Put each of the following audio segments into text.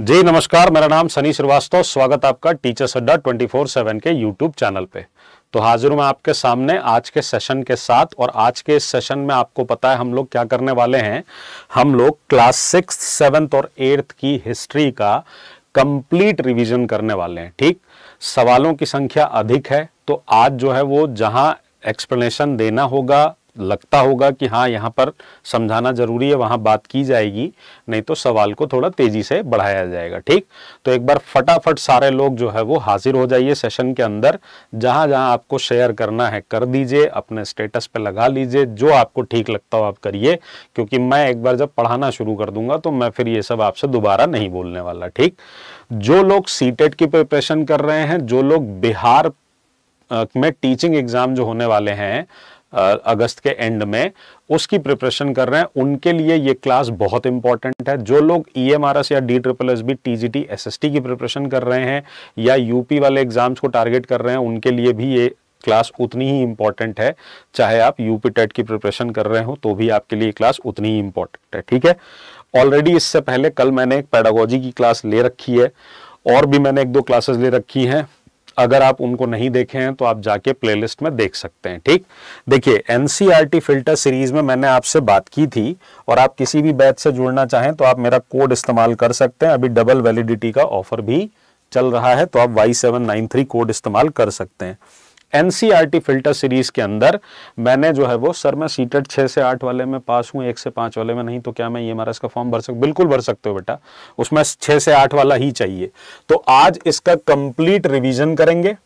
जी नमस्कार मेरा नाम सनी श्रीवास्तव स्वागत आपका टीचर्स अड्डा 24/7 के यूट्यूब चैनल पे तो हाजिर हूँ मैं आपके सामने आज के सेशन के साथ और आज के इस सेशन में आपको पता है हम लोग क्या करने वाले हैं हम लोग क्लास सिक्स सेवन्थ और एट्थ की हिस्ट्री का कंप्लीट रिवीजन करने वाले हैं ठीक सवालों की संख्या अधिक है तो आज जो है वो जहां एक्सप्लेनेशन देना होगा लगता होगा कि हाँ यहाँ पर समझाना ज़रूरी है वहाँ बात की जाएगी नहीं तो सवाल को थोड़ा तेज़ी से बढ़ाया जाएगा ठीक तो एक बार फटाफट सारे लोग जो है वो हाजिर हो जाइए सेशन के अंदर जहाँ जहाँ आपको शेयर करना है कर दीजिए अपने स्टेटस पे लगा लीजिए जो आपको ठीक लगता हो आप करिए क्योंकि मैं एक बार जब पढ़ाना शुरू कर दूंगा तो मैं फिर ये सब आपसे दोबारा नहीं बोलने वाला ठीक जो लोग सी की प्रिपरेशन कर रहे हैं जो लोग बिहार में टीचिंग एग्जाम जो होने वाले हैं अगस्त के एंड में उसकी प्रिपरेशन कर रहे हैं उनके लिए ये क्लास बहुत इंपॉर्टेंट है जो लोग ई एम आर एस या D triple S B T G T S S T की प्रिपरेशन कर रहे हैं या यूपी वाले एग्जाम्स को टारगेट कर रहे हैं उनके लिए भी ये क्लास उतनी ही इंपॉर्टेंट है चाहे आप यूपी टेट e की प्रिपरेशन कर रहे हो तो भी आपके लिए क्लास उतनी ही इंपॉर्टेंट है ठीक है ऑलरेडी इससे पहले कल मैंने एक पैडागोजी की क्लास ले रखी है और भी मैंने एक दो क्लासेस ले रखी हैं अगर आप उनको नहीं देखे हैं तो आप जाके प्लेलिस्ट में देख सकते हैं ठीक देखिए एनसीईआरटी फिल्टर सीरीज में मैंने आपसे बात की थी और आप किसी भी बैच से जुड़ना चाहें तो आप मेरा कोड इस्तेमाल कर सकते हैं अभी डबल वैलिडिटी का ऑफर भी चल रहा है तो आप Y seven nine three code इस्तेमाल कर सकते हैं एनसीईआरटी फिल्टर सीरीज के अंदर मैंने जो है वो सर मैं सीटेड छह से आठ वाले में पास हूं एक से पांच वाले में नहीं तो क्या मैं ई e एम का फॉर्म भर सकता बिल्कुल भर सकते हो बेटा उसमें छह से आठ वाला ही चाहिए तो आज इसका कंप्लीट रिविजन करेंगे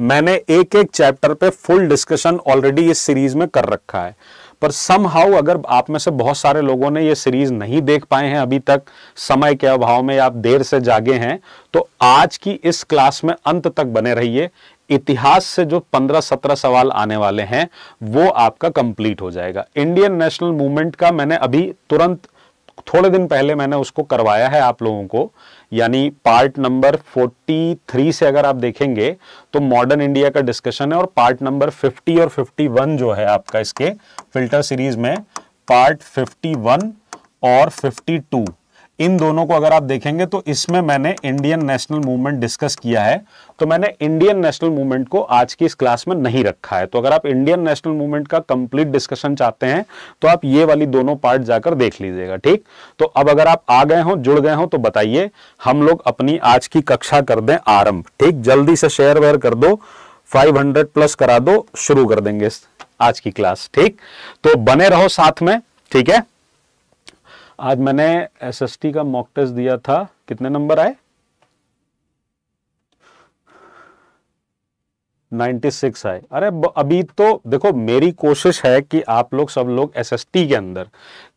मैंने एक एक चैप्टर पे फुल डिस्कशन ऑलरेडी इस सीरीज में कर रखा है पर सम हाउ अगर आप में से बहुत सारे लोगों ने ये सीरीज नहीं देख पाए हैं अभी तक समय के अभाव में आप देर से जागे हैं तो आज की इस क्लास में अंत तक बने रहिए इतिहास से जो 15-17 सवाल आने वाले हैं वो आपका कंप्लीट हो जाएगा इंडियन नेशनल मूवमेंट का मैंने अभी तुरंत थोड़े दिन पहले मैंने उसको करवाया है आप लोगों को यानी पार्ट नंबर 43 से अगर आप देखेंगे तो मॉडर्न इंडिया का डिस्कशन है और पार्ट नंबर 50 और 51 जो है आपका इसके फिल्टर सीरीज में पार्ट 51 और 52 इन दोनों को अगर आप देखेंगे तो इसमें मैंने इंडियन नेशनल मूवमेंट डिस्कस किया है तो मैंने इंडियन नेशनल मूवमेंट को आज की इस क्लास में नहीं रखा है तो अगर आप इंडियन नेशनल मूवमेंट का कंप्लीट डिस्कशन चाहते हैं तो आप ये वाली दोनों पार्ट जाकर देख लीजिएगा ठीक तो अब अगर आप आ गए हो जुड़ गए हो तो बताइए हम लोग अपनी आज की कक्षा कर दें आरंभ ठीक जल्दी से शेयर वेयर कर दो फाइव प्लस करा दो शुरू कर देंगे आज की क्लास ठीक तो बने रहो साथ में ठीक है आज मैंने एसएसटी का मॉक टेस्ट दिया था कितने नंबर आए 96 आए अरे अभी तो देखो मेरी कोशिश है कि आप लोग सब लोग एसएसटी के अंदर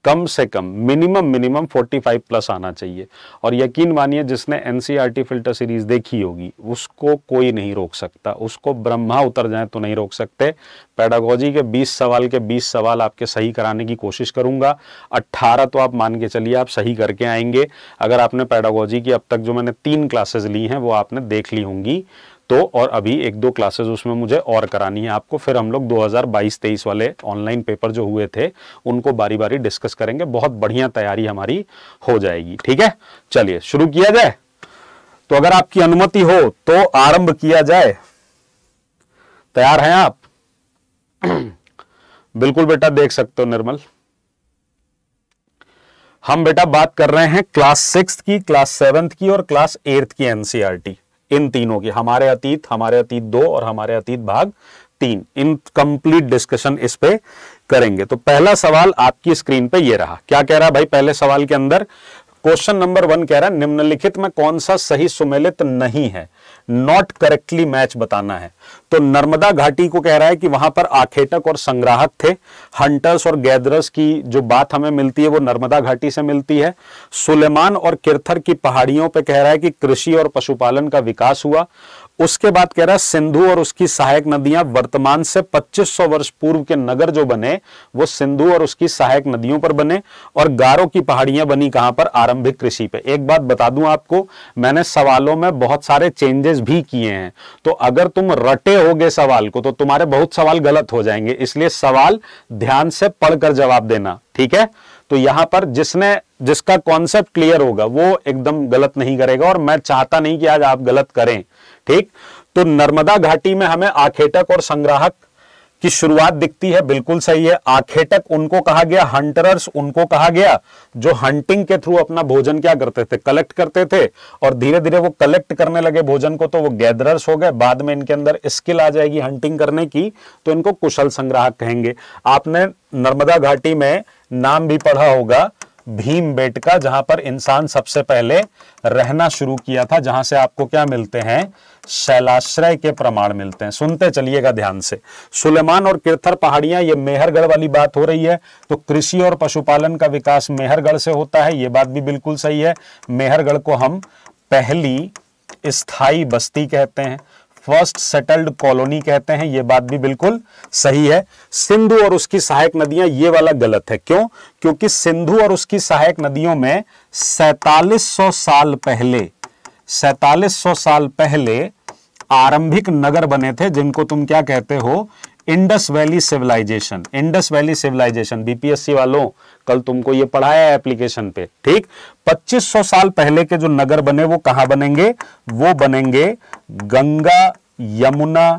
कम से कम मिनिमम मिनिमम 45 प्लस आना चाहिए और यकीन मानिए जिसने एन फिल्टर सीरीज देखी होगी उसको कोई नहीं रोक सकता उसको ब्रह्मा उतर जाए तो नहीं रोक सकते पैडागोजी के 20 सवाल के 20 सवाल आपके सही कराने की कोशिश करूंगा 18 तो आप मान के चलिए आप सही करके आएंगे अगर आपने पैडागोजी की अब तक जो मैंने तीन क्लासेज ली हैं वो आपने देख ली होंगी तो और अभी एक दो क्लासेस उसमें मुझे और करानी है आपको फिर हम लोग 2022-23 वाले ऑनलाइन पेपर जो हुए थे उनको बारी बारी डिस्कस करेंगे बहुत बढ़िया तैयारी हमारी हो जाएगी ठीक है चलिए शुरू किया जाए तो अगर आपकी अनुमति हो तो आरंभ किया जाए तैयार हैं आप बिल्कुल बेटा देख सकते हो निर्मल हम बेटा बात कर रहे हैं क्लास सिक्स की क्लास सेवेंथ की और क्लास एट्थ की एनसीआरटी इन तीनों की हमारे अतीत हमारे अतीत दो और हमारे अतीत भाग तीन इन कंप्लीट डिस्कशन इस पे करेंगे तो पहला सवाल आपकी स्क्रीन पे ये रहा क्या कह रहा भाई पहले सवाल के अंदर क्वेश्चन नंबर वन कह रहा है निम्नलिखित में कौन सा सही सुमेलित नहीं है नॉट करेक्टली मैच बताना है तो नर्मदा घाटी को कह रहा है कि वहां पर आखेटक और संग्राहक थे हंटर्स और गैदरस की जो बात हमें मिलती है वो नर्मदा घाटी से मिलती है सुलेमान और किरथर की पहाड़ियों पर कह रहा है कि कृषि और पशुपालन का विकास हुआ उसके बाद कह रहा है सिंधु और उसकी सहायक नदियां वर्तमान से 2500 वर्ष पूर्व के नगर जो बने वो सिंधु और उसकी सहायक नदियों पर बने और गारो की पहाड़ियां बनी कहां पर आरंभिक कृषि पे एक बात बता दूं आपको मैंने सवालों में बहुत सारे चेंजेस भी किए हैं तो अगर तुम रटे होगे सवाल को तो तुम्हारे बहुत सवाल गलत हो जाएंगे इसलिए सवाल ध्यान से पढ़कर जवाब देना ठीक है तो यहां पर जिसने जिसका कॉन्सेप्ट क्लियर होगा वो एकदम गलत नहीं करेगा और मैं चाहता नहीं कि आज आप गलत करें ठीक तो नर्मदा घाटी में हमें आखेटक और संग्राहक की शुरुआत दिखती है बिल्कुल सही है आखेटक उनको कहा गया हंटरर्स उनको कहा गया जो हंटिंग के थ्रू अपना भोजन क्या करते थे कलेक्ट करते थे और धीरे धीरे वो कलेक्ट करने लगे भोजन को तो वो गैदरर्स हो गए बाद में इनके अंदर स्किल आ जाएगी हंटिंग करने की तो इनको कुशल संग्राहक कहेंगे आपने नर्मदा घाटी में नाम भी पढ़ा होगा भीम बेट का जहां पर इंसान सबसे पहले रहना शुरू किया था जहां से आपको क्या मिलते हैं शैलाश्रय के प्रमाण मिलते हैं सुनते चलिएगा ध्यान से सुलेमान और किरथर पहाड़ियां ये मेहरगढ़ वाली बात हो रही है तो कृषि और पशुपालन का विकास मेहरगढ़ से होता है ये बात भी बिल्कुल सही है मेहरगढ़ को हम पहली स्थाई बस्ती कहते हैं फर्स्ट सेटल्ड कॉलोनी कहते हैं यह बात भी बिल्कुल सही है सिंधु और उसकी सहायक नदियां ये वाला गलत है क्यों क्योंकि सिंधु और उसकी सहायक नदियों में सैतालीस साल पहले सैतालीस साल पहले आरंभिक नगर बने थे जिनको तुम क्या कहते हो Indus valley civilisation Indus valley civilisation BPSC वालों कल तुमको ये पढ़ाया एप्लीकेशन पे ठीक 2500 साल पहले के जो नगर बने वो कहां बनेंगे वो बनेंगे गंगा यमुना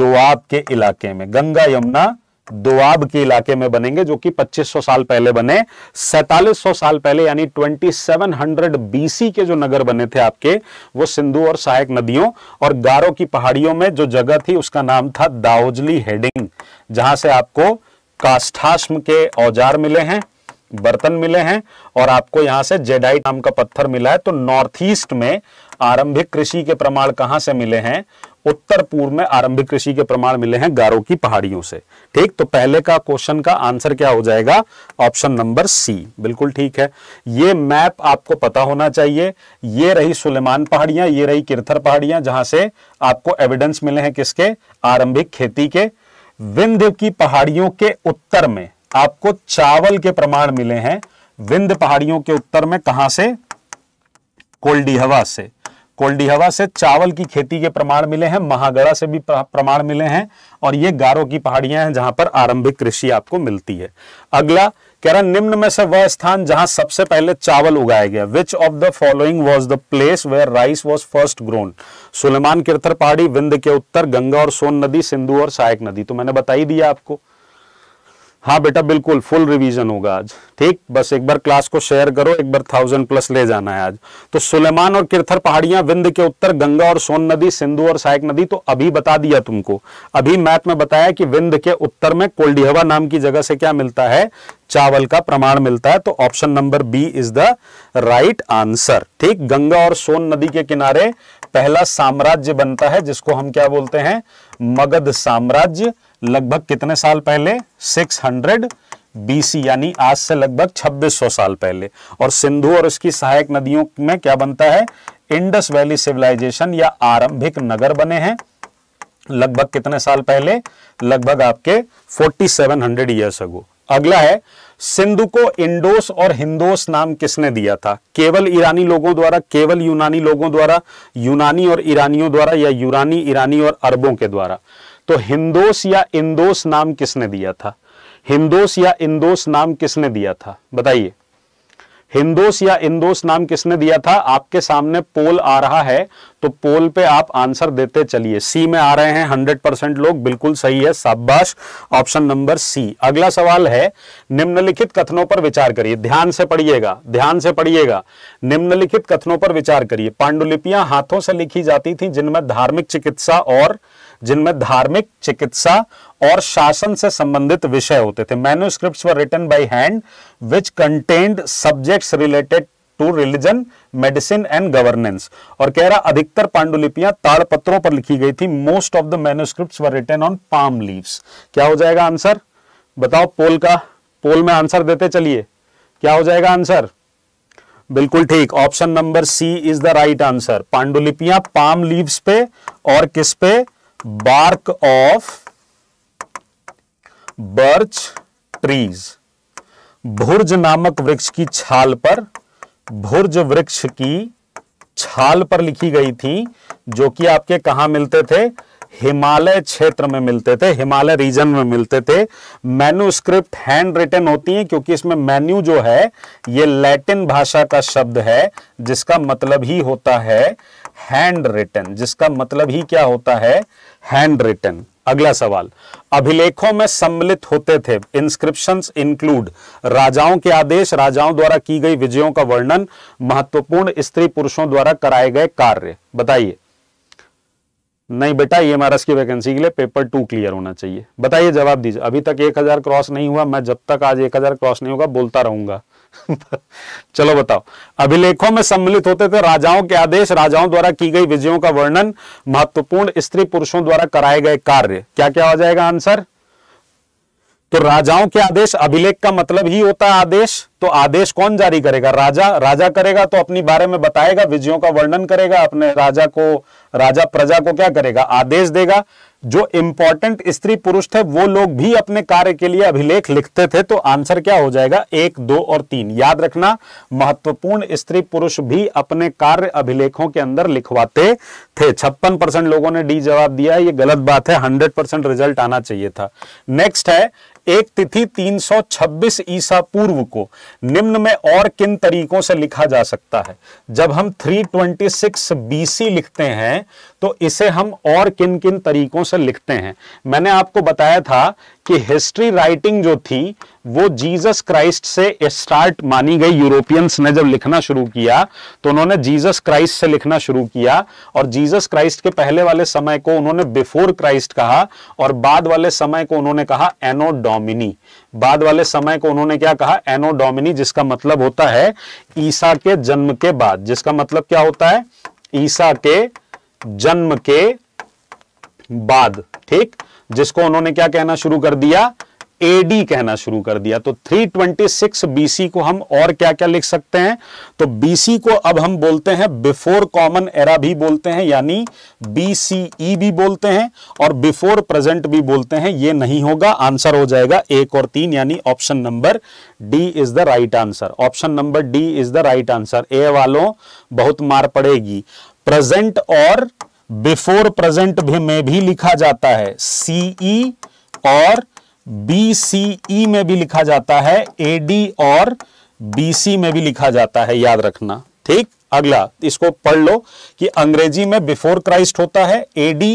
दोआब के इलाके में गंगा यमुना दोआब के इलाके में बनेंगे जो कि 2500 साल पहले बने 4700 साल पहले यानी 2700 बीसी के जो नगर बने थे आपके वो सिंधु और सहायक नदियों और गारो की पहाड़ियों में जो जगह थी उसका नाम था दाओजली हेडिंग जहां से आपको काष्ठाश्म के औजार मिले हैं बर्तन मिले हैं और आपको यहां से जेडाई नाम का पत्थर मिला है तो नॉर्थ ईस्ट में आरंभिक कृषि के प्रमाण कहां से मिले हैं उत्तर पूर्व में आरंभिक कृषि के प्रमाण मिले हैं गारो की पहाड़ियों से ठीक तो पहले का क्वेश्चन का आंसर क्या हो जाएगा ऑप्शन नंबर सी बिल्कुल ठीक है ये मैप आपको पता होना चाहिए ये रही सुलेमान पहाड़ियां ये रही किरथर पहाड़ियां जहां से आपको एविडेंस मिले हैं किसके आरंभिक खेती के विंध्य की पहाड़ियों के उत्तर में आपको चावल के प्रमाण मिले हैं विंध्य पहाड़ियों के उत्तर में कहां से कोल्डी हवा से कोल्डीहवा से चावल की खेती के प्रमाण मिले हैं महागढ़ा से भी प्रमाण मिले हैं और ये गारो की पहाड़ियां हैं जहां पर आरंभिक कृषि आपको मिलती है अगला कह रहा निम्न में से वह स्थान जहां सबसे पहले चावल उगाया गया which of the following was the place where rice was first grown Sulaiman Kirthar पहाड़ी विंध के उत्तर गंगा और सोन नदी सिंधु और सहायक नदी तो मैंने बताई दिया आपको हाँ बेटा बिल्कुल फुल रिवीजन होगा आज ठीक बस एक बार क्लास को शेयर करो एक बार थाउजेंड प्लस ले जाना है आज तो सुलेमान और किरथर पहाड़ियां विंध के उत्तर गंगा और सोन नदी सिंधु और सहायक नदी तो अभी बता दिया तुमको अभी मैथ में बताया कि विंध के उत्तर में कोल्डिहवा नाम की जगह से क्या मिलता है चावल का प्रमाण मिलता है तो option number B is the right answer ठीक गंगा और सोन नदी के किनारे पहला साम्राज्य बनता है जिसको हम क्या बोलते हैं मगध साम्राज्य लगभग कितने साल पहले 600 बीसी यानी आज से लगभग 2600 साल पहले और सिंधु और उसकी सहायक नदियों में क्या बनता है इंडस वैली सिविलाइजेशन या आरंभिक नगर बने हैं लगभग कितने साल पहले लगभग आपके 4700 इयर्स अगो अगला है सिंधु को इंडोस और हिंदोस नाम किसने दिया था केवल ईरानी लोगों द्वारा केवल यूनानी लोगों द्वारा यूनानी और ईरानियों द्वारा या यूरानी ईरानी और अरबों के द्वारा तो हिंदोस या इंदोस नाम किसने दिया था हिंदोस या इंदोस नाम किसने दिया था बताइए हिंदोस या इंदोस नाम किसने दिया था आपके सामने पोल आ रहा है तो पोल पे आप आंसर देते चलिए सी में आ रहे हैं हंड्रेड परसेंट लोग बिल्कुल सही है शाबाश ऑप्शन नंबर सी अगला सवाल है निम्नलिखित कथनों पर विचार करिए ध्यान से पढ़िएगा ध्यान से पढ़िएगा निम्नलिखित कथनों पर विचार करिए पांडुलिपियां हाथों से लिखी जाती थी जिनमें धार्मिक चिकित्सा और जिनमें धार्मिक चिकित्सा और शासन से संबंधित विषय होते थे manuscript were written by hand which contained subjects related to religion medicine and governance और कह रहा अधिकतर पांडुलिपियां ताड़पत्रों पर लिखी गई थी most of the manuscript were written on palm leaves क्या हो जाएगा आंसर बताओ पोल का पोल में आंसर देते चलिए क्या हो जाएगा आंसर बिल्कुल ठीक option number C is the right answer पांडुलिपियां पाम लीव्स पे और किस पे bark of birch trees भुर्ज नामक वृक्ष की छाल पर भुर्ज वृक्ष की छाल पर लिखी गई थी जो कि आपके कहा मिलते थे हिमालय क्षेत्र में मिलते थे हिमालय रीजन में मिलते थे मेन्यू स्क्रिप्ट हैंड रिटन होती है क्योंकि इसमें मेन्यू जो है ये लैटिन भाषा का शब्द है जिसका मतलब ही होता है हैंड रिटन जिसका मतलब ही क्या होता है हैंड रिटन अगला सवाल अभिलेखों में सम्मिलित होते थे इंस्क्रिप्शन इंक्लूड राजाओं के आदेश राजाओं द्वारा की गई विजयों का वर्णन महत्वपूर्ण स्त्री पुरुषों द्वारा कराए गए कार्य बताइए नहीं बेटा ये एमआरएस की वैकेंसी के लिए पेपर टू क्लियर होना चाहिए बताइए जवाब दीजिए अभी तक एक हजार क्रॉस नहीं हुआ मैं जब तक आज एक हजार क्रॉस नहीं होगा बोलता रहूंगा चलो बताओ अभिलेखों में सम्मिलित होते थे राजाओं के आदेश राजाओं द्वारा की गई विजयों का वर्णन महत्वपूर्ण स्त्री पुरुषों द्वारा कराए गए कार्य क्या क्या हो जाएगा आंसर तो राजाओं के आदेश अभिलेख का मतलब ही होता है आदेश तो आदेश कौन जारी करेगा राजा राजा करेगा तो अपनी बारे में बताएगा विजयों का वर्णन करेगा अपने राजा को राजा प्रजा को क्या करेगा आदेश देगा जो इंपॉर्टेंट स्त्री पुरुष थे वो लोग भी अपने कार्य के लिए अभिलेख लिखते थे तो आंसर क्या हो जाएगा एक दो और तीन याद रखना महत्वपूर्ण स्त्री पुरुष भी अपने कार्य अभिलेखों के अंदर लिखवाते थे छप्पन परसेंट लोगों ने डी जवाब दिया ये गलत बात है हंड्रेड परसेंट रिजल्ट आना चाहिए था नेक्स्ट है एक तिथि 326 ईसा पूर्व को निम्न में और किन तरीकों से लिखा जा सकता है जब हम 326 BC लिखते हैं तो इसे हम और किन किन तरीकों से लिखते हैं मैंने आपको बताया था कि हिस्ट्री राइटिंग जो थी वो जीसस क्राइस्ट से स्टार्ट मानी गई यूरोपियंस ने जब लिखना शुरू किया तो उन्होंने जीसस क्राइस्ट से लिखना शुरू किया और जीसस क्राइस्ट के पहले वाले समय को उन्होंने बिफोर क्राइस्ट कहा और बाद वाले समय को उन्होंने कहा एनो डोमिनी बाद वाले समय को उन्होंने क्या कहा एनो डोमिनी जिसका मतलब होता है ईसा के जन्म के बाद जिसका मतलब क्या होता है ईसा के जन्म के बाद ठीक जिसको उन्होंने क्या कहना शुरू कर दिया एडी कहना शुरू कर दिया तो 326 बीसी को हम और क्या क्या लिख सकते हैं तो बीसी को अब हम बोलते हैं बिफोर कॉमन एरा भी बोलते हैं यानी बीसीई e भी बोलते हैं और बिफोर प्रेजेंट भी बोलते हैं ये नहीं होगा आंसर हो जाएगा एक और तीन यानी option number D is the right answer option number D is the right answer A वालों बहुत मार पड़ेगी प्रेजेंट और बिफोर प्रेजेंट भी में भी लिखा जाता है सीई e और बी ई e में भी लिखा जाता है ए डी और बी सी में भी लिखा जाता है याद रखना ठीक अगला इसको पढ़ लो कि अंग्रेजी में बिफोर क्राइस्ट होता है एडी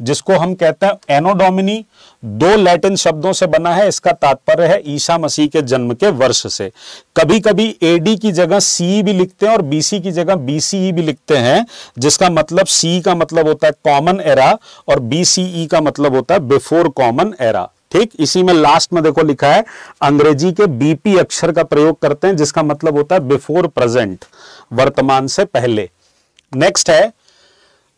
जिसको हम कहते हैं एनोडोमिनी दो लैटिन शब्दों से बना है इसका तात्पर्य है ईसा मसीह के जन्म के वर्ष से कभी कभी एडी की जगह सी भी लिखते हैं और बीसी की जगह बीसीई e भी लिखते हैं जिसका मतलब सी का मतलब होता है कॉमन एरा और बीसीई e का मतलब होता है बिफोर कॉमन एरा ठीक इसी में लास्ट में देखो लिखा है अंग्रेजी के बीपी अक्षर का प्रयोग करते हैं जिसका मतलब होता है बिफोर प्रेजेंट वर्तमान से पहले नेक्स्ट है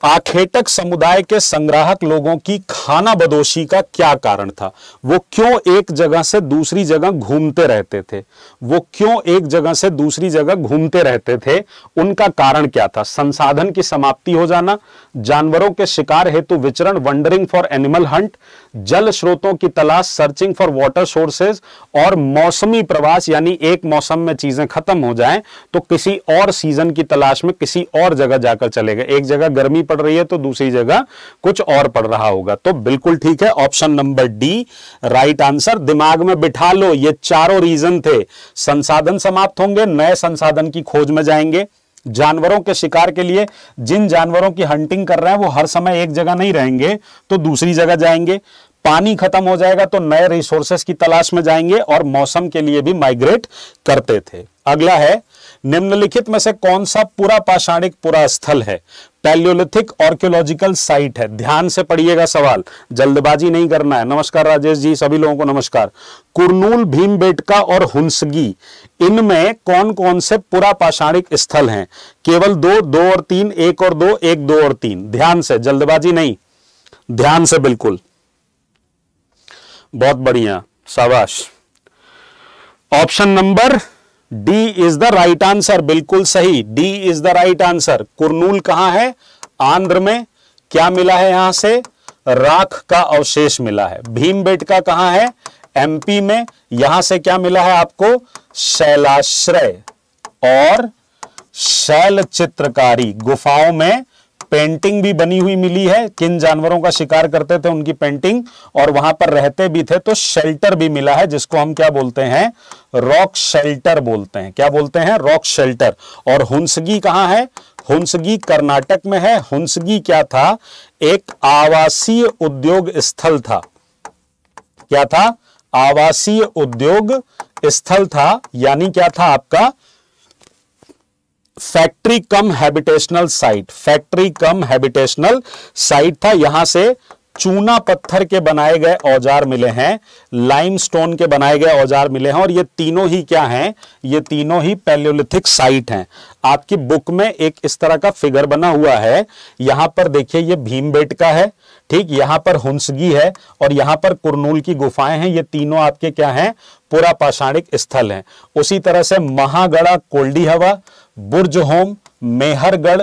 आखेटक समुदाय के संग्राहक लोगों की खाना बदोशी का क्या कारण था वो क्यों एक जगह से दूसरी जगह घूमते रहते थे वो क्यों एक जगह से दूसरी जगह घूमते रहते थे उनका कारण क्या था संसाधन की समाप्ति हो जाना जानवरों के शिकार हेतु विचरण वंडरिंग फॉर एनिमल हंट जल स्रोतों की तलाश सर्चिंग फॉर वॉटर सोर्सेज और मौसमी प्रवास यानी एक मौसम में चीजें खत्म हो जाए तो किसी और सीजन की तलाश में किसी और जगह जाकर चले गए एक जगह गर्मी पर पड़ रही है तो दूसरी जगह कुछ और पड़ रहा होगा तो बिल्कुल ठीक है option number D right answer दिमाग में बिठा लो ये चारों रीजन थे संसाधन समाप्त होंगे नए संसाधन की खोज में जाएंगे जानवरों के शिकार के लिए जिन जानवरों की हंटिंग कर रहे हैं वो हर समय एक जगह नहीं रहेंगे तो दूसरी जगह जाएंगे पानी खत्म हो जाएगा तो नए रिसोर्सेस की तलाश में जाएंगे और मौसम के लिए भी माइग्रेट करते थे अगला है निम्नलिखित में से कौन सा पूरा पाषाणिक पुरा स्थल है पैलियोलिथिक ऑर्क्योलॉजिकल साइट है ध्यान से पढ़िएगा सवाल जल्दबाजी नहीं करना है नमस्कार राजेश जी सभी लोगों को नमस्कार कुरनूल भीमबेटका और हुंसगी इनमें कौन कौन से पुरापाषाणिक स्थल हैं केवल दो दो और तीन एक और दो एक दो और तीन ध्यान से जल्दबाजी नहीं ध्यान से बिल्कुल बहुत बढ़िया शाबाश option number D is the right answer बिल्कुल सही D is the right answer Kurnool कहां है आंध्र में क्या मिला है यहां से राख का अवशेष मिला है भीम का कहां है एमपी में यहां से क्या मिला है आपको शैलाश्रय और शैल चित्रकारी गुफाओं में पेंटिंग भी बनी हुई मिली है किन जानवरों का शिकार करते थे उनकी पेंटिंग और वहां पर रहते भी थे तो शेल्टर भी मिला है जिसको हम क्या बोलते हैं रॉक शेल्टर बोलते हैं क्या बोलते हैं रॉक शेल्टर और हुंसगी कहां है हुंसगी कर्नाटक में है हुंसगी क्या था एक आवासीय उद्योग स्थल था क्या था आवासीय उद्योग स्थल था यानी क्या था आपका factory cum habitational site factory cum habitational site था यहां से चूना पत्थर के बनाए गए औजार मिले हैं लाइमस्टोन के बनाए गए औजार मिले हैं और ये तीनों ही क्या हैं ये तीनों ही पैलियोलिथिक साइट हैं आपकी बुक में एक इस तरह का फिगर बना हुआ है यहां पर देखिए ये भीमबेट का है ठीक यहां पर हुंसगी है और यहां पर कुरनूल की गुफाएं हैं ये तीनों आपके क्या हैं पुरापाषाणिक स्थल हैं उसी तरह से महागढ़ा कोल्डी हवा बुर्जहोम मेहरगढ़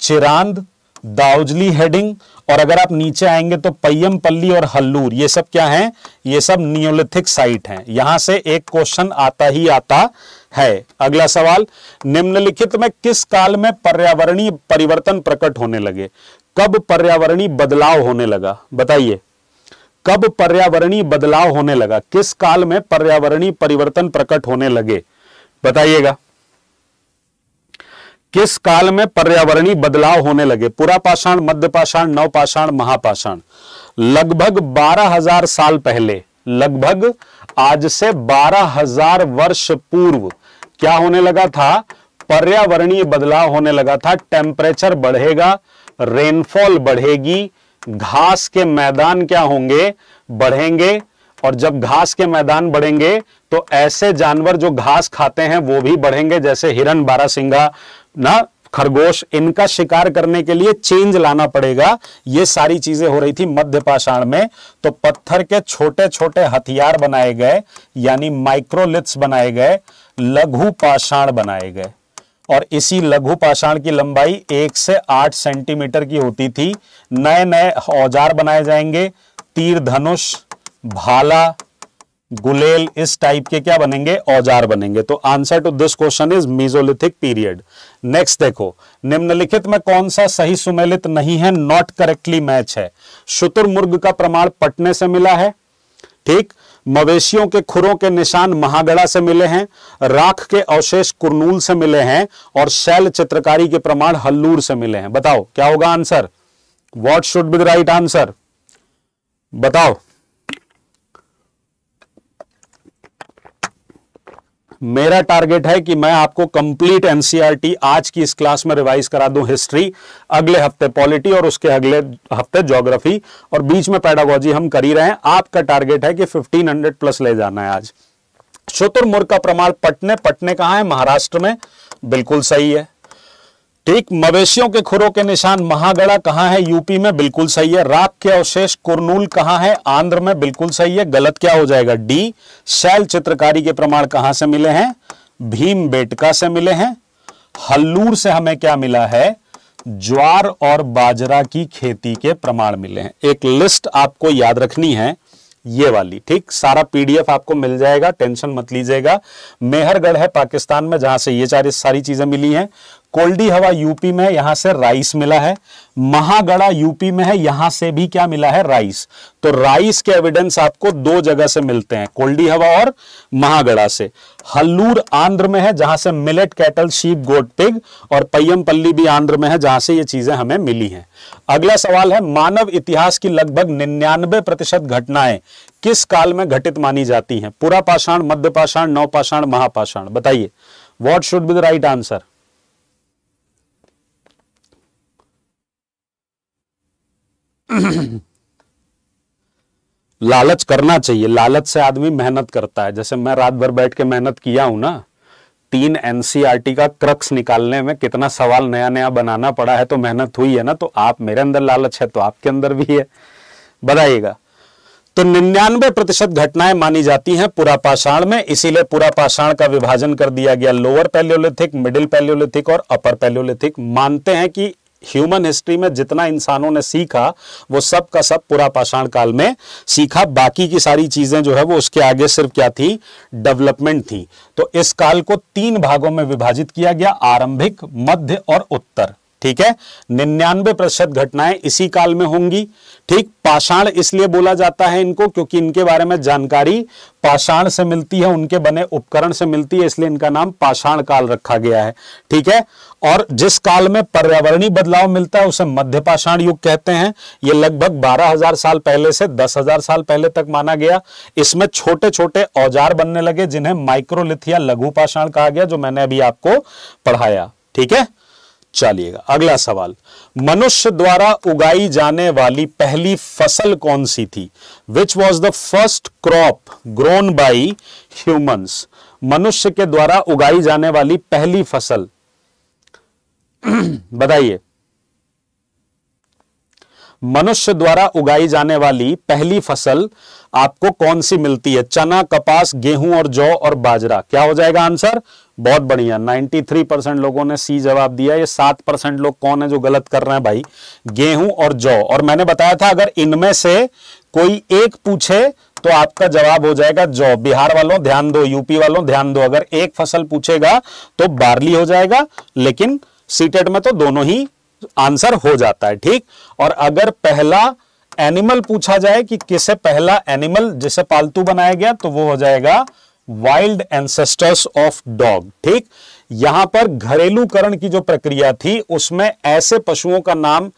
चिरांद दाउजली हेडिंग और अगर आप नीचे आएंगे तो पयम पल्ली और हल्लूर ये सब क्या हैं ये सब नियोलिथिक साइट हैं यहां से एक क्वेश्चन आता ही आता है अगला सवाल निम्नलिखित में किस काल में पर्यावरणीय परिवर्तन प्रकट होने लगे कब पर्यावरणीय बदलाव होने लगा बताइए कब पर्यावरणीय बदलाव होने लगा किस काल में पर्यावरणीय परिवर्तन प्रकट होने लगे बताइएगा किस काल में पर्यावरणीय बदलाव होने लगे पुरापाषाण मध्यपाषाण नवपाषाण महापाषाण लगभग 12000 साल पहले लगभग आज से 12000 वर्ष पूर्व क्या होने लगा था पर्यावरणीय बदलाव होने लगा था टेम्परेचर बढ़ेगा रेनफॉल बढ़ेगी घास के मैदान क्या होंगे बढ़ेंगे और जब घास के मैदान बढ़ेंगे तो ऐसे जानवर जो घास खाते हैं वो भी बढ़ेंगे जैसे हिरन बारहसिंगा ना खरगोश इनका शिकार करने के लिए चेंज लाना पड़ेगा ये सारी चीजें हो रही थी मध्य पाषाण में तो पत्थर के छोटे छोटे हथियार बनाए गए यानी माइक्रोलिथ्स बनाए गए लघु पाषाण बनाए गए और इसी लघु पाषाण की लंबाई एक से आठ सेंटीमीटर की होती थी नए नए औजार बनाए जाएंगे तीर धनुष भाला गुलेल इस टाइप के क्या बनेंगे औजार बनेंगे तो answer to this question is mesolithic period next देखो निम्नलिखित में कौन सा सही सुमेलित नहीं है नॉट करेक्टली मैच है शुतुरमुर्ग का प्रमाण पटने से मिला है ठीक मवेशियों के खुरों के निशान महागड़ा से मिले हैं राख के अवशेष कुरनूल से मिले हैं और शैल चित्रकारी के प्रमाण हल्लूर से मिले हैं बताओ क्या होगा answer what should be the right answer बताओ मेरा टारगेट है कि मैं आपको कंप्लीट एनसीईआरटी e आज की इस क्लास में रिवाइज करा दूं हिस्ट्री अगले हफ्ते पॉलिटी और उसके अगले हफ्ते ज्योग्राफी और बीच में पैडागोजी हम कर ही रहे हैं आपका टारगेट है कि 1500 प्लस ले जाना है आज शुतुरमुर्ग का प्रमाण पटने पटने कहा है महाराष्ट्र में बिल्कुल सही है ठीक मवेशियों के खुरों के निशान महागढ़ा कहां है यूपी में बिल्कुल सही है राख के अवशेष कुरनूल कहां है आंध्र में बिल्कुल सही है गलत क्या हो जाएगा डी शैल चित्रकारी के प्रमाण कहां से मिले हैं भीम बेटका से मिले हैं हल्लूर से हमें क्या मिला है ज्वार और बाजरा की खेती के प्रमाण मिले हैं एक लिस्ट आपको याद रखनी है ये वाली ठीक सारा पीडीएफ आपको मिल जाएगा टेंशन मत लीजिएगा मेहरगढ़ है पाकिस्तान में जहां से ये सारी चीजें मिली हैं कोल्डी हवा यूपी में यहां से राइस मिला है महागड़ा यूपी में है यहां से भी क्या मिला है राइस तो राइस के एविडेंस आपको दो जगह से मिलते हैं कोल्डी हवा और महागड़ा से हल्लूर आंध्र में है जहां से millet cattle sheep goat pig और पय्यमपल्ली भी आंध्र में है जहां से ये चीजें हमें मिली हैं अगला सवाल है मानव इतिहास की लगभग निन्यानवे प्रतिशत घटनाएं किस काल में घटित मानी जाती है पूरा पाषाण मध्य पाषाण नवपाषाण महापाषाण बताइए what should be the right answer लालच करना चाहिए लालच से आदमी मेहनत करता है जैसे मैं रात भर बैठ के मेहनत किया हूं ना तीन एनसीआरटी e का क्रक्स निकालने में कितना सवाल नया नया बनाना पड़ा है तो मेहनत हुई है ना तो आप मेरे अंदर लालच है तो आपके अंदर भी है बताइएगा तो निन्यानवे प्रतिशत घटनाएं मानी जाती हैं पुरापाषाण में इसीलिए पुरापाषाण का विभाजन कर दिया गया लोअर पैलियोलिथिक मिडिल पैलियोलिथिक और अपर पैलियोलिथिक मानते हैं कि ह्यूमन हिस्ट्री में जितना इंसानों ने सीखा वो सब का सब पूरा पाषाण काल में सीखा बाकी की सारी चीज़ें जो है वो उसके आगे सिर्फ क्या थी डेवलपमेंट थी तो इस काल को तीन भागों में विभाजित किया गया आरंभिक मध्य और उत्तर ठीक है निन्यानवे प्रतिशत घटनाएं इसी काल में होंगी ठीक पाषाण इसलिए बोला जाता है इनको क्योंकि इनके बारे में जानकारी पाषाण से मिलती है उनके बने उपकरण से मिलती है इसलिए इनका नाम पाषाण काल रखा गया है ठीक है और जिस काल में पर्यावरणीय बदलाव मिलता है उसे मध्य पाषाण युग कहते हैं यह लगभग बारह हजार साल पहले से दस हजार साल पहले तक माना गया इसमें छोटे छोटे औजार बनने लगे जिन्हें माइक्रोलिथिया लघु पाषाण कहा गया जो मैंने अभी आपको पढ़ाया ठीक है चलिएगा अगला सवाल मनुष्य द्वारा उगाई जाने वाली पहली फसल कौन सी थी which was the first crop grown by humans मनुष्य के द्वारा उगाई जाने वाली पहली फसल बताइए मनुष्य द्वारा उगाई जाने वाली पहली फसल आपको कौन सी मिलती है चना कपास गेहूं और जौ और बाजरा क्या हो जाएगा आंसर बहुत बढ़िया 93 परसेंट लोगों ने सी जवाब दिया ये सात परसेंट लोग कौन है जो गलत कर रहे हैं भाई गेहूं और जौ और मैंने बताया था अगर इनमें से कोई एक पूछे तो आपका जवाब हो जाएगा जौ बिहार वालों ध्यान दो यूपी वालों ध्यान दो अगर एक फसल पूछेगा तो बार्ली हो जाएगा लेकिन सीटेट e में तो दोनों ही आंसर हो जाता है ठीक और अगर पहला एनिमल पूछा जाए कि किसे पहला एनिमल जिसे पालतू बनाया गया तो वो हो जाएगा वाइल्ड एंसेस्टर्स ऑफ डॉग ठीक यहां पर घरेलूकरण की जो प्रक्रिया थी उसमें ऐसे पशुओं का नाम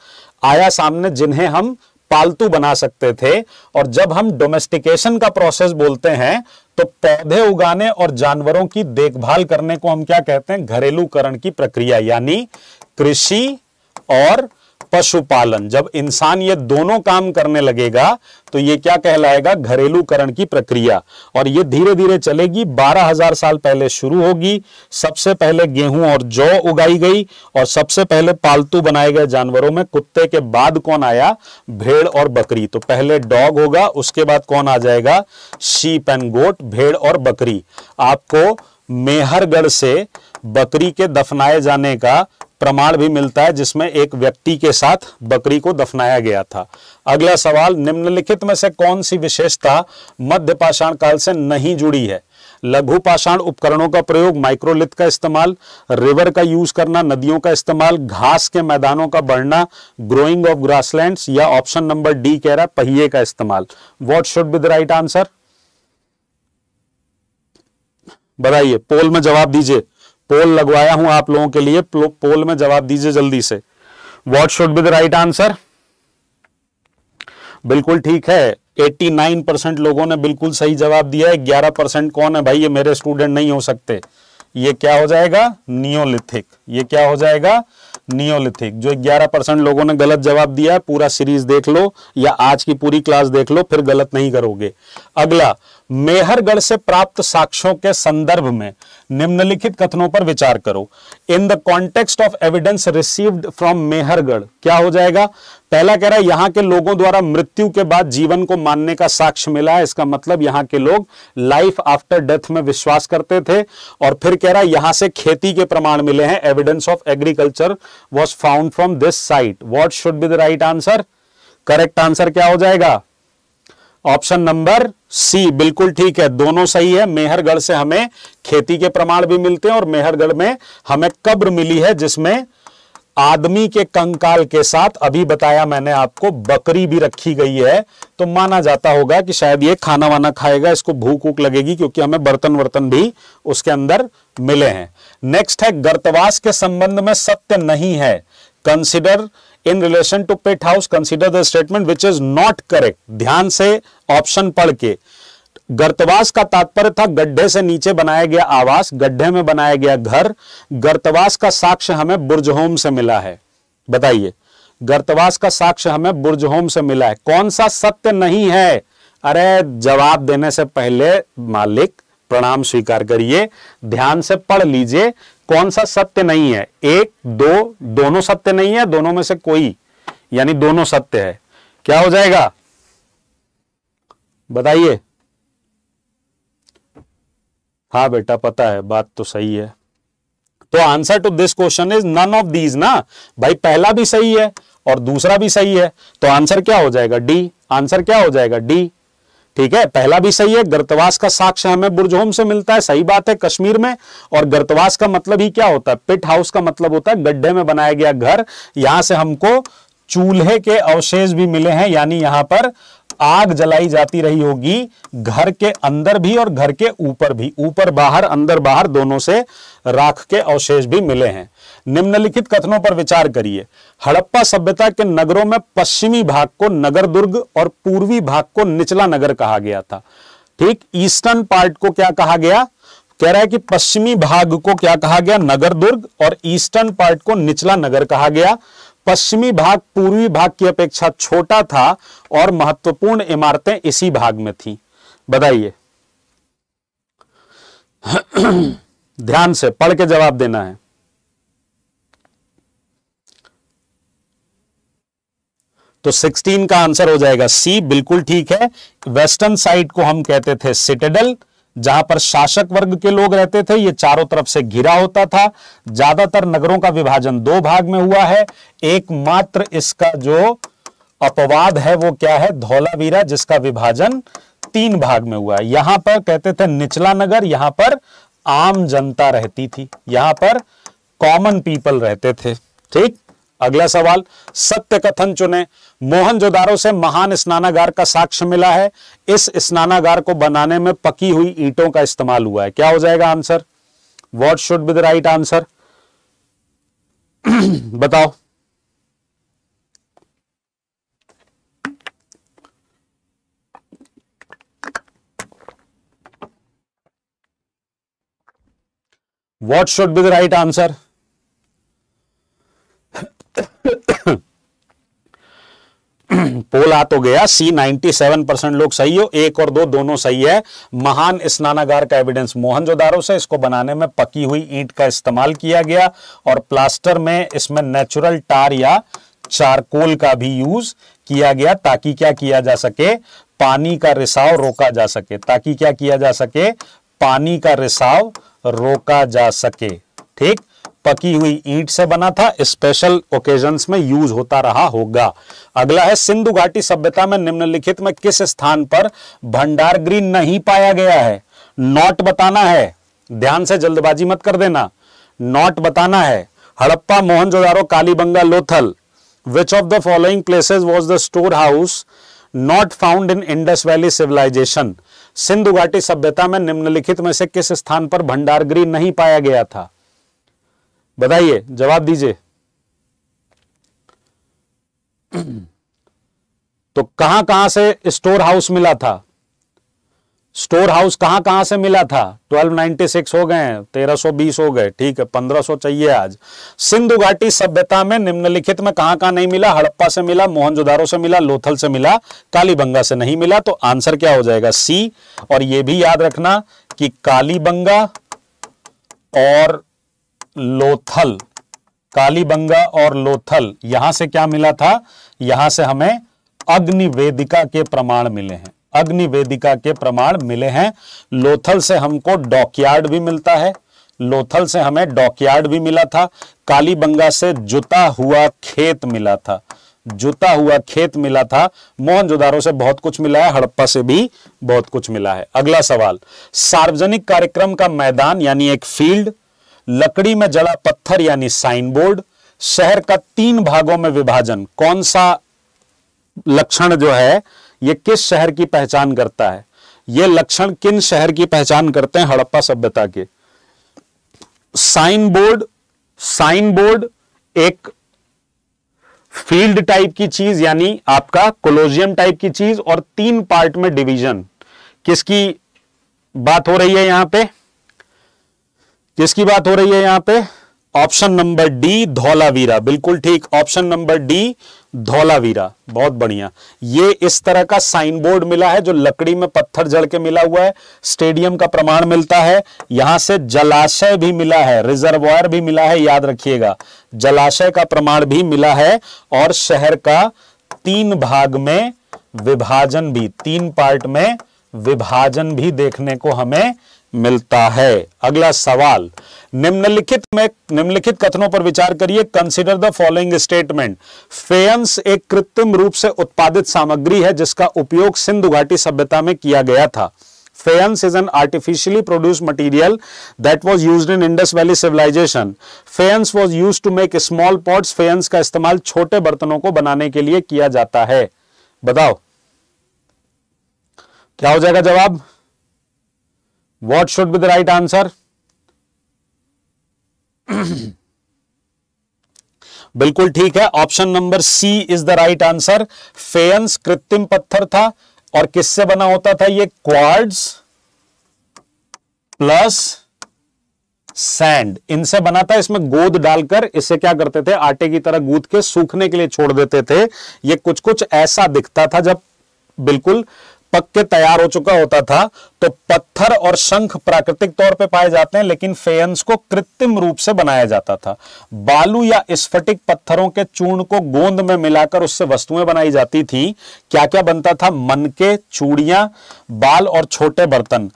आया सामने जिन्हें हम पालतू बना सकते थे और जब हम डोमेस्टिकेशन का प्रोसेस बोलते हैं तो पौधे उगाने और जानवरों की देखभाल करने को हम क्या कहते हैं घरेलूकरण की प्रक्रिया यानी कृषि और पशुपालन जब इंसान ये दोनों काम करने लगेगा तो ये क्या कहलाएगा घरेलूकरण की प्रक्रिया और ये धीरे धीरे चलेगी 12,000 साल पहले शुरू होगी सबसे पहले गेहूं और जौ उगाई गई और सबसे पहले पालतू बनाए गए जानवरों में कुत्ते के बाद कौन आया भेड़ और बकरी तो पहले डॉग होगा उसके बाद कौन आ जाएगा शीप एंड गोट भेड़ और बकरी आपको मेहरगढ़ से बकरी के दफनाए जाने का प्रमाण भी मिलता है जिसमें एक व्यक्ति के साथ बकरी को दफनाया गया था अगला सवाल निम्नलिखित में से कौन सी विशेषता मध्य पाषाण काल से नहीं जुड़ी है लघु पाषाण उपकरणों का प्रयोग माइक्रोलिथ का इस्तेमाल रिवर का यूज करना नदियों का इस्तेमाल घास के मैदानों का बढ़ना ग्रोइंग ऑफ ग्रासलैंड्स या ऑप्शन नंबर डी कह रहा पहिए का इस्तेमाल what should be the right answer बताइए पोल में जवाब दीजिए पोल लगवाया हूं आप लोगों के लिए पोल में जवाब दीजिए जल्दी से what should be the right answer बिल्कुल ठीक है 89 परसेंट लोगों ने बिल्कुल सही जवाब दिया है 11 परसेंट कौन है भाई ये मेरे स्टूडेंट नहीं हो सकते ये क्या हो जाएगा नियोलिथिक ये क्या हो जाएगा नियोलिथिक जो 11 परसेंट लोगों ने गलत जवाब दिया है पूरा सीरीज देख लो या आज की पूरी क्लास देख लो फिर गलत नहीं करोगे अगला मेहरगढ़ से प्राप्त साक्ष्यों के संदर्भ में निम्नलिखित कथनों पर विचार करो in the context of evidence received from Mehrgarh क्या हो जाएगा पहला कह रहा है यहां के लोगों द्वारा मृत्यु के बाद जीवन को मानने का साक्ष्य मिला है इसका मतलब यहां के लोग लाइफ आफ्टर डेथ में विश्वास करते थे और फिर कह रहा है यहां से खेती के प्रमाण मिले हैं evidence of agriculture was found from this site what should be the right answer correct answer क्या हो जाएगा ऑप्शन नंबर सी बिल्कुल ठीक है दोनों सही है मेहरगढ़ से हमें खेती के प्रमाण भी मिलते हैं और मेहरगढ़ में हमें कब्र मिली है जिसमें आदमी के कंकाल के साथ अभी बताया मैंने आपको बकरी भी रखी गई है तो माना जाता होगा कि शायद ये खाना वाना खाएगा इसको भूख वूक लगेगी क्योंकि हमें बर्तन वर्तन भी उसके अंदर मिले हैं नेक्स्ट है गर्तवास के संबंध में सत्य नहीं है consider in relation to pet house consider the statement which is not correct ध्यान से ऑप्शन पढ़ के गर्तवास का तात्पर्य था गड्ढे से नीचे बनाया गया आवास गड्ढे में बनाया गया घर गर्तवास का साक्ष्य हमें बुर्जहोम से मिला है बताइए गर्तवास का साक्ष्य हमें बुर्जहोम से मिला है कौन सा सत्य नहीं है अरे जवाब देने से पहले मालिक प्रणाम स्वीकार करिए ध्यान से पढ़ लीजिए कौन सा सत्य नहीं है एक दो दोनों सत्य नहीं है दोनों में से कोई यानी दोनों सत्य है क्या हो जाएगा बताइए हाँ बेटा पता है बात तो सही है तो answer to this question is none of these ना भाई पहला भी सही है और दूसरा भी सही है तो आंसर क्या हो जाएगा डी आंसर क्या हो जाएगा डी ठीक है पहला भी सही है गर्तवास का साक्ष्य हमें बुर्जहोम से मिलता है सही बात है कश्मीर में और गर्तवास का मतलब ही क्या होता है पिट हाउस का मतलब होता है गड्ढे में बनाया गया घर यहां से हमको चूल्हे के अवशेष भी मिले हैं यानी यहां पर आग जलाई जाती रही होगी घर के अंदर भी और घर के ऊपर भी ऊपर बाहर अंदर बाहर दोनों से राख के अवशेष भी मिले हैं निम्नलिखित कथनों पर विचार करिए हड़प्पा सभ्यता के नगरों में पश्चिमी भाग को नगर दुर्ग और पूर्वी भाग को निचला नगर कहा गया था ठीक ईस्टर्न पार्ट को क्या कहा गया कह रहा है कि पश्चिमी भाग को क्या कहा गया नगर दुर्ग और ईस्टर्न पार्ट को निचला नगर कहा गया पश्चिमी भाग पूर्वी भाग की अपेक्षा छोटा था और महत्वपूर्ण इमारतें इसी भाग में थी बताइए ध्यान से पढ़ के जवाब देना है तो 16 का आंसर हो जाएगा सी बिल्कुल ठीक है वेस्टर्न साइड को हम कहते थे सिटेडल जहां पर शासक वर्ग के लोग रहते थे ये चारों तरफ से घिरा होता था ज्यादातर नगरों का विभाजन दो भाग में हुआ है एकमात्र इसका जो अपवाद है वो क्या है धौलावीरा जिसका विभाजन तीन भाग में हुआ है यहां पर कहते थे निचला नगर यहां पर आम जनता रहती थी यहां पर कॉमन पीपल रहते थे ठीक अगला सवाल सत्य कथन चुने मोहनजोदारो से महान स्नानागार का साक्ष्य मिला है इस स्नानागार को बनाने में पकी हुई ईटों का इस्तेमाल हुआ है क्या हो जाएगा answer what should be the right answer बताओ what should be the right answer poll आ तो गया सी 97 परसेंट लोग सही हो एक और दो दोनों सही है महान स्नानागार का एविडेंस मोहनजोदारो से इसको बनाने में पकी हुई ईंट का इस्तेमाल किया गया और प्लास्टर में इसमें नेचुरल टार या चारकोल का भी यूज किया गया ताकि क्या किया जा सके पानी का रिसाव रोका जा सके ताकि क्या किया जा सके पानी का रिसाव रोका जा सके ठीक पकी हुई ईंट से बना था स्पेशल ओकेजन्स में यूज होता रहा होगा अगला है सिंधु घाटी सभ्यता में निम्नलिखित में किस स्थान पर भंडार गृह नहीं पाया गया है नॉट बताना है ध्यान से जल्दबाजी मत कर देना नॉट बताना है Harappa Mohenjodaro Kalibanga Lothal which of the following places was the store house not found in Indus valley civilisation Sindhu घाटी सभ्यता में निम्नलिखित में से किस स्थान पर भंडारगृह नहीं पाया गया था बताइए जवाब दीजिए तो कहां कहां से स्टोर हाउस मिला था स्टोर हाउस कहां कहां से मिला था 1296 हो गए 1320 हो गए ठीक है 1500 चाहिए आज सिंधु घाटी सभ्यता में निम्नलिखित में कहां कहां नहीं मिला हड़प्पा से मिला मोहनजोदारो से मिला लोथल से मिला कालीबंगा से नहीं मिला तो आंसर क्या हो जाएगा सी और यह भी याद रखना कि कालीबंगा और लोथल कालीबंगा और लोथल यहां से क्या मिला था यहां से हमें अग्निवेदिका के प्रमाण मिले हैं अग्निवेदिका के प्रमाण मिले हैं लोथल से हमको डॉकयार्ड भी मिलता है लोथल से हमें डॉकयार्ड भी मिला था कालीबंगा से जुता हुआ खेत मिला था जुता हुआ खेत मिला था मोहनजोदारो से बहुत कुछ मिला है हड़प्पा से भी बहुत कुछ मिला है अगला सवाल सार्वजनिक कार्यक्रम का मैदान यानी एक फील्ड लकड़ी में जड़ा पत्थर यानी साइन बोर्ड शहर का तीन भागों में विभाजन कौन सा लक्षण जो है यह किस शहर की पहचान करता है यह लक्षण किन शहर की पहचान करते हैं हड़प्पा सभ्यता के साइन बोर्ड साइन बोर्ड एक फील्ड टाइप की चीज यानी आपका कोलोजियम टाइप की चीज और तीन पार्ट में डिवीजन किसकी बात हो रही है यहां पे किसकी बात हो रही है यहां पे ऑप्शन नंबर डी धौलावीरा बिल्कुल ठीक ऑप्शन नंबर डी धौलावीरा बहुत बढ़िया ये इस तरह का साइन बोर्ड मिला है जो लकड़ी में पत्थर जड़ के मिला हुआ है स्टेडियम का प्रमाण मिलता है यहां से जलाशय भी मिला है रिजर्वायर भी मिला है याद रखिएगा जलाशय का प्रमाण भी मिला है और शहर का तीन भाग में विभाजन भी तीन पार्ट में विभाजन भी देखने को हमें मिलता है अगला सवाल निम्नलिखित में निम्नलिखित कथनों पर विचार करिए consider the following statement faience एक कृत्रिम रूप से उत्पादित सामग्री है जिसका उपयोग सिंधु घाटी सभ्यता में किया गया था faience is an artificially produce material that was use in Indus valley civilisation faience was use to make small pots. Faience का इस्तेमाल छोटे बर्तनों को बनाने के लिए किया जाता है बताओ क्या हो जाएगा जवाब what should be the right answer बिल्कुल ठीक है option number C is the right answer faience कृत्रिम पत्थर था और किससे बना होता था ये क्वार्ड्स प्लस सैंड इनसे बना था इसमें गोद डालकर इसे क्या करते थे आटे की तरह गूद के सूखने के लिए छोड़ देते थे ये कुछ कुछ ऐसा दिखता था जब बिल्कुल पक्के तैयार हो चुका होता था तो पत्थर और शंख प्राकृतिक तौर पे पाए जाते हैं लेकिन फेयंस को कृत्रिम रूप से बनाया जाता था बालू या स्फटिक पत्थरों के चूर्ण को गोंद में मिलाकर उससे वस्तुएं बनाई जाती थी क्या क्या बनता था मनके चूड़ियां बाल और छोटे बर्तन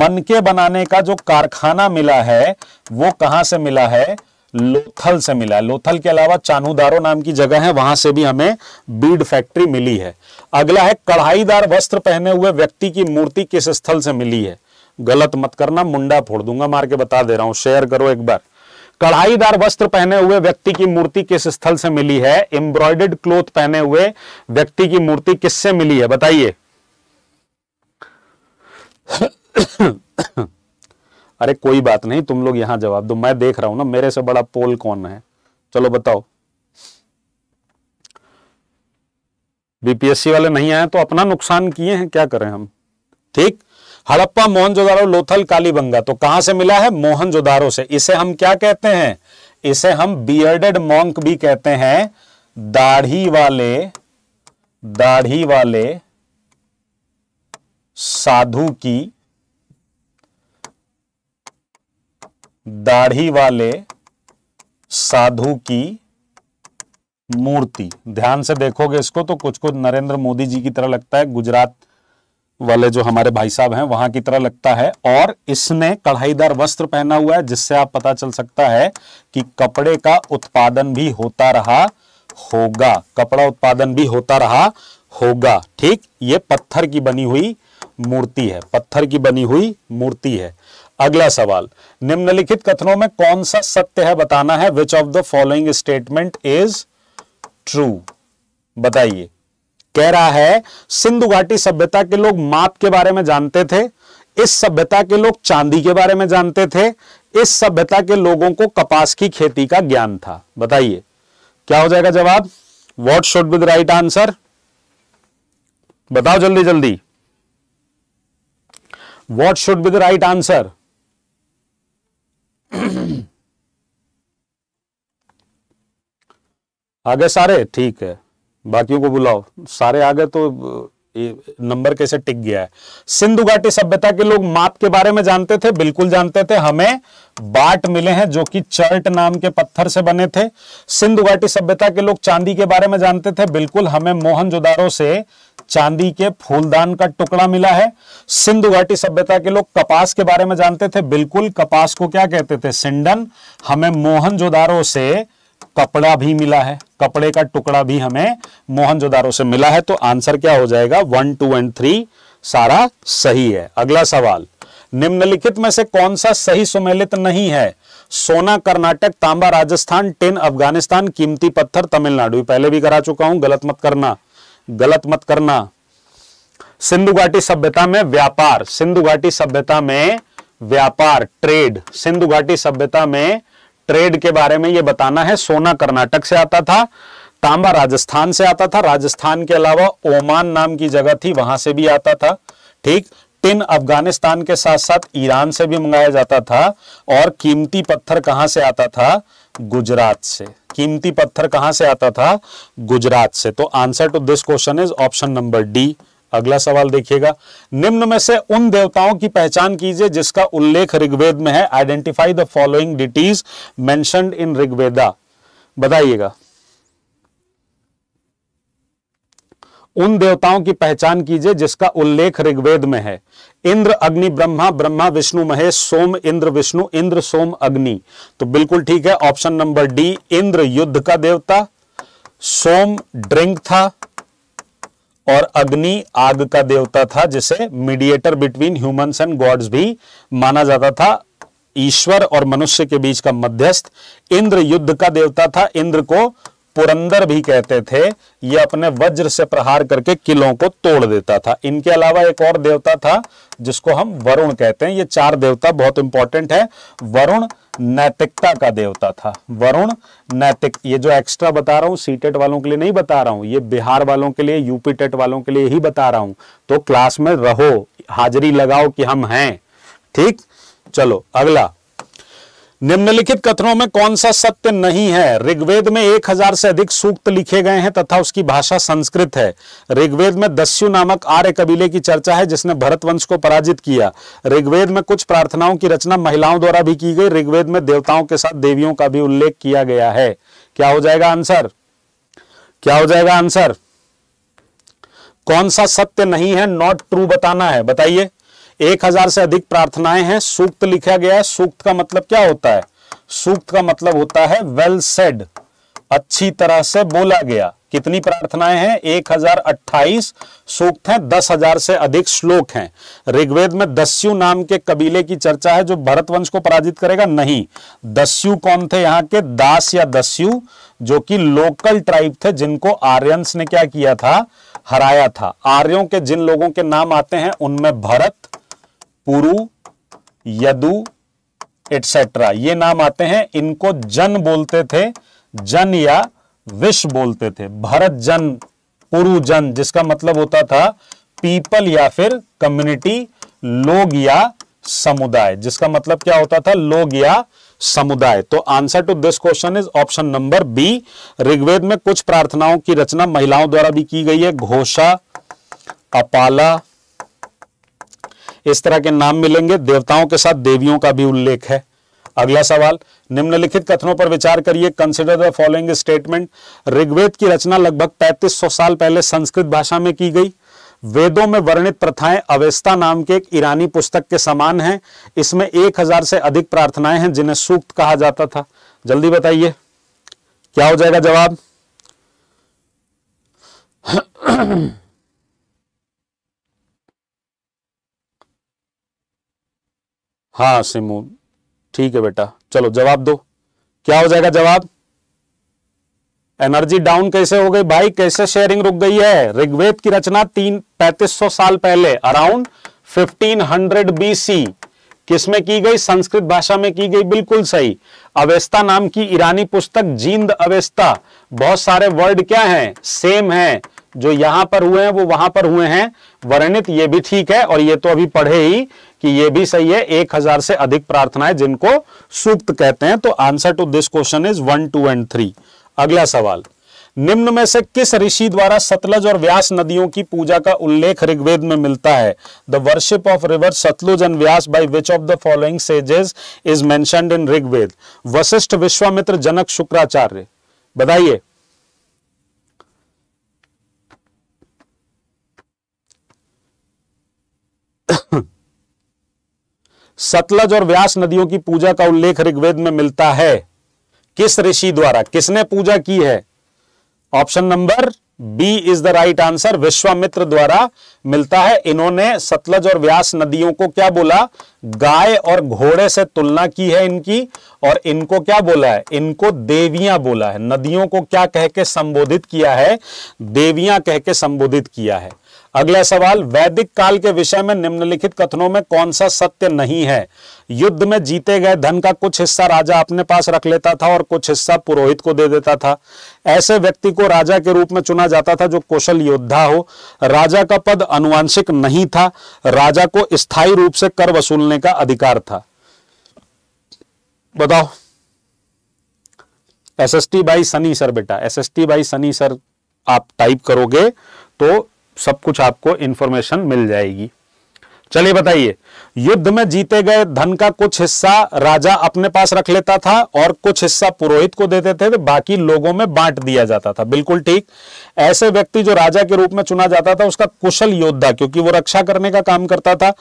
मनके बनाने का जो कारखाना मिला है वो कहां से मिला है लोथल से मिला है लोथल के अलावा चानूदारो नाम की जगह है वहां से भी हमें बीड फैक्ट्री मिली है अगला है कढ़ाईदार वस्त्र पहने हुए व्यक्ति की मूर्ति किस स्थल से मिली है गलत मत करना मुंडा फोड़ दूंगा मार के बता दे रहा हूं शेयर करो एक बार कढ़ाईदार वस्त्र पहने हुए व्यक्ति की मूर्ति किस स्थल से मिली है एम्ब्रॉयडर्ड क्लोथ पहने हुए व्यक्ति की मूर्ति किससे मिली है बताइए अरे कोई बात नहीं तुम लोग यहां जवाब दो मैं देख रहा हूं ना मेरे से बड़ा पोल कौन है चलो बताओ बीपीएससी वाले नहीं आए तो अपना नुकसान किए हैं क्या करें हम ठीक हड़प्पा मोहनजोदारो लोथल कालीबंगा तो कहां से मिला है मोहनजोदारो से इसे हम क्या कहते हैं इसे हम बियर्डेड मॉन्क भी कहते हैं दाढ़ी वाले दाढ़ी वाले साधु की दाढ़ी वाले साधु की मूर्ति ध्यान से देखोगे इसको तो कुछ कुछ नरेंद्र मोदी जी की तरह लगता है गुजरात वाले जो हमारे भाई साहब हैं वहां की तरह लगता है और इसने कढ़ाईदार वस्त्र पहना हुआ है जिससे आप पता चल सकता है कि कपड़े का उत्पादन भी होता रहा होगा कपड़ा उत्पादन भी होता रहा होगा ठीक ये पत्थर की बनी हुई मूर्ति है पत्थर की बनी हुई मूर्ति है अगला सवाल निम्नलिखित कथनों में कौन सा सत्य है बताना है which of the following statement is true बताइए कह रहा है सिंधु घाटी सभ्यता के लोग माप के बारे में जानते थे इस सभ्यता के लोग चांदी के बारे में जानते थे इस सभ्यता के लोगों को कपास की खेती का ज्ञान था बताइए क्या हो जाएगा जवाब what should be the right answer बताओ जल्दी जल्दी what should be the right answer आगे सारे ठीक है बाकियों को बुलाओ सारे आगे तो नंबर कैसे टिक गया है सिंधु घाटी सभ्यता के लोग माप के बारे में जानते थे बिल्कुल जानते थे हमें बाट मिले हैं जो कि चर्ट नाम के पत्थर से बने थे सिंधु घाटी सभ्यता के लोग चांदी के बारे में जानते थे बिल्कुल हमें मोहन से चांदी के फूलदान का टुकड़ा मिला है सिंधु घाटी सभ्यता के लोग कपास के बारे में जानते थे बिल्कुल कपास को क्या कहते थे सिंडन हमें मोहन से कपड़ा भी मिला है कपड़े का टुकड़ा भी हमें मोहनजोदारो से मिला है तो आंसर क्या हो जाएगा वन टू एंड थ्री सारा सही है अगला सवाल निम्नलिखित में से कौन सा सही सुमेलित नहीं है सोना कर्नाटक तांबा राजस्थान टिन अफगानिस्तान कीमती पत्थर तमिलनाडु पहले भी करा चुका हूं गलत मत करना गलत मत करना सिंधु घाटी सभ्यता में व्यापार सिंधु घाटी सभ्यता में व्यापार ट्रेड सिंधु घाटी सभ्यता में ट्रेड के बारे में ये बताना है सोना कर्नाटक से आता था तांबा राजस्थान से आता था राजस्थान के अलावा ओमान नाम की जगह थी वहां से भी आता था ठीक टिन अफगानिस्तान के साथ साथ ईरान से भी मंगाया जाता था और कीमती पत्थर कहां से आता था गुजरात से कीमती पत्थर कहां से आता था गुजरात से तो answer to this question is option number D अगला सवाल देखिएगा निम्न में से उन देवताओं की पहचान कीजिए जिसका उल्लेख ऋग्वेद में है identify the following deities mentioned in Rigveda बताइएगा उन देवताओं की पहचान कीजिए जिसका उल्लेख ऋग्वेद में है इंद्र अग्नि ब्रह्मा ब्रह्मा विष्णु महेश सोम इंद्र विष्णु इंद्र सोम अग्नि तो बिल्कुल ठीक है ऑप्शन नंबर डी इंद्र युद्ध का देवता सोम ड्रिंक था और अग्नि आग का देवता था जिसे mediator between humans and gods भी माना जाता था ईश्वर और मनुष्य के बीच का मध्यस्थ इंद्र युद्ध का देवता था इंद्र को पुरंदर भी कहते थे ये अपने वज्र से प्रहार करके किलों को तोड़ देता था इनके अलावा एक और देवता था जिसको हम वरुण कहते हैं ये चार देवता बहुत इंपॉर्टेंट है वरुण नैतिकता का देवता था वरुण नैतिक ये जो एक्स्ट्रा बता रहा हूं सीटेट वालों के लिए नहीं बता रहा हूं ये बिहार वालों के लिए यूपी टेट वालों के लिए ही बता रहा हूं तो क्लास में रहो हाजिरी लगाओ कि हम हैं ठीक चलो अगला निम्नलिखित कथनों में कौन सा सत्य नहीं है ऋग्वेद में एक हजार से अधिक सूक्त लिखे गए हैं तथा उसकी भाषा संस्कृत है ऋग्वेद में दस्यु नामक आर्य कबीले की चर्चा है जिसने भरत वंश को पराजित किया ऋग्वेद में कुछ प्रार्थनाओं की रचना महिलाओं द्वारा भी की गई ऋग्वेद में देवताओं के साथ देवियों का भी उल्लेख किया गया है क्या हो जाएगा आंसर क्या हो जाएगा आंसर कौन सा सत्य नहीं है नॉट ट्रू बताना है बताइए एक हजार से अधिक प्रार्थनाएं हैं सूक्त लिखा गया है सूक्त का मतलब क्या होता है सूक्त का मतलब होता है वेल सेड अच्छी तरह से बोला गया कितनी प्रार्थनाएं हैं एक हजार अट्ठाईस सूक्त हैं दस हजार से अधिक श्लोक हैं ऋग्वेद में दस्यु नाम के कबीले की चर्चा है जो भरत वंश को पराजित करेगा नहीं दस्यु कौन थे यहाँ के दास या दस्यु जो कि लोकल ट्राइब थे जिनको आर्यंस ने क्या किया था हराया था आर्यों के जिन लोगों के नाम आते हैं उनमें भरत पुरु यदु एटसेट्रा ये नाम आते हैं इनको जन बोलते थे जन या विश्व बोलते थे भरत जन पुरु जन जिसका मतलब होता था पीपल या फिर कम्युनिटी लोग या समुदाय जिसका मतलब क्या होता था लोग या समुदाय तो answer to this question is option number B Rigveda में कुछ प्रार्थनाओं की रचना महिलाओं द्वारा भी की गई है घोषा अपाला इस तरह के नाम मिलेंगे देवताओं के साथ देवियों का भी उल्लेख है अगला सवाल निम्नलिखित कथनों पर विचार करिए consider the following statement Rigveda की रचना लगभग 3500 साल पहले संस्कृत भाषा में की गई वेदों में वर्णित प्रथाएं अवेस्ता नाम के एक ईरानी पुस्तक के समान हैं इसमें एक हजार से अधिक प्रार्थनाएं हैं जिन्हें सूक्त कहा जाता था जल्दी बताइए क्या हो जाएगा जवाब हाँ सिमू ठीक है बेटा चलो जवाब दो क्या हो जाएगा जवाब एनर्जी डाउन कैसे हो गई भाई कैसे शेयरिंग रुक गई है ऋग्वेद की रचना तीन पैंतीस सौ साल पहले अराउंड 1500 हंड्रेड बीसी किसमें की गई संस्कृत भाषा में की गई बिल्कुल सही अवेस्ता नाम की ईरानी पुस्तक जींद अवेस्ता बहुत सारे वर्ड क्या हैं सेम हैं जो यहां पर हुए हैं वो वहां पर हुए हैं वर्णित ये भी ठीक है और ये तो अभी पढ़े ही कि ये भी सही है एक हजार से अधिक प्रार्थनाएं जिनको सूक्त कहते हैं तो answer to this question is one two and three अगला सवाल निम्न में से किस ऋषि द्वारा सतलज और व्यास नदियों की पूजा का उल्लेख ऋग्वेद में मिलता है the worship of river Sutlej and Vyas by which of the following sages is mentioned in Rigveda Vashishtha Vishwamitra Janak Shukracharya बताइए सतलज और व्यास नदियों की पूजा का उल्लेख ऋग्वेद में मिलता है किस ऋषि द्वारा किसने पूजा की है option number B is the right answer Vishwamitra द्वारा मिलता है इन्होंने सतलज और व्यास नदियों को क्या बोला गाय और घोड़े से तुलना की है इनकी और इनको क्या बोला है इनको देवियां बोला है नदियों को क्या कह के संबोधित किया है देवियां कह के संबोधित किया है अगला सवाल वैदिक काल के विषय में निम्नलिखित कथनों में कौन सा सत्य नहीं है युद्ध में जीते गए धन का कुछ हिस्सा राजा अपने पास रख लेता था और कुछ हिस्सा पुरोहित को दे देता था ऐसे व्यक्ति को राजा के रूप में चुना जाता था जो कुशल योद्धा हो राजा का पद अनुवांशिक नहीं था राजा को स्थायी रूप से कर वसूलने का अधिकार था बताओ S S T by Sunny sir बेटा S S T by Sunny sir आप टाइप करोगे तो सब कुछ आपको इंफॉर्मेशन मिल जाएगी चलिए बताइए युद्ध में जीते गए धन का कुछ हिस्सा राजा अपने पास रख लेता था और कुछ हिस्सा पुरोहित को देते थे तो बाकी लोगों में बांट दिया जाता था बिल्कुल ठीक ऐसे व्यक्ति जो राजा के रूप में चुना जाता था उसका कुशल योद्धा क्योंकि वो रक्षा करने का काम करता था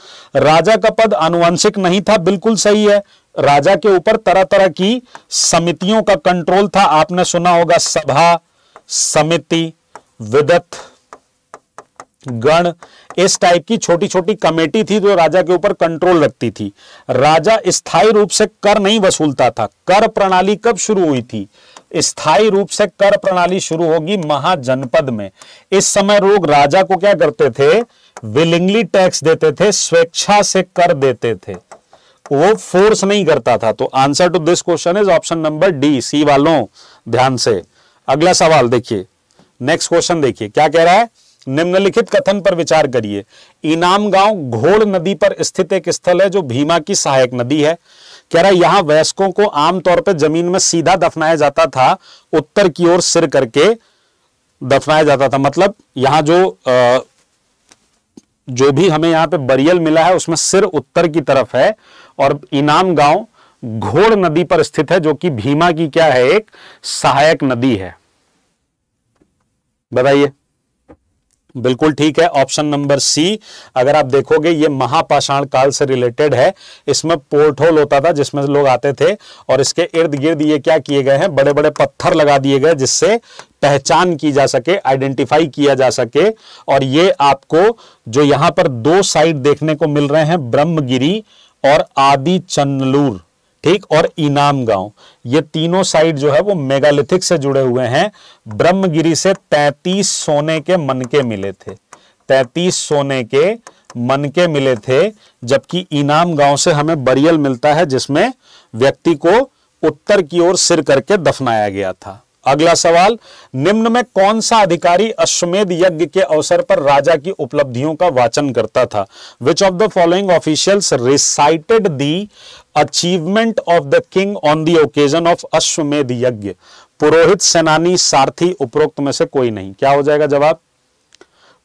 राजा का पद अनुवंशिक नहीं था बिल्कुल सही है राजा के ऊपर तरह तरह की समितियों का कंट्रोल था आपने सुना होगा सभा समिति विदत्थ गण इस टाइप की छोटी छोटी कमेटी थी जो राजा के ऊपर कंट्रोल रखती थी राजा स्थायी रूप से कर नहीं वसूलता था कर प्रणाली कब शुरू हुई थी स्थायी रूप से कर प्रणाली शुरू होगी महाजनपद में इस समय लोग राजा को क्या करते थे विलिंगली टैक्स देते थे स्वेच्छा से कर देते थे वो फोर्स नहीं करता था तो answer to this question is option number D C वालों ध्यान से अगला सवाल देखिए नेक्स्ट क्वेश्चन देखिए क्या कह रहा है निम्नलिखित कथन पर विचार करिए इनाम गांव घोड़ नदी पर स्थित एक स्थल है जो भीमा की सहायक नदी है कह रहा है यहां वयस्कों को आमतौर पर जमीन में सीधा दफनाया जाता था उत्तर की ओर सिर करके दफनाया जाता था मतलब यहां जो आ, जो भी हमें यहां पे बरियल मिला है उसमें सिर उत्तर की तरफ है और इनाम गांव घोड़ नदी पर स्थित है जो कि भीमा की क्या है एक सहायक नदी है बताइए बिल्कुल ठीक है ऑप्शन नंबर सी अगर आप देखोगे ये महापाषाण काल से रिलेटेड है इसमें पोर्ट होल होता था जिसमें लोग आते थे और इसके इर्द गिर्द ये क्या किए गए हैं बड़े बड़े पत्थर लगा दिए गए जिससे पहचान की जा सके आइडेंटिफाई किया जा सके और ये आपको जो यहां पर दो साइड देखने को मिल रहे हैं ब्रह्मगिरी और आदि चन्नलूर ठीक और इनाम गांव ये तीनों साइड जो है वो मेगालिथिक से जुड़े हुए हैं ब्रह्मगिरी से 33 सोने के मन के मिले थे 33 सोने के मन के मिले थे जबकि इनाम गांव से हमें बरियल मिलता है जिसमें व्यक्ति को उत्तर की ओर सिर करके दफनाया गया था अगला सवाल निम्न में कौन सा अधिकारी अश्वमेध यज्ञ के अवसर पर राजा की उपलब्धियों का वाचन करता था which of the following officials recited the achievement of the king on the occasion of Ashvamedha yagya पुरोहित सेनानी सारथी उपरोक्त में से कोई नहीं क्या हो जाएगा जवाब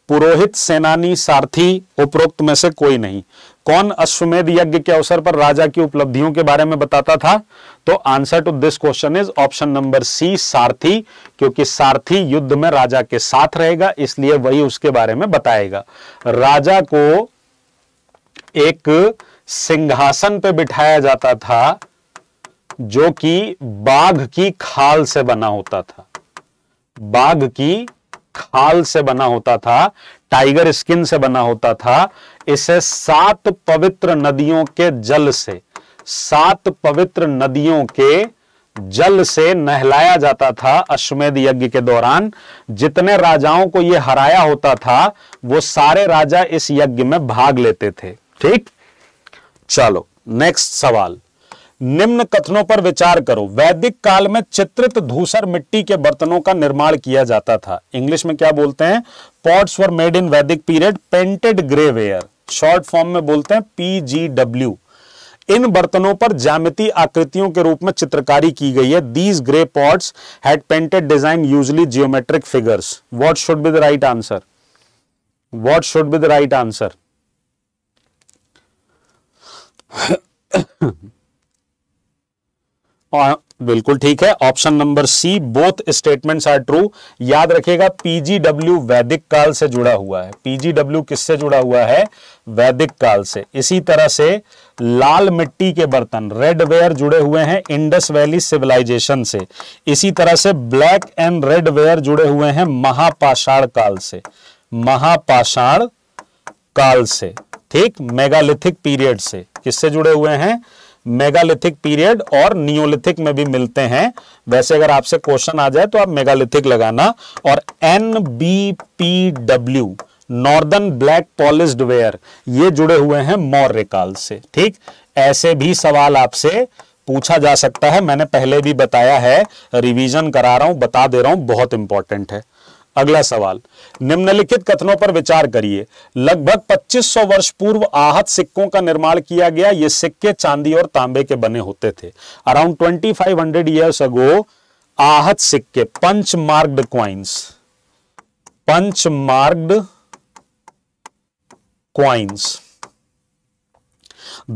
पुरोहित सेनानी सारथी उपरोक्त में से कोई नहीं कौन अश्वमेध यज्ञ के अवसर पर राजा की उपलब्धियों के बारे में बताता था तो answer to this question is option number C सारथी क्योंकि सारथी युद्ध में राजा के साथ रहेगा इसलिए वही उसके बारे में बताएगा राजा को एक सिंहासन पे बिठाया जाता था जो कि बाघ की खाल से बना होता था बाघ की खाल से बना होता था टाइगर स्किन से बना होता था इसे सात पवित्र नदियों के जल से सात पवित्र नदियों के जल से नहलाया जाता था अश्वमेध यज्ञ के दौरान जितने राजाओं को यह हराया होता था वो सारे राजा इस यज्ञ में भाग लेते थे ठीक चलो नेक्स्ट सवाल निम्न कथनों पर विचार करो वैदिक काल में चित्रित धूसर मिट्टी के बर्तनों का निर्माण किया जाता था इंग्लिश में क्या बोलते हैं pots were made in Vedic period painted greyware short form में बोलते हैं पीजीडब्ल्यू इन बर्तनों पर जामिति आकृतियों के रूप में चित्रकारी की गई है these grey pots had painted design usually geometric figures what should be the right answer what should be the right answer हाँ, बिल्कुल ठीक है option number C both statements are true याद रखिएगा पीजीडब्ल्यू वैदिक काल से जुड़ा हुआ है पीजीडब्ल्यू किससे जुड़ा हुआ है वैदिक काल से इसी तरह से लाल मिट्टी के बर्तन रेड वेयर जुड़े हुए हैं इंडस वैली सिविलाइजेशन से इसी तरह से ब्लैक एंड रेड वेयर जुड़े हुए हैं महापाषाण काल से महापाषाण काल से ठीक मेगालिथिक पीरियड से किससे जुड़े हुए हैं मेगालिथिक पीरियड और नियोलिथिक में भी मिलते हैं वैसे अगर आपसे क्वेश्चन आ जाए तो आप मेगालिथिक लगाना और N B P W northern black polished ware ये जुड़े हुए हैं मौर्य काल से ठीक ऐसे भी सवाल आपसे पूछा जा सकता है मैंने पहले भी बताया है रिवीजन करा रहा हूं बता दे रहा हूं बहुत इंपॉर्टेंट है अगला सवाल निम्नलिखित कथनों पर विचार करिए लगभग 2500 वर्ष पूर्व आहत सिक्कों का निर्माण किया गया ये सिक्के चांदी और तांबे के बने होते थे अराउंड 2500 ईयर्स अगो आहत सिक्के punch marked coins punch marked coins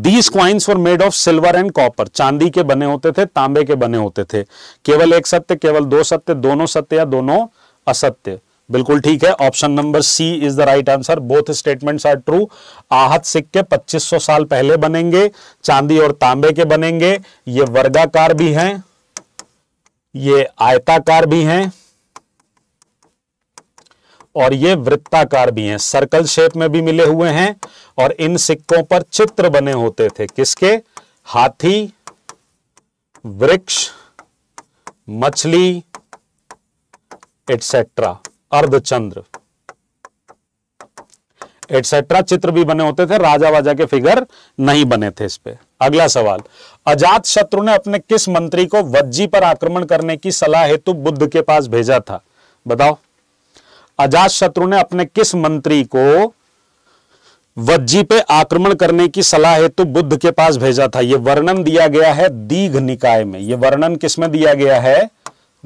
these coins were made of silver and copper चांदी के बने होते थे तांबे के बने होते थे केवल एक सत्य केवल दो सत्य दोनों सत्य या दोनों असत्य बिल्कुल ठीक है option number C is the right answer both statements are true आहत सिक्के 2500 साल पहले बनेंगे चांदी और तांबे के बनेंगे ये वर्गाकार भी हैं ये आयताकार भी हैं और ये वृत्ताकार भी हैं सर्कल शेप में भी मिले हुए हैं और इन सिक्कों पर चित्र बने होते थे किसके हाथी वृक्ष मछली एटसेट्रा अर्धचंद्र एटसेट्रा चित्र भी बने होते थे राजा वाजा के फिगर नहीं बने थे इस पे अगला सवाल अजात शत्रु ने अपने किस मंत्री को वज्जी पर आक्रमण करने की सलाह हेतु बुद्ध के पास भेजा था बताओ अजात शत्रु ने अपने किस मंत्री को वज्जी पे आक्रमण करने की सलाह हेतु बुद्ध के पास भेजा था यह वर्णन दिया गया है दीघ निकाय में यह वर्णन किसमें दिया गया है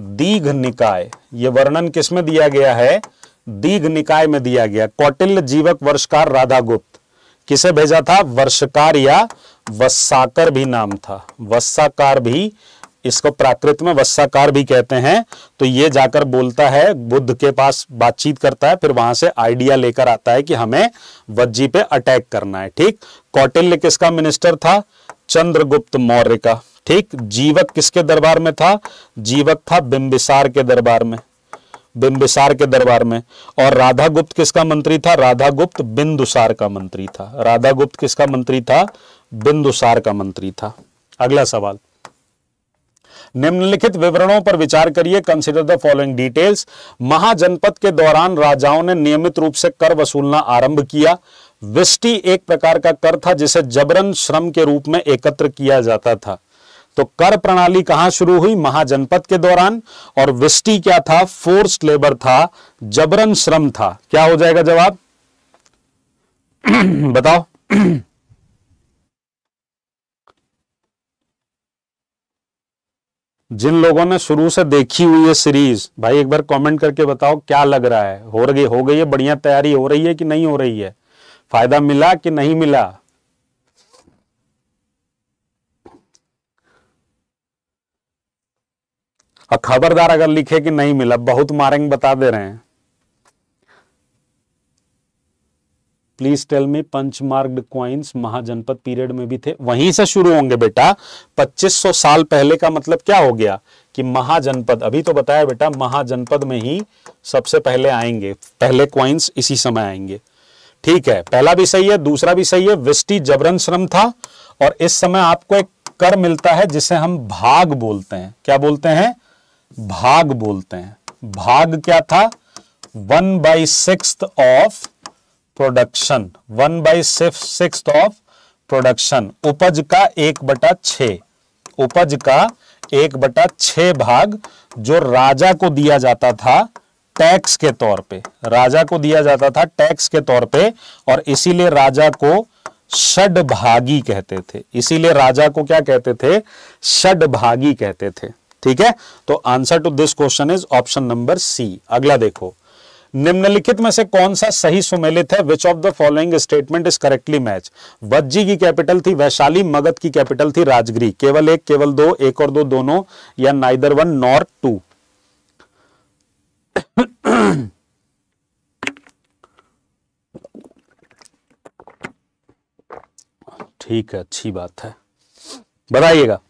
दीघ निकाय ये वर्णन किसमें दिया गया है दीघ निकाय में दिया गया कौटिल्य जीवक वर्षकार राधा गुप्त किसे भेजा था वर्षकार या वस्साकर भी नाम था वस्साकार भी इसको प्राकृत में वस्साकार भी कहते हैं तो ये जाकर बोलता है बुद्ध के पास बातचीत करता है फिर वहां से आइडिया लेकर आता है कि हमें वज्जी पे अटैक करना है ठीक कौटिल्य किसका मिनिस्टर था चंद्रगुप्त मौर्य का ठीक जीवक किसके दरबार में था जीवक था बिंबिसार के दरबार में बिंबिसार के दरबार में और राधा गुप्त किसका मंत्री था राधा गुप्त बिंदुसार का मंत्री था राधा गुप्त किसका मंत्री था बिंदुसार का मंत्री था अगला सवाल निम्नलिखित विवरणों पर विचार करिए consider the following details Mahajanapada के दौरान राजाओं ने नियमित रूप से कर वसूलना आरंभ किया विष्टि एक प्रकार का कर था जिसे जबरन श्रम के रूप में एकत्र किया जाता था तो कर प्रणाली कहां शुरू हुई महाजनपद के दौरान और विष्टि क्या था फोर्स लेबर था जबरन श्रम था क्या हो जाएगा जवाब बताओ जिन लोगों ने शुरू से देखी हुई है सीरीज भाई एक बार कमेंट करके बताओ क्या लग रहा है हो रही हो गई है बढ़िया तैयारी हो रही है कि नहीं हो रही है फायदा मिला कि नहीं मिला और खबरदार अगर लिखे कि नहीं मिला बहुत मारेंगे बता दे रहे हैं प्लीज टेल मी पंच मार्ग क्वाइंस महाजनपद पीरियड में भी थे वहीं से शुरू होंगे बेटा 2500 साल पहले का मतलब क्या हो गया कि महाजनपद अभी तो बताया बेटा महाजनपद में ही सबसे पहले आएंगे पहले क्वाइंस इसी समय आएंगे ठीक है पहला भी सही है दूसरा भी सही है विष्टि जबरन श्रम था और इस समय आपको एक कर मिलता है जिसे हम भाग बोलते हैं क्या बोलते हैं भाग बोलते हैं भाग क्या था one by six of production one by six of production उपज का एक बटा छ उपज का एक बटा छ भाग जो राजा को दिया जाता था टैक्स के तौर पे राजा को दिया जाता था टैक्स के तौर पे और इसीलिए राजा को षडभागी कहते थे इसीलिए राजा को क्या कहते थे षडभागी कहते थे ठीक है तो answer to this question is option number C अगला देखो निम्नलिखित में से कौन सा सही सुमेलित है which of the following statement is correctly match Vajji की कैपिटल थी वैशाली मगध की कैपिटल थी राजगिरी केवल एक केवल दो एक और दो दोनों या नाइदर वन नॉर टू ठीक है अच्छी बात है बताइएगा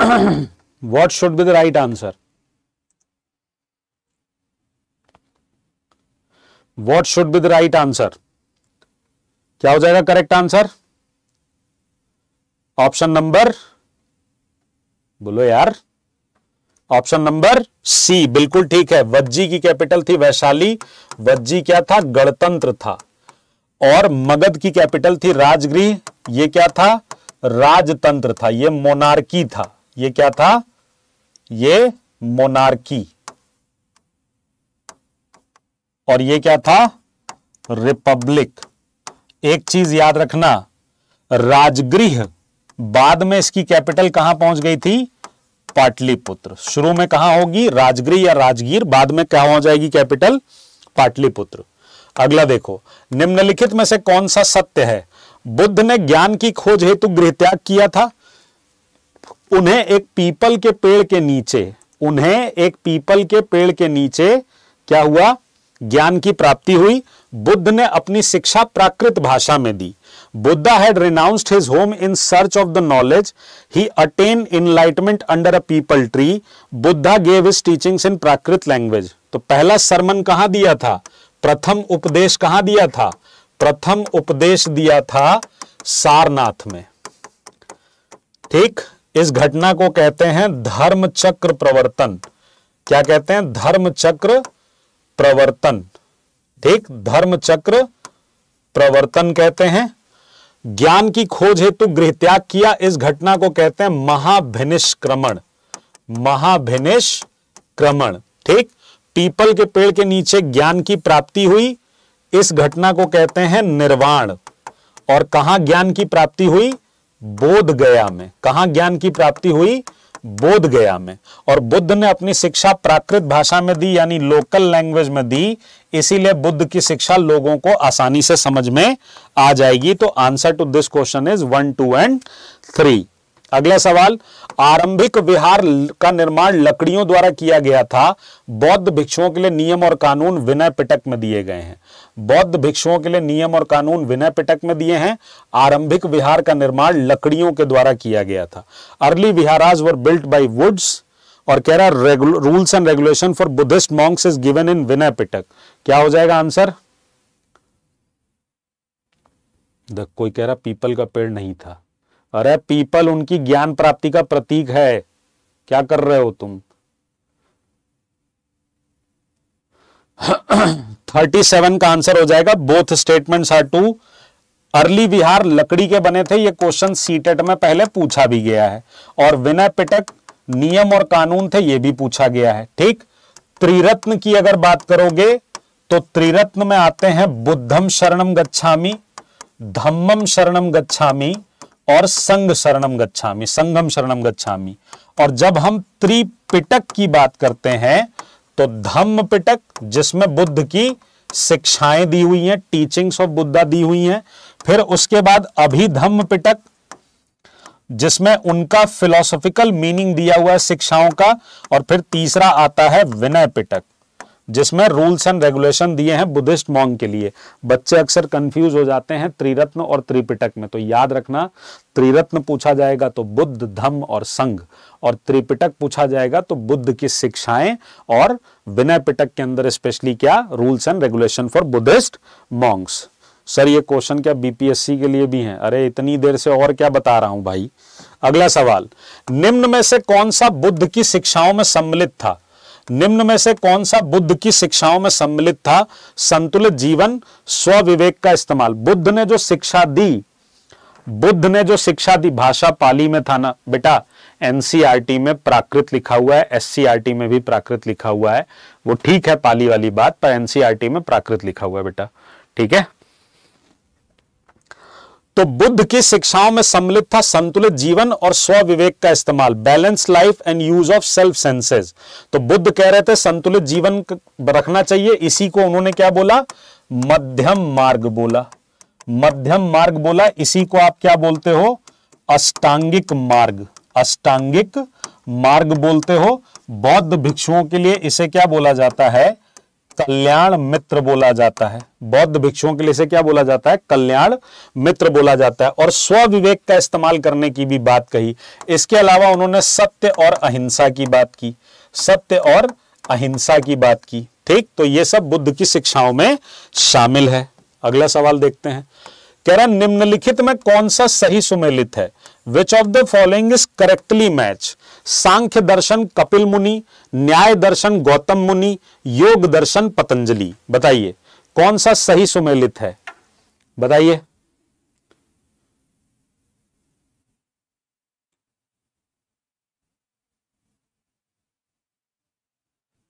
what should be the right answer what should be the right answer क्या हो जाएगा करेक्ट आंसर ऑप्शन नंबर बोलो यार ऑप्शन नंबर सी बिल्कुल ठीक है वज्जी की कैपिटल थी वैशाली वज्जी क्या था गणतंत्र था और मगध की कैपिटल थी राजगृह ये क्या था राजतंत्र था ये मोनार्की था ये क्या था ये मोनार्की और ये क्या था रिपब्लिक एक चीज याद रखना राजगृह बाद में इसकी कैपिटल कहां पहुंच गई थी पाटलिपुत्र शुरू में कहा होगी राजगृह या राजगीर बाद में क्या हो जाएगी कैपिटल पाटलिपुत्र अगला देखो निम्नलिखित में से कौन सा सत्य है बुद्ध ने ज्ञान की खोज हेतु गृह त्याग किया था उन्हें एक पीपल के पेड़ के नीचे उन्हें एक पीपल के पेड़ के नीचे क्या हुआ ज्ञान की प्राप्ति हुई बुद्ध ने अपनी शिक्षा प्राकृत भाषा में the Buddha had renounced his home in search of the knowledge he attain enlightenment under a peepal tree Buddha gave his teachings in Prakrit language तो पहला सरमन कहां दिया था प्रथम उपदेश कहां दिया था प्रथम उपदेश दिया था सारनाथ में ठीक इस घटना को कहते हैं धर्म चक्र प्रवर्तन क्या कहते हैं धर्म चक्र प्रवर्तन ठीक धर्म चक्र प्रवर्तन कहते हैं ज्ञान की खोज हेतु गृह त्याग किया इस घटना को कहते हैं महाभिनिष्क्रमण महाभिनिष्क्रमण ठीक पीपल के पेड़ के नीचे ज्ञान की प्राप्ति हुई इस घटना को कहते हैं निर्वाण और कहा ज्ञान की प्राप्ति हुई बोध गया में कहा ज्ञान की प्राप्ति हुई बोध गया में और बुद्ध ने अपनी शिक्षा प्राकृत भाषा में दी यानी लोकल लैंग्वेज में दी इसीलिए बुद्ध की शिक्षा लोगों को आसानी से समझ में आ जाएगी तो answer to this question is one two and three अगला सवाल आरंभिक विहार का निर्माण लकड़ियों द्वारा किया गया था बौद्ध भिक्षुओं के लिए नियम और कानून विनय पिटक में दिए गए हैं बौद्ध भिक्षुओं के लिए नियम और कानून विनय पिटक में दिए हैं आरंभिक विहार का निर्माण लकड़ियों के द्वारा किया गया था early viharas were built by woods और कह रहा है rules and regulation for Buddhist monks is given in Vinaya Pitaka क्या हो जाएगा आंसर कोई कह रहा पीपल का पेड़ नहीं था अरे पीपल उनकी ज्ञान प्राप्ति का प्रतीक है क्या कर रहे हो तुम थर्टी सेवन का आंसर हो जाएगा both statements are true early vihara लकड़ी के बने थे ये क्वेश्चन सीटेट में पहले पूछा भी गया है और विनय पिटक नियम और कानून थे ये भी पूछा गया है ठीक त्रिरत्न की अगर बात करोगे तो त्रिरत्न में आते हैं बुद्धम शरणम गच्छामी धम्मम शरणम गच्छामी और संग शरणम गच्छामी संगम शरणम गच्छामी और जब हम त्रिपिटक की बात करते हैं तो धम्म पिटक जिसमें बुद्ध की शिक्षाएं दी हुई हैं टीचिंग्स ऑफ बुद्धा दी हुई हैं फिर उसके बाद अभिधम्म पिटक जिसमें उनका फिलोसॉफिकल मीनिंग दिया हुआ है शिक्षाओं का और फिर तीसरा आता है विनय पिटक जिसमें रूल्स एंड रेगुलेशन दिए हैं बुद्धिस्ट मॉन्ग के लिए बच्चे अक्सर कंफ्यूज हो जाते हैं त्रिरत्न और त्रिपिटक में तो याद रखना त्रिरत्न पूछा जाएगा तो बुद्ध धम्म और संघ और त्रिपिटक पूछा जाएगा तो बुद्ध की शिक्षाएं और विनय पिटक के अंदर स्पेशली क्या rules and regulation for Buddhist monks sir ये क्वेश्चन क्या बीपीएससी के लिए भी है अरे इतनी देर से और क्या बता रहा हूं भाई अगला सवाल निम्न में से कौन सा बुद्ध की शिक्षाओं में सम्मिलित था निम्न में से कौन सा बुद्ध की शिक्षाओं में सम्मिलित था संतुलित जीवन स्वविवेक का इस्तेमाल बुद्ध ने जो शिक्षा दी बुद्ध ने जो शिक्षा दी भाषा पाली में था ना बेटा एनसीआरटी e में प्राकृत लिखा हुआ है एससीआरटी e में भी प्राकृत लिखा हुआ है वो ठीक है पाली वाली बात पर एनसीआरटी e में प्राकृत लिखा हुआ है बेटा ठीक है तो बुद्ध की शिक्षाओं में सम्मिलित था संतुलित जीवन और स्वविवेक का इस्तेमाल balance life and use of self senses तो बुद्ध कह रहे थे संतुलित जीवन रखना चाहिए इसी को उन्होंने क्या बोला मध्यम मार्ग बोला मध्यम मार्ग बोला इसी को आप क्या बोलते हो अष्टांगिक मार्ग अष्टांगिक मार्ग बोलते हो बौद्ध भिक्षुओं के लिए इसे क्या बोला जाता है कल्याण मित्र बोला जाता है बौद्ध भिक्षुओं के लिए से क्या बोला जाता है कल्याण मित्र बोला जाता है और स्वविवेक का इस्तेमाल करने की भी बात कही इसके अलावा उन्होंने सत्य और अहिंसा की बात की सत्य और अहिंसा की बात की ठीक तो ये सब बुद्ध की शिक्षाओं में शामिल है अगला सवाल देखते हैं कह रहा निम्नलिखित में कौन सा सही सुमेलित है which of the following is correctly match Sankhya दर्शन कपिल मुनि न्याय दर्शन गौतम मुनि योग दर्शन पतंजलि बताइए कौन सा सही सुमेलित है बताइए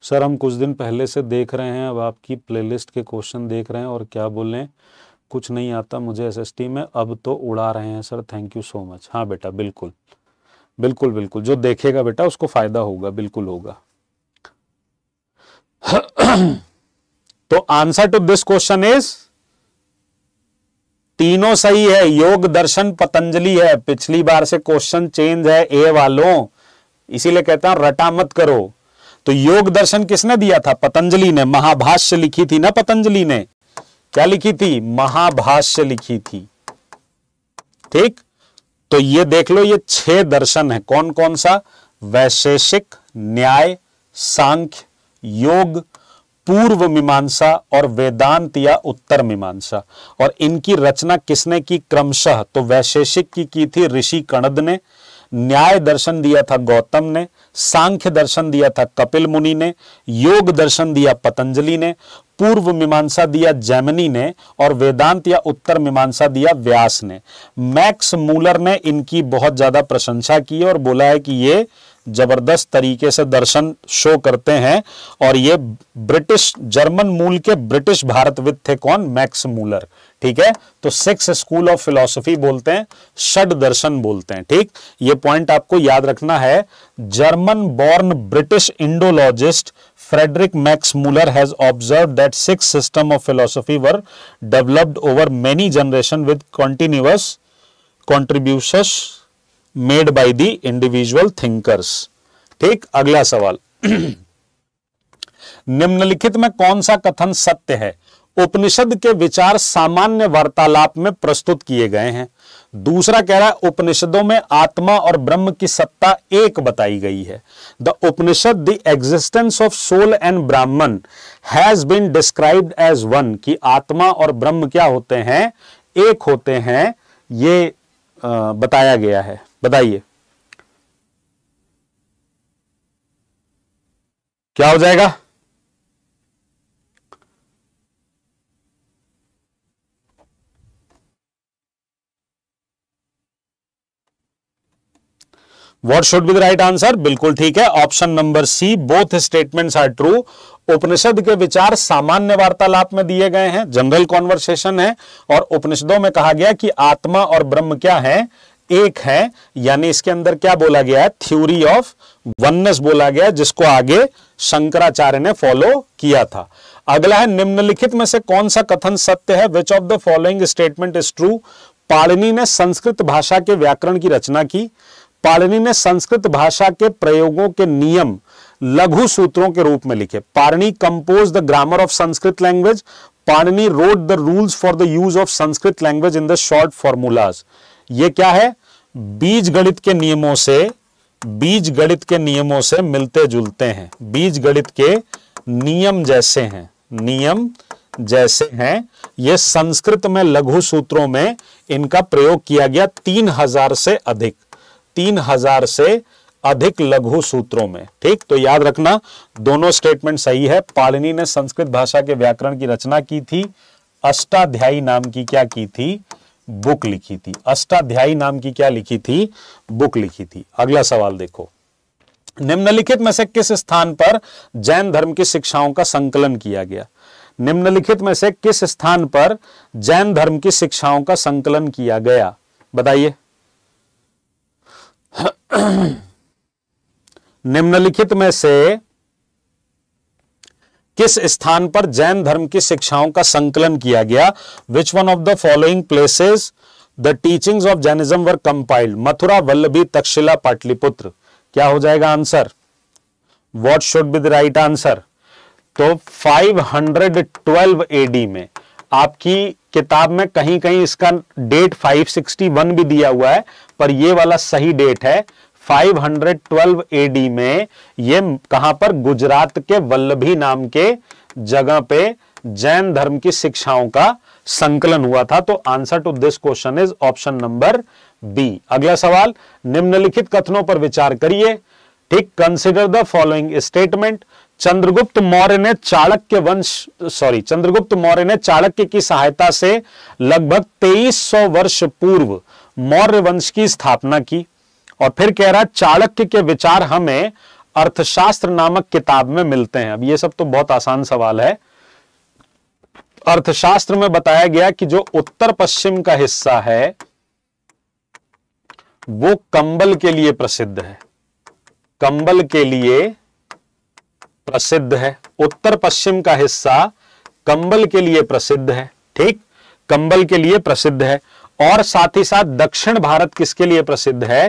सर हम कुछ दिन पहले से देख रहे हैं अब आपकी प्लेलिस्ट के क्वेश्चन देख रहे हैं और क्या बोल रहे हैं कुछ नहीं आता मुझे एसएसटी में अब तो उड़ा रहे हैं sir thank you so much हाँ बेटा बिल्कुल बिल्कुल बिल्कुल जो देखेगा बेटा उसको फायदा होगा बिल्कुल होगा तो answer to this question is तीनों सही है योग दर्शन पतंजलि है पिछली बार से क्वेश्चन चेंज है ए वालों इसीलिए कहता हूं रटा मत करो तो योग दर्शन किसने दिया था पतंजलि ने महाभाष्य लिखी थी ना पतंजलि ने क्या लिखी थी महाभाष्य लिखी थी ठीक तो ये देख लो ये छह दर्शन है कौन कौन सा वैशेषिक न्याय सांख्य योग पूर्व मीमांसा और वेदांत या उत्तर मीमांसा और इनकी रचना किसने की क्रमशः तो वैशेषिक की की थी ऋषि कणद ने न्याय दर्शन दिया था गौतम ने सांख्य दर्शन दिया था कपिल मुनि ने योग दर्शन दिया पतंजलि ने पूर्व मीमांसा दिया जैमिनी ने और वेदांत या उत्तर मीमांसा दिया व्यास ने मैक्स मूलर ने इनकी बहुत ज्यादा प्रशंसा की और बोला है कि ये जबरदस्त तरीके से दर्शन शो करते हैं और ये ब्रिटिश जर्मन मूल के ब्रिटिश भारतविद थे कौन मैक्स मूलर ठीक है तो सिक्स स्कूल ऑफ फिलोसफी बोलते हैं षड दर्शन बोलते हैं ठीक ये पॉइंट आपको याद रखना है German born British Indologist Friedrich Max Muller has observe that six system of philosophy were developed over many generation with continuous contribution made by the individual thinkers ठीक अगला सवाल निम्नलिखित में कौन सा कथन सत्य है उपनिषद के विचार सामान्य वार्तालाप में प्रस्तुत किए गए हैं दूसरा कह रहा है उपनिषदों में आत्मा और ब्रह्म की सत्ता एक बताई गई है the Upanishad the existence of soul and Brahman has been described as one कि आत्मा और ब्रह्म क्या होते हैं एक होते हैं ये बताया गया है बताइए क्या हो जाएगा what should be the right answer बिल्कुल ठीक है option number C both statements are true उपनिषद के विचार सामान्य वार्तालाप में दिए गए हैं जनरल कॉन्वर्सेशन है और उपनिषदों में कहा गया कि आत्मा और ब्रह्म क्या है एक है यानी इसके अंदर क्या बोला गया है थ्योरी ऑफ वननेस बोला गया जिसको आगे शंकराचार्य ने फॉलो किया था अगला है निम्नलिखित में से कौन सा कथन सत्य है which of the following statement is true Panini ने संस्कृत भाषा के व्याकरण की रचना की पाणिनि ने संस्कृत भाषा के प्रयोगों के नियम लघु सूत्रों के रूप में लिखे Panini compose the grammar of Sanskrit language Panini wrote the rules for the use of Sanskrit language in the short formulas ये क्या है बीज गणित के नियमों से बीज गणित के नियमों से मिलते जुलते हैं बीज गणित के नियम जैसे हैं नियम जैसे हैं यह संस्कृत में लघु सूत्रों में इनका प्रयोग किया गया तीन हजार से अधिक तीन हजार से अधिक लघु सूत्रों में ठीक तो याद रखना दोनों स्टेटमेंट सही है पालिनी ने संस्कृत भाषा के व्याकरण की रचना की थी अष्टाध्यायी नाम की क्या की थी बुक लिखी थी अष्टाध्यायी नाम की क्या लिखी थी बुक लिखी थी अगला सवाल देखो निम्नलिखित में से किस स्थान पर जैन धर्म की शिक्षाओं का संकलन किया गया निम्नलिखित में से किस स्थान पर जैन धर्म की शिक्षाओं का संकलन किया गया बताइए निम्नलिखित में से किस स्थान पर जैन धर्म की शिक्षाओं का संकलन किया गया which one of the following places the teachings of Jainism were compiled Mathura Vallabhi Takshashila Pataliputra क्या हो जाएगा answer what should be the right answer तो 512 एडी में आपकी किताब में कहीं कहीं इसका डेट 561 भी दिया हुआ है पर ये वाला सही डेट है 512 एडी में ये कहां पर गुजरात के वल्लभी नाम के जगह पे जैन धर्म की शिक्षाओं का संकलन हुआ था तो answer to this question is option number B अगला सवाल निम्नलिखित कथनों पर विचार करिए ठीक consider the following statement Chandragupta Maurya ने चाणक्य वंश सॉरी चंद्रगुप्त मौर्य ने चाणक्य की सहायता से लगभग 2300 वर्ष पूर्व मौर्य वंश की स्थापना की और फिर कह रहा है चाणक्य के विचार हमें अर्थशास्त्र नामक किताब में मिलते हैं अब ये सब तो बहुत आसान सवाल है अर्थशास्त्र में बताया गया कि जो उत्तर पश्चिम का हिस्सा है वो कंबल के लिए प्रसिद्ध है कंबल के लिए प्रसिद्ध है उत्तर पश्चिम का हिस्सा कंबल के लिए प्रसिद्ध है ठीक कंबल के लिए प्रसिद्ध है और साथ ही साथ दक्षिण भारत किसके लिए प्रसिद्ध है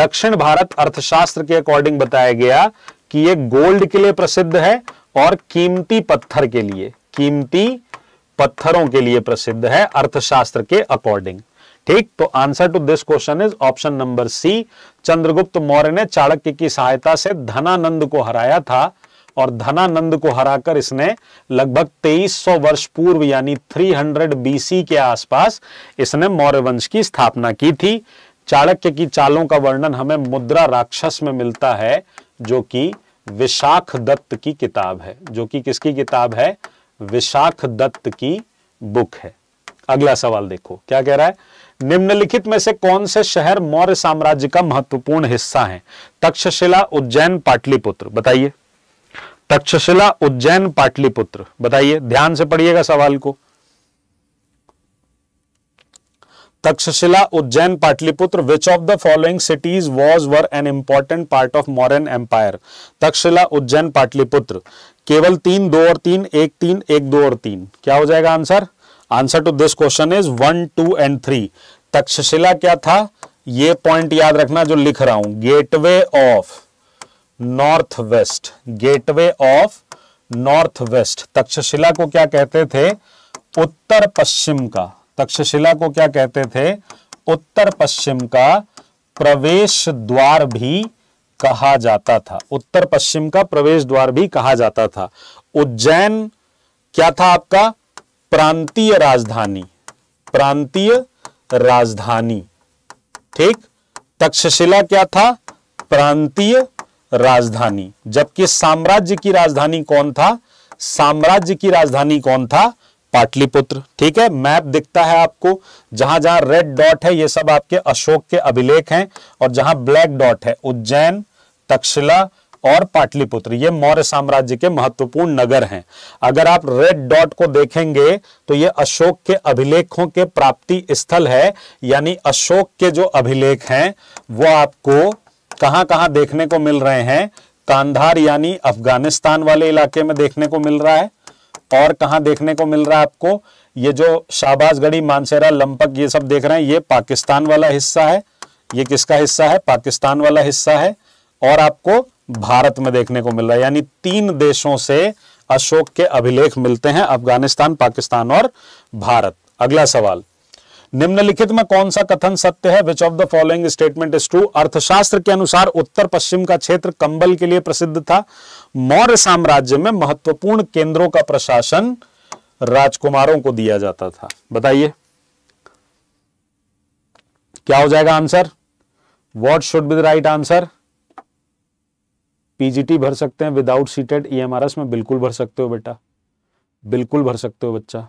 दक्षिण भारत अर्थशास्त्र के अकॉर्डिंग बताया गया कि यह गोल्ड के लिए प्रसिद्ध है और कीमती पत्थर के लिए कीमती पत्थरों के लिए प्रसिद्ध है अर्थशास्त्र के अकॉर्डिंग ठीक तो answer to this question is option number C Chandragupta Maurya ने चाणक्य की सहायता से धनानंद को हराया था और धनानंद को हराकर इसने लगभग 2300 वर्ष पूर्व यानी 300 बीसी के आसपास इसने मौर्य वंश की स्थापना की थी चाणक्य की चालों का वर्णन हमें मुद्रा राक्षस में मिलता है जो कि विशाख दत्त की किताब है जो कि किसकी किताब है विशाख दत्त की बुक है अगला सवाल देखो क्या कह रहा है निम्नलिखित में से कौन से शहर मौर्य साम्राज्य का महत्वपूर्ण हिस्सा है तक्षशिला उज्जैन पाटलिपुत्र बताइए तक्षशिला उज्जैन पाटलिपुत्र बताइए ध्यान से पढ़िएगा सवाल को Takshashila Ujjain Pataliputra which of the following cities was were an important part of Mauryan empire Takshashila Ujjain Pataliputra केवल तीन दो और तीन एक तीन एक दो और तीन क्या हो जाएगा answer answer to this question is one two and three Takshashila क्या था ये पॉइंट याद रखना जो लिख रहा हूं gateway of north west gateway of north west Takshashila को क्या कहते थे उत्तर पश्चिम का तक्षशिला को क्या कहते थे उत्तर पश्चिम का प्रवेश द्वार भी कहा जाता था उत्तर पश्चिम का प्रवेश द्वार भी कहा जाता था उज्जैन क्या था आपका प्रांतीय राजधानी प्रांतीय राजधानी ठीक तक्षशिला क्या था प्रांतीय राजधानी जबकि साम्राज्य की राजधानी कौन था साम्राज्य की राजधानी कौन था पाटलिपुत्र ठीक है मैप दिखता है आपको जहां जहां रेड डॉट है ये सब आपके अशोक के अभिलेख हैं और जहां ब्लैक डॉट है उज्जैन तक्षला और पाटलिपुत्र ये मौर्य साम्राज्य के महत्वपूर्ण नगर हैं अगर आप रेड डॉट को देखेंगे तो ये अशोक के अभिलेखों के प्राप्ति स्थल है यानी अशोक के जो अभिलेख हैं वो आपको कहां कहां देखने को मिल रहे हैं कांधार यानी अफगानिस्तान वाले इलाके में देखने को मिल रहा है और कहां देखने को मिल रहा है आपको ये जो शाहबाजगढ़ी मानसेरा लंपक ये सब देख रहे हैं ये पाकिस्तान वाला हिस्सा है ये किसका हिस्सा है पाकिस्तान वाला हिस्सा है और आपको भारत में देखने को मिल रहा है यानी तीन देशों से अशोक के अभिलेख मिलते हैं अफगानिस्तान पाकिस्तान और भारत अगला सवाल निम्नलिखित में कौन सा कथन सत्य है which of the following statement is true Arthashastra के अनुसार उत्तर पश्चिम का क्षेत्र कंबल के लिए प्रसिद्ध था मौर्य साम्राज्य में महत्वपूर्ण केंद्रों का प्रशासन राजकुमारों को दिया जाता था बताइए क्या हो जाएगा answer what should be the right answer PGT भर सकते हैं विदाउट सीटेड ईएमआरएस में बिल्कुल भर सकते हो बेटा बिल्कुल भर सकते हो बच्चा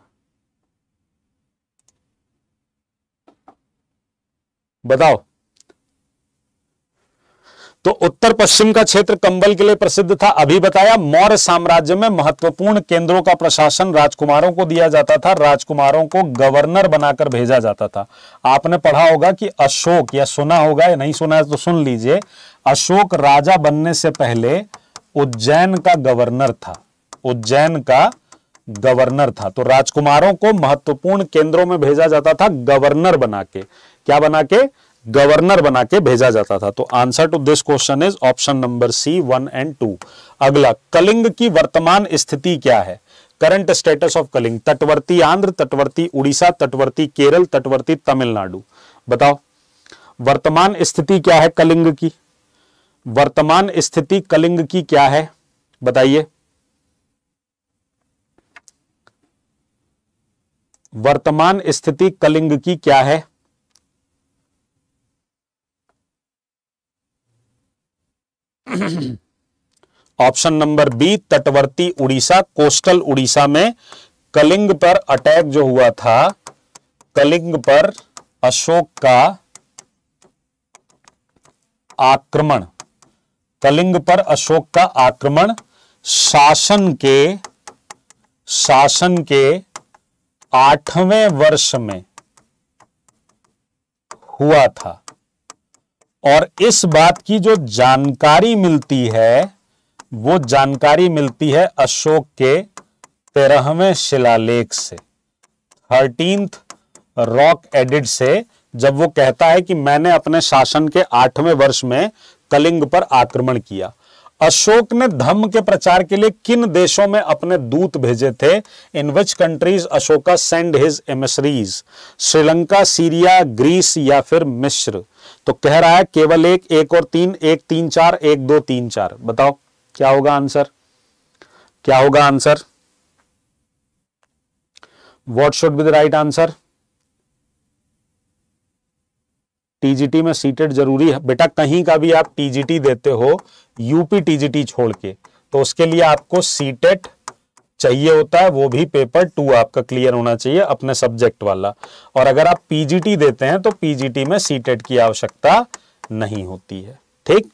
बताओ तो उत्तर पश्चिम का क्षेत्र कंबल के लिए प्रसिद्ध था अभी बताया मौर्य साम्राज्य में महत्वपूर्ण केंद्रों का प्रशासन राजकुमारों को दिया जाता था राजकुमारों को गवर्नर बनाकर भेजा जाता था आपने पढ़ा होगा कि अशोक या सुना होगा या नहीं सुना है तो सुन लीजिए अशोक राजा बनने से पहले उज्जैन का गवर्नर था उज्जैन का गवर्नर था तो राजकुमारों को महत्वपूर्ण केंद्रों में भेजा जाता था गवर्नर बना के क्या बना के गवर्नर बना के भेजा जाता था तो answer to this question is option number C one and two अगला कलिंग की वर्तमान स्थिति क्या है करंट स्टेटस ऑफ कलिंग तटवर्ती आंध्र तटवर्ती उड़ीसा तटवर्ती केरल तटवर्ती तमिलनाडु बताओ वर्तमान स्थिति क्या है कलिंग की वर्तमान स्थिति कलिंग की क्या है बताइए वर्तमान स्थिति कलिंग की क्या है ऑप्शन नंबर बी तटवर्ती उड़ीसा कोस्टल उड़ीसा में कलिंग पर अटैक जो हुआ था कलिंग पर अशोक का आक्रमण कलिंग पर अशोक का आक्रमण शासन के शासन के आठवें वर्ष में हुआ था और इस बात की जो जानकारी मिलती है वो जानकारी मिलती है अशोक के तेरहवें शिलालेख से थर्टींथ रॉक एडिट से जब वो कहता है कि मैंने अपने शासन के आठवें वर्ष में कलिंग पर आक्रमण किया अशोक ने धम्म के प्रचार के लिए किन देशों में अपने दूत भेजे थे in which countries Ashoka send his emissaries Sri Lanka Syria Greece या फिर मिश्र तो कह रहा है केवल एक एक और तीन एक तीन चार एक दो तीन चार बताओ क्या होगा आंसर क्या होगा answer what should be the right answer TGT में सीटेट जरूरी है बेटा कहीं का भी आप टीजीटी देते हो यूपी टीजीटी छोड़ के तो उसके लिए आपको सीटेट चाहिए होता है वो भी पेपर टू आपका क्लियर होना चाहिए अपने सब्जेक्ट वाला और अगर आप पीजीटी देते हैं तो पीजीटी में सीटेट की आवश्यकता नहीं होती है ठीक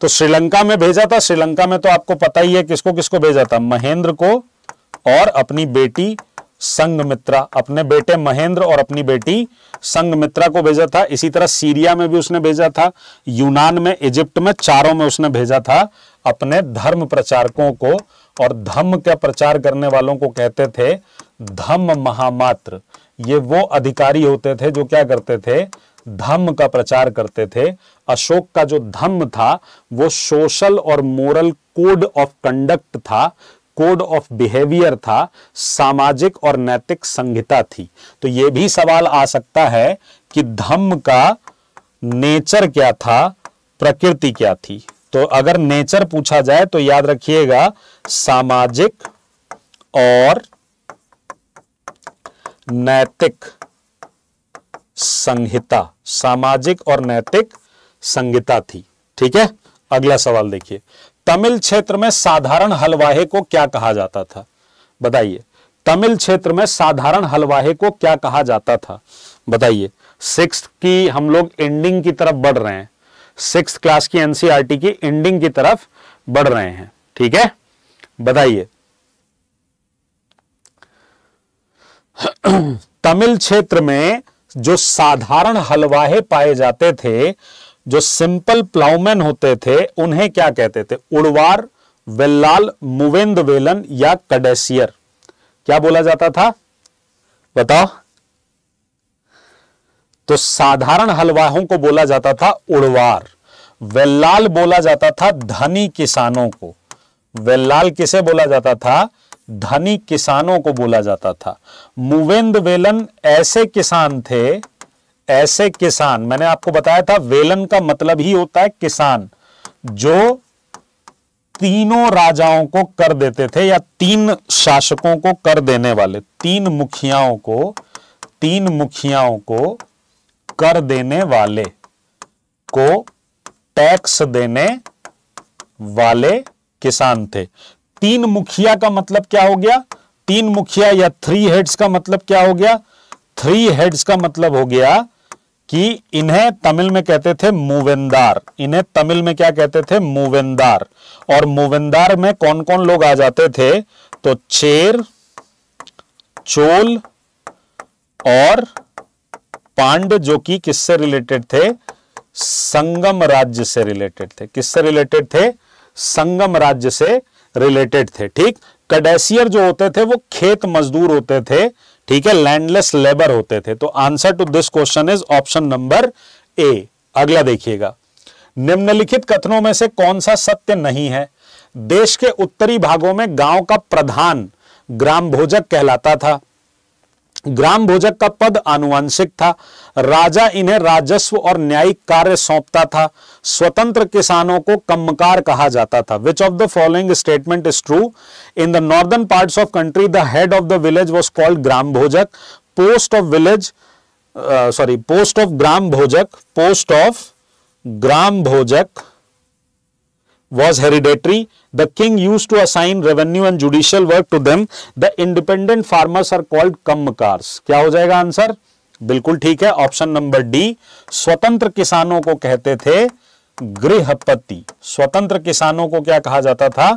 तो श्रीलंका में भेजा था श्रीलंका में तो आपको पता ही है किसको किसको भेजा था महेंद्र को और अपनी बेटी संगमित्रा अपने बेटे महेंद्र और अपनी बेटी संगमित्रा को भेजा था इसी तरह सीरिया में भी उसने भेजा था यूनान में इजिप्ट में चारों में उसने भेजा था अपने धर्म प्रचारकों को और धम्म का प्रचार करने वालों को कहते थे धम्म महामात्र ये वो अधिकारी होते थे जो क्या करते थे धम्म का प्रचार करते थे अशोक का जो धम्म था वो सोशल और मोरल कोड ऑफ कंडक्ट था कोड ऑफ बिहेवियर था सामाजिक और नैतिक संहिता थी तो यह भी सवाल आ सकता है कि धम्म का नेचर क्या था प्रकृति क्या थी तो अगर नेचर पूछा जाए तो याद रखिएगा सामाजिक और नैतिक संहिता सामाजिक और नैतिक संहिता थी ठीक है अगला सवाल देखिए तमिल क्षेत्र में साधारण हलवाहे को क्या कहा जाता था बताइए तमिल क्षेत्र में साधारण हलवाहे को क्या कहा जाता था बताइए सिक्स की हम लोग एंडिंग की तरफ बढ़ रहे हैं सिक्स क्लास की एनसीईआरटी e की एंडिंग की तरफ बढ़ रहे हैं ठीक है बताइए तमिल क्षेत्र में जो साधारण हलवाहे पाए जाते थे जो सिंपल प्लाउमैन होते थे उन्हें क्या कहते थे उड़वार वेल्लाल मुवेंद वेलन या कडेसियर क्या बोला जाता था बताओ तो साधारण हलवाहों को बोला जाता था उड़वार वेल्लाल बोला जाता था धनी किसानों को वेल्लाल किसे बोला जाता था धनी किसानों को बोला जाता था मुवेंद वेलन ऐसे किसान थे ऐसे किसान मैंने आपको बताया था वेलन का मतलब ही होता है किसान जो तीनों राजाओं को कर देते थे या तीन शासकों को कर देने वाले तीन मुखियाओं को तीन मुखियाओं को कर देने वाले को टैक्स देने वाले किसान थे तीन मुखिया का मतलब क्या हो गया तीन मुखिया या थ्री हेड्स का मतलब क्या हो गया थ्री हेड्स का मतलब हो गया कि इन्हें तमिल में कहते थे मुवेंदार इन्हें तमिल में क्या कहते थे मुवेंदार और मुवेंदार में कौन कौन लोग आ जाते थे तो चेर चोल और पांड जो कि किससे रिलेटेड थे संगम राज्य से रिलेटेड थे किससे रिलेटेड थे संगम राज्य से रिलेटेड थे ठीक कडेसियर जो होते थे वो खेत मजदूर होते थे ठीक है लैंडलेस लेबर होते थे तो answer to this question is option number A अगला देखिएगा निम्नलिखित कथनों में से कौन सा सत्य नहीं है देश के उत्तरी भागों में गांव का प्रधान ग्राम भोजक कहलाता था ग्राम भोजक का पद आनुवंशिक था राजा इन्हें राजस्व और न्यायिक कार्य सौंपता था स्वतंत्र किसानों को कम्मकार कहा जाता था which of the following statement is true in the northern parts of country the head of the village was called gram bhojak post of village sorry post of gram bhojak post of gram भोजक was hereditary. The king used to assign revenue and judicial work to them. The independent farmers are called कम्मकार्स क्या हो जाएगा answer बिल्कुल ठीक है option number D स्वतंत्र किसानों को कहते थे गृहपति स्वतंत्र किसानों को क्या कहा जाता था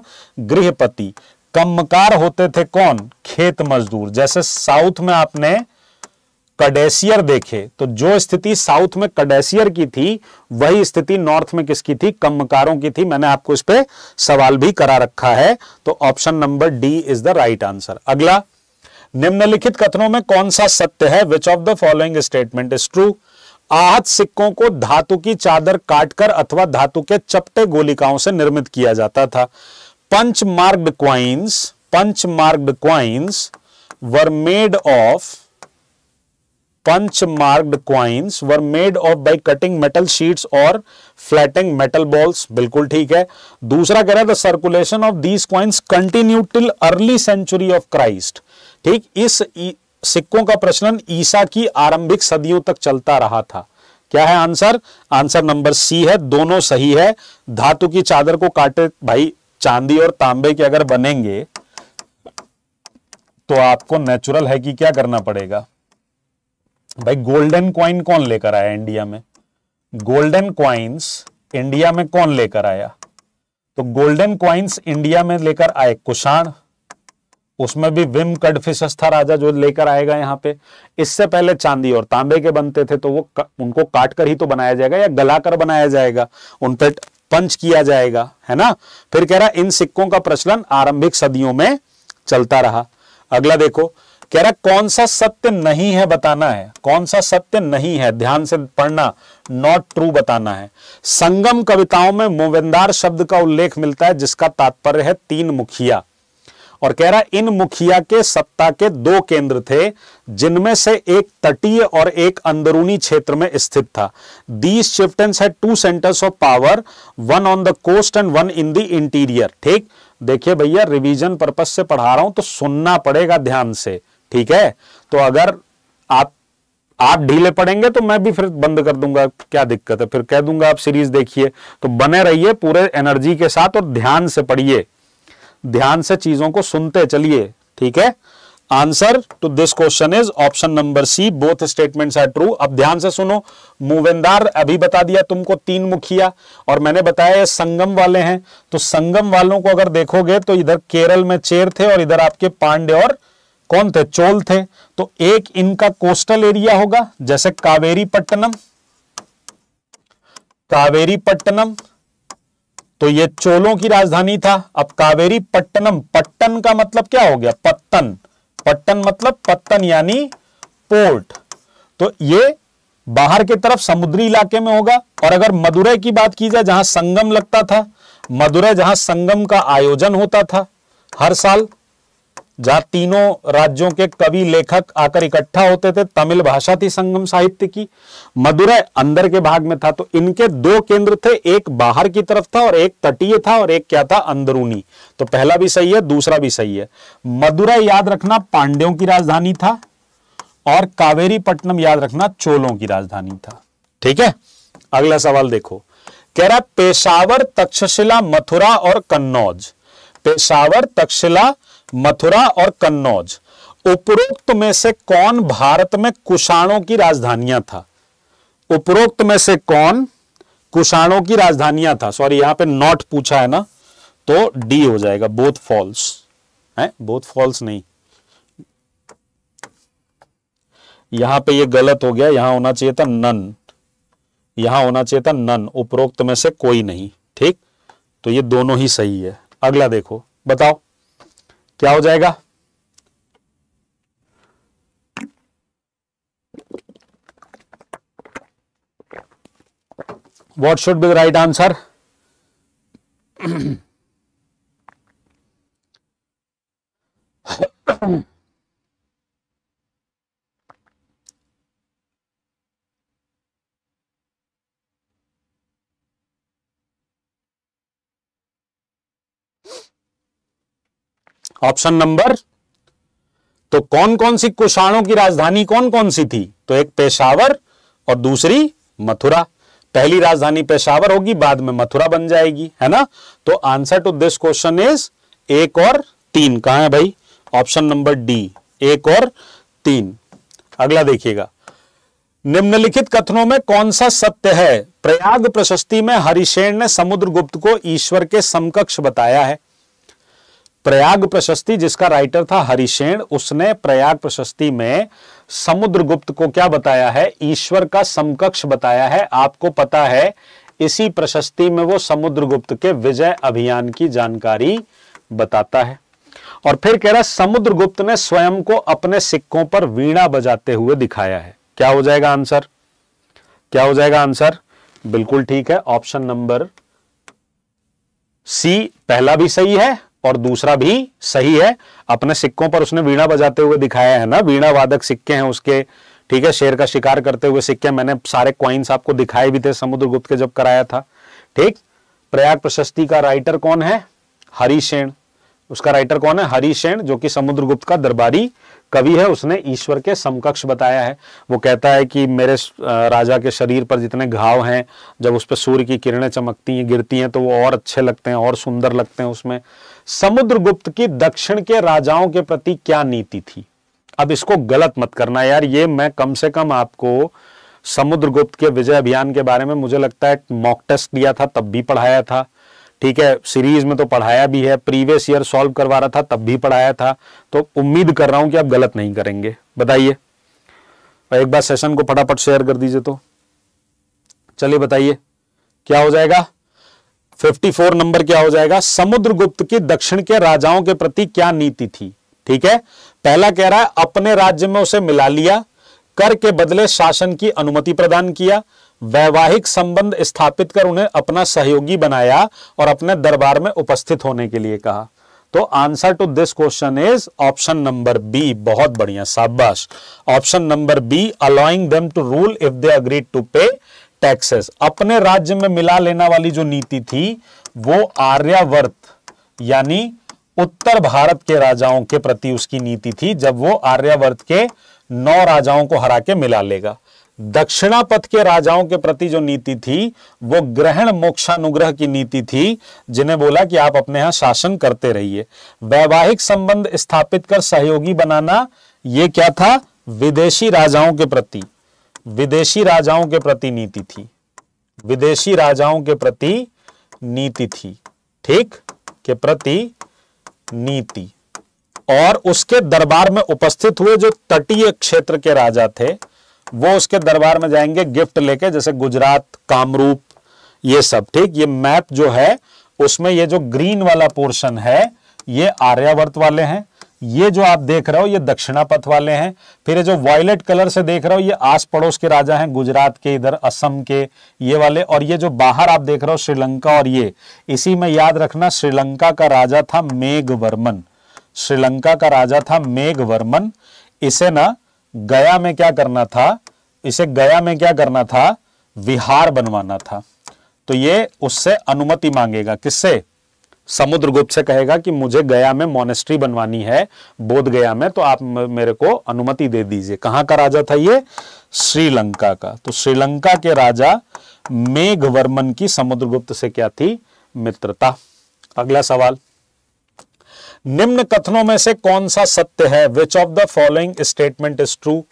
गृहपति कम्मकार होते थे कौन खेत मजदूर जैसे साउथ में आपने कडेसियर देखें तो जो स्थिति साउथ में कडेसियर की थी वही स्थिति नॉर्थ में किसकी थी कम्मकारों की थी मैंने आपको इस पर सवाल भी करा रखा है तो option number D is the right answer अगला निम्नलिखित कथनों में कौन सा सत्य है which of the following statement is true आहत सिक्कों को धातु की चादर काटकर अथवा धातु के चपटे गोलिकाओं से निर्मित किया जाता था punch marked coins punch marked coins were made of punch marked coins were made of by cutting metal sheets और फ्लैटिंग मेटल बॉल्स बिल्कुल ठीक है दूसरा कह रहा है the circulation of these coins continue till early century of Christ ठीक इस सिक्कों का प्रचलन ईसा की आरंभिक सदियों तक चलता रहा था क्या है आंसर आंसर नंबर सी है दोनों सही है धातु की चादर को काटे भाई चांदी और तांबे के अगर बनेंगे तो आपको नेचुरल है कि क्या करना पड़ेगा भाई गोल्डन क्वाइन कौन लेकर आया इंडिया में गोल्डन क्वाइंस इंडिया में कौन लेकर आया तो गोल्डन क्वाइंस इंडिया में लेकर आए कुषाण उसमें भी विम कडफिशस था राजा जो लेकर आएगा यहां पे इससे पहले चांदी और तांबे के बनते थे तो वो उनको काट कर ही तो बनाया जाएगा या गला कर बनाया जाएगा उन पर पंच किया जाएगा है ना फिर कह रहा इन सिक्कों का प्रचलन आरंभिक सदियों में चलता रहा अगला देखो कह रहा कौन सा सत्य नहीं है बताना है कौन सा सत्य नहीं है ध्यान से पढ़ना नॉट ट्रू बताना है संगम कविताओं में मोविंदार शब्द का उल्लेख मिलता है जिसका तात्पर्य है तीन मुखिया और कह रहा इन मुखिया के सत्ता के दो केंद्र थे जिनमें से एक तटीय और एक अंदरूनी क्षेत्र में स्थित था दीज शिफ्टेंस है two centres of power one on the coast and one in the interior ठीक देखिए भैया रिवीजन पर्पज से पढ़ा रहा हूं तो सुनना पड़ेगा ध्यान से ठीक है तो अगर आप आप ढीले पड़ेंगे तो मैं भी फिर बंद कर दूंगा क्या दिक्कत है फिर कह दूंगा आप सीरीज देखिए तो बने रहिए पूरे एनर्जी के साथ और ध्यान से पढ़िए ध्यान से चीजों को सुनते चलिए ठीक है answer to this question is option number C both statements are true अब ध्यान से सुनो मूवेंदार अभी बता दिया तुमको तीन मुखिया और मैंने बताया संगम वाले हैं तो संगम वालों को अगर देखोगे तो इधर केरल में चेर थे और इधर आपके पांडे और कौन थे चोल थे तो एक इनका कोस्टल एरिया होगा जैसे कावेरी पट्टनम कावेरी पट्टनम तो ये चोलों की राजधानी था अब कावेरी पट्टनम पट्टन का मतलब क्या हो गया पत्तन पट्टन मतलब पत्तन यानी पोर्ट तो ये बाहर की तरफ समुद्री इलाके में होगा और अगर मदुरै की बात की जाए जहां संगम लगता था मदुरै जहां संगम का आयोजन होता था हर साल जहां तीनों राज्यों के कवि लेखक आकर इकट्ठा होते थे तमिल भाषा थी संगम साहित्य की मदुरै अंदर के भाग में था तो इनके दो केंद्र थे एक बाहर की तरफ था और एक तटीय था और एक क्या था अंदरूनी तो पहला भी सही है दूसरा भी सही है मदुरै याद रखना पांड्यों की राजधानी था और कावेरी पट्टनम याद रखना चोलों की राजधानी था ठीक है अगला सवाल देखो कह रहा पेशावर तक्षशिला मथुरा और कन्नौज पेशावर तक्षशिला मथुरा और कन्नौज उपरोक्त में से कौन भारत में कुषाणों की राजधानियां था उपरोक्त में से कौन कुषाणों की राजधानियां था सॉरी यहां पे नॉट पूछा है ना तो डी हो जाएगा बोथ फॉल्स है बोथ फॉल्स नहीं यहां पे ये गलत हो गया यहां होना चाहिए था नन यहां होना चाहिए था नन उपरोक्त में से कोई नहीं ठीक तो ये दोनों ही सही है अगला देखो बताओ क्या हो जाएगा what should be the right answer Mm-hmm. Option number तो कौन कौन सी कुषाणों की राजधानी कौन कौन सी थी तो एक पेशावर और दूसरी मथुरा पहली राजधानी पेशावर होगी बाद में मथुरा बन जाएगी है ना तो answer to this question is एक और तीन कहा है भाई ऑप्शन नंबर डी एक और तीन अगला देखिएगा निम्नलिखित कथनों में कौन सा सत्य है प्रयाग प्रशस्ति में हरिशेण ने समुद्रगुप्त को ईश्वर के समकक्ष बताया है प्रयाग प्रशस्ति जिसका राइटर था हरिशेण उसने प्रयाग प्रशस्ति में समुद्रगुप्त को क्या बताया है ईश्वर का समकक्ष बताया है आपको पता है इसी प्रशस्ति में वो समुद्रगुप्त के विजय अभियान की जानकारी बताता है और फिर कह रहा समुद्रगुप्त ने स्वयं को अपने सिक्कों पर वीणा बजाते हुए दिखाया है क्या हो जाएगा आंसर क्या हो जाएगा आंसर बिल्कुल ठीक है ऑप्शन नंबर सी पहला भी सही है और दूसरा भी सही है अपने सिक्कों पर उसने वीणा बजाते हुए दिखाया है ना वीणा वादक सिक्के हैं उसके ठीक है शेर का शिकार करते हुए सिक्के मैंने सारे क्वाइंस आपको दिखाए भी थे गुप्त के जब कराया था ठीक प्रयाग प्रशस्ति का राइटर कौन है हरिशेण उसका राइटर कौन है हरिशेण जो कि समुद्रगुप्त का दरबारी कवि है उसने ईश्वर के समकक्ष बताया है वो कहता है कि मेरे राजा के शरीर पर जितने घाव हैं जब उस पर सूर्य की किरणें चमकती हैं गिरती हैं तो वो और अच्छे लगते हैं और सुंदर लगते हैं उसमें समुद्रगुप्त की दक्षिण के राजाओं के प्रति क्या नीति थी अब इसको गलत मत करना यार ये मैं कम से कम आपको समुद्रगुप्त के विजय अभियान के बारे में मुझे लगता है मॉक टेस्ट दिया था तब भी पढ़ाया था ठीक है सीरीज में तो पढ़ाया भी है प्रीवियस ईयर सॉल्व करवा रहा था तब भी पढ़ाया था तो उम्मीद कर रहा हूं कि आप गलत नहीं करेंगे बताइए एक बार सेशन को फटाफट शेयर कर दीजिए तो चलिए बताइए क्या हो जाएगा 54 नंबर क्या हो जाएगा समुद्रगुप्त की दक्षिण के राजाओं के प्रति क्या नीति थी ठीक है पहला कह रहा है अपने राज्य में उसे मिला लिया कर के बदले शासन की अनुमति प्रदान किया वैवाहिक संबंध स्थापित कर उन्हें अपना सहयोगी बनाया और अपने दरबार में उपस्थित होने के लिए कहा तो answer to this question is option number B बहुत बढ़िया साबाश option number B allowing them to rule if they agreed to pay taxes अपने राज्य में मिला लेना वाली जो नीति थी वो आर्यावर्त यानी उत्तर भारत के राजाओं के प्रति उसकी नीति थी जब वो आर्यावर्त के नौ राजाओं को हरा के मिला लेगा दक्षिणापथ के राजाओं के प्रति जो नीति थी वो ग्रहण मोक्षानुग्रह की नीति थी जिन्हें बोला कि आप अपने यहां शासन करते रहिए वैवाहिक संबंध स्थापित कर सहयोगी बनाना ये क्या था विदेशी राजाओं के प्रति विदेशी राजाओं के प्रति नीति थी विदेशी राजाओं के प्रति नीति थी ठीक के प्रति नीति और उसके दरबार में उपस्थित हुए जो तटीय क्षेत्र के राजा थे वो उसके दरबार में जाएंगे गिफ्ट लेके जैसे गुजरात कामरूप ये सब ठीक ये मैप जो है उसमें ये जो ग्रीन वाला पोर्शन है ये आर्यावर्त वाले हैं ये जो आप देख रहे हो ये दक्षिणा पथ वाले हैं फिर ये जो वॉयलेट कलर से देख रहे हो ये आस पड़ोस के राजा हैं गुजरात के इधर असम के ये वाले और ये जो बाहर आप देख रहे हो श्रीलंका और ये इसी में याद रखना श्रीलंका का राजा था मेघवर्मन श्रीलंका का राजा था मेघवर्मन इसे ना गया में क्या करना था इसे गया में क्या करना था विहार बनवाना था तो ये उससे अनुमति मांगेगा किससे समुद्र गुप्त से कहेगा कि मुझे गया में मोनेस्ट्री बनवानी है बोध गया में तो आप मेरे को अनुमति दे दीजिए कहां का राजा था ये श्रीलंका का तो श्रीलंका के राजा मेघवर्मन की समुद्रगुप्त से क्या थी मित्रता अगला सवाल निम्न कथनों में से कौन सा सत्य है which of the following statement is true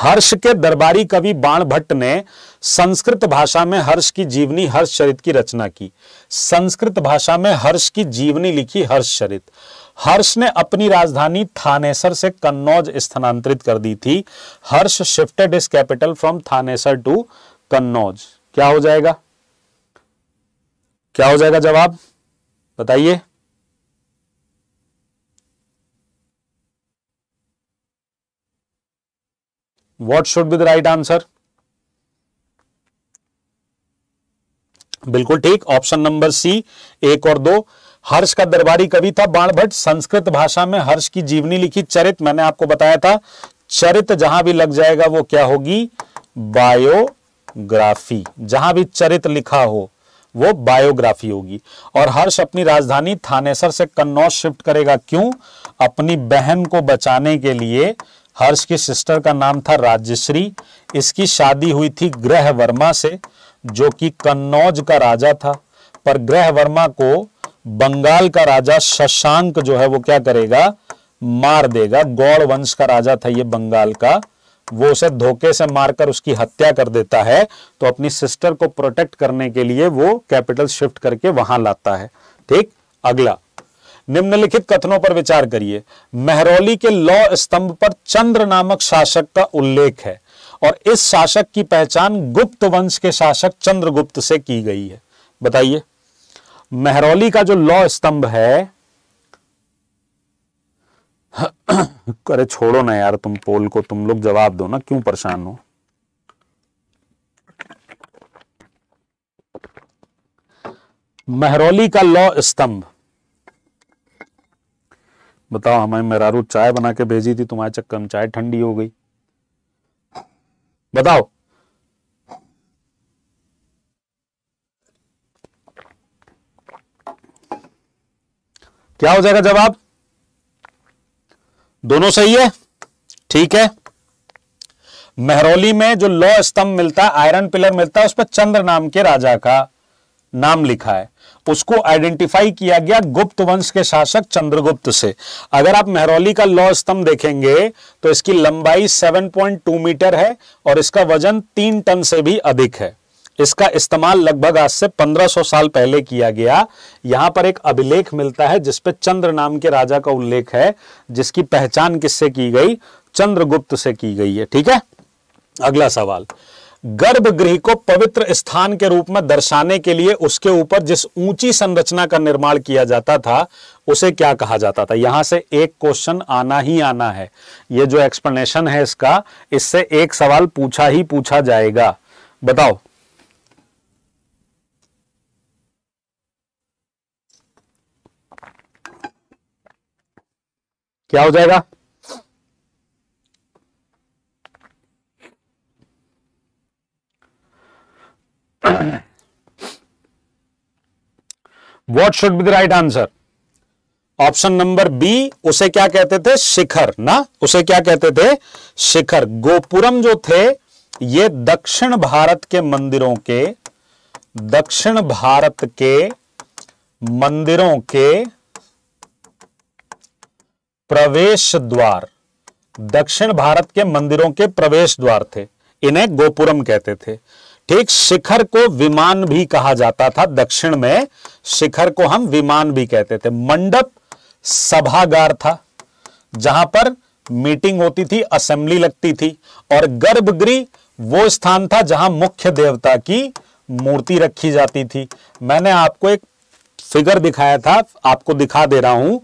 Harsha के दरबारी कवि बाण भट्ट ने संस्कृत भाषा में हर्ष की जीवनी हर्ष चरित की रचना की संस्कृत भाषा में हर्ष की जीवनी लिखी हर्षचरित हर्ष ने अपनी राजधानी थानेसर से कन्नौज स्थानांतरित कर दी थी Harsha shifted his capital from Thanesar to Kannauj क्या हो जाएगा क्या हो जाएगा जवाब बताइए what should be the right answer बिल्कुल ठीक ऑप्शन नंबर सी एक और दो हर्ष का दरबारी कवि था बाणभट्ट संस्कृत भाषा में हर्ष की जीवनी लिखी चरित मैंने आपको बताया था चरित जहां भी लग जाएगा वो क्या होगी बायोग्राफी जहां भी चरित लिखा हो वो बायोग्राफी होगी और हर्ष अपनी राजधानी थानेसर से कन्नौज शिफ्ट करेगा क्यों अपनी बहन को बचाने के लिए हर्ष की सिस्टर का नाम था राज्यश्री इसकी शादी हुई थी ग्रह वर्मा से जो कि कन्नौज का राजा था पर ग्रह वर्मा को बंगाल का राजा शशांक जो है वो क्या करेगा मार देगा गौड़ वंश का राजा था ये बंगाल का वो उसे धोखे से मारकर उसकी हत्या कर देता है तो अपनी सिस्टर को प्रोटेक्ट करने के लिए वो कैपिटल शिफ्ट करके वहां लाता है ठीक अगला निम्नलिखित कथनों पर विचार करिए मेहरौली के लौ स्तंभ पर चंद्र नामक शासक का उल्लेख है और इस शासक की पहचान गुप्त वंश के शासक चंद्रगुप्त से की गई है बताइए मेहरौली का जो लौ स्तंभ है अरे छोड़ो ना यार तुम पोल को तुम लोग जवाब दो ना क्यों परेशान हो मेहरौली का लौ स्तंभ बताओ हमें मेरारू चाय बना के भेजी थी तुम्हारे चक्कर में चाय ठंडी हो गई बताओ क्या हो जाएगा जवाब दोनों सही है ठीक है मेहरौली में जो लौ स्तंभ मिलता है आयरन पिलर मिलता है उस पर चंद्र नाम के राजा का नाम लिखा है उसको आइडेंटिफाई किया गया गुप्त वंश के शासक चंद्रगुप्त से अगर आप मेहरौली का लौ स्तंभ देखेंगे तो इसकी लंबाई 7.2 मीटर है और इसका वजन तीन टन से भी अधिक है इसका इस्तेमाल लगभग आज से 1500 साल पहले किया गया यहां पर एक अभिलेख मिलता है जिसपे चंद्र नाम के राजा का उल्लेख है जिसकी पहचान किससे की गई चंद्रगुप्त से की गई है ठीक है अगला सवाल गर्भगृह को पवित्र स्थान के रूप में दर्शाने के लिए उसके ऊपर जिस ऊंची संरचना का निर्माण किया जाता था उसे क्या कहा जाता था यहां से एक क्वेश्चन आना ही आना है यह जो एक्सप्लेनेशन है इसका इससे एक सवाल पूछा ही पूछा जाएगा बताओ क्या हो जाएगा what should be the right answer option number B उसे क्या कहते थे शिखर ना उसे क्या कहते थे शिखर गोपुरम जो थे ये दक्षिण भारत के मंदिरों के दक्षिण भारत के मंदिरों के प्रवेश द्वार दक्षिण भारत के मंदिरों के प्रवेश द्वार थे इन्हें गोपुरम कहते थे ठीक शिखर को विमान भी कहा जाता था दक्षिण में शिखर को हम विमान भी कहते थे मंडप सभागार था जहां पर मीटिंग होती थी असेंबली लगती थी और गर्भगृह वो स्थान था जहां मुख्य देवता की मूर्ति रखी जाती थी मैंने आपको एक फिगर दिखाया था आपको दिखा दे रहा हूं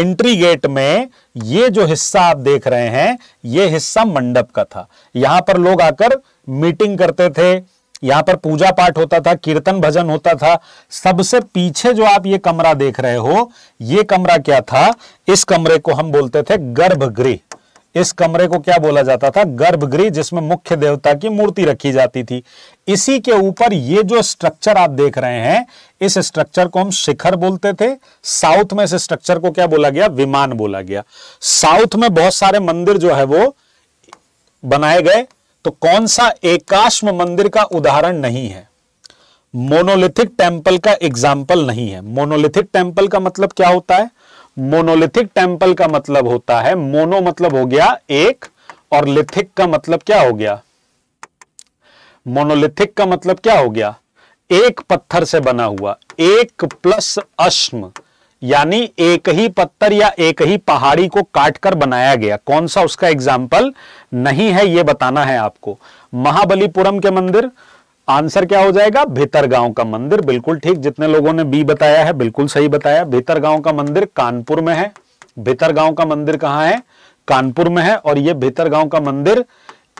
एंट्री गेट में ये जो हिस्सा आप देख रहे हैं ये हिस्सा मंडप का था यहां पर लोग आकर मीटिंग करते थे यहां पर पूजा पाठ होता था कीर्तन भजन होता था सबसे पीछे जो आप ये कमरा देख रहे हो ये कमरा क्या था इस कमरे को हम बोलते थे गर्भगृह इस कमरे को क्या बोला जाता था गर्भगृह जिसमें मुख्य देवता की मूर्ति रखी जाती थी इसी के ऊपर ये जो स्ट्रक्चर आप देख रहे हैं इस स्ट्रक्चर को हम शिखर बोलते थे साउथ में इस स्ट्रक्चर को क्या बोला गया विमान बोला गया साउथ में बहुत सारे मंदिर जो है वो बनाए गए तो कौन सा एकाश्म मंदिर का उदाहरण नहीं है मोनोलिथिक टेंपल का एग्जाम्पल नहीं है मोनोलिथिक टेंपल का मतलब क्या होता है मोनोलिथिक टेंपल का मतलब होता है मोनो मतलब हो गया एक और लिथिक का मतलब क्या हो गया मोनोलिथिक का मतलब क्या हो गया एक पत्थर से बना हुआ एक प्लस अश्म यानी एक ही पत्थर या एक ही पहाड़ी को काटकर बनाया गया कौन सा उसका एग्जाम्पल नहीं है यह बताना है आपको महाबलीपुरम के मंदिर आंसर क्या हो जाएगा गांव का मंदिर बिल्कुल ठीक जितने लोगों ने बी बताया है बिल्कुल सही बताया गांव का मंदिर कानपुर में है गांव का मंदिर कहां है कानपुर में है और यह गांव का मंदिर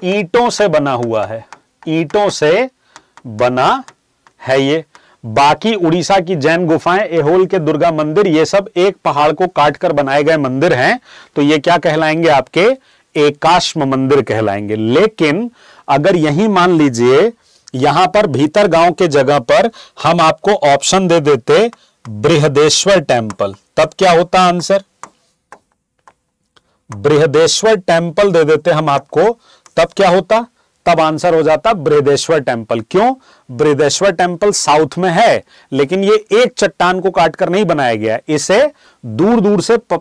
ईटों से बना हुआ है ईटों से बना है यह बाकी उड़ीसा की जैन गुफाएं एहोल के दुर्गा मंदिर ये सब एक पहाड़ को काटकर बनाए गए मंदिर हैं तो ये क्या कहलाएंगे आपके एकाश्म मंदिर कहलाएंगे लेकिन अगर यही मान लीजिए यहां पर भीतर गांव के जगह पर हम आपको ऑप्शन दे देते बृहदेश्वर टेम्पल तब क्या होता आंसर बृहदेश्वर टेम्पल दे देते हम आपको तब क्या होता तब आंसर हो जाता बृहदेश्वर टेम्पल क्यों बृहदेश्वर टेम्पल साउथ में है लेकिन ये एक चट्टान को काटकर नहीं बनाया गया इसे दूर दूर से प,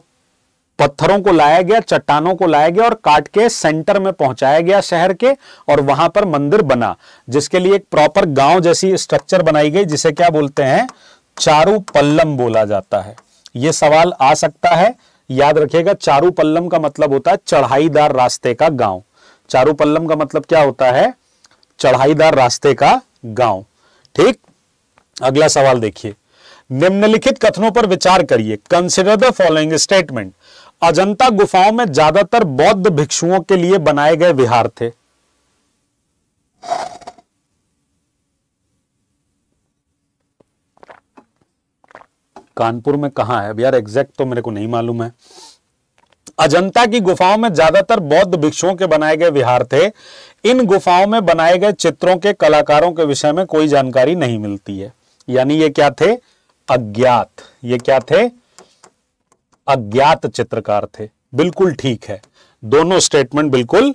पत्थरों को लाया गया चट्टानों को लाया गया और काट के सेंटर में पहुंचाया गया शहर के और वहां पर मंदिर बना जिसके लिए एक प्रॉपर गांव जैसी स्ट्रक्चर बनाई गई जिसे क्या बोलते हैं चारू पल्लम बोला जाता है यह सवाल आ सकता है याद रखिएगा चारू पल्लम का मतलब होता है चढ़ाईदार रास्ते का गांव चारू पल्लम का मतलब क्या होता है चढ़ाईदार रास्ते का गांव ठीक अगला सवाल देखिए निम्नलिखित कथनों पर विचार करिए consider the following statement Ajanta गुफाओं में ज्यादातर बौद्ध भिक्षुओं के लिए बनाए गए विहार थे कानपुर में कहा है यार एग्जैक्ट तो मेरे को नहीं मालूम है अजंता की गुफाओं में ज्यादातर बौद्ध भिक्षुओं के बनाए गए विहार थे इन गुफाओं में बनाए गए चित्रों के कलाकारों के विषय में कोई जानकारी नहीं मिलती है यानी ये क्या थे अज्ञात ये क्या थे अज्ञात चित्रकार थे बिल्कुल ठीक है दोनों स्टेटमेंट बिल्कुल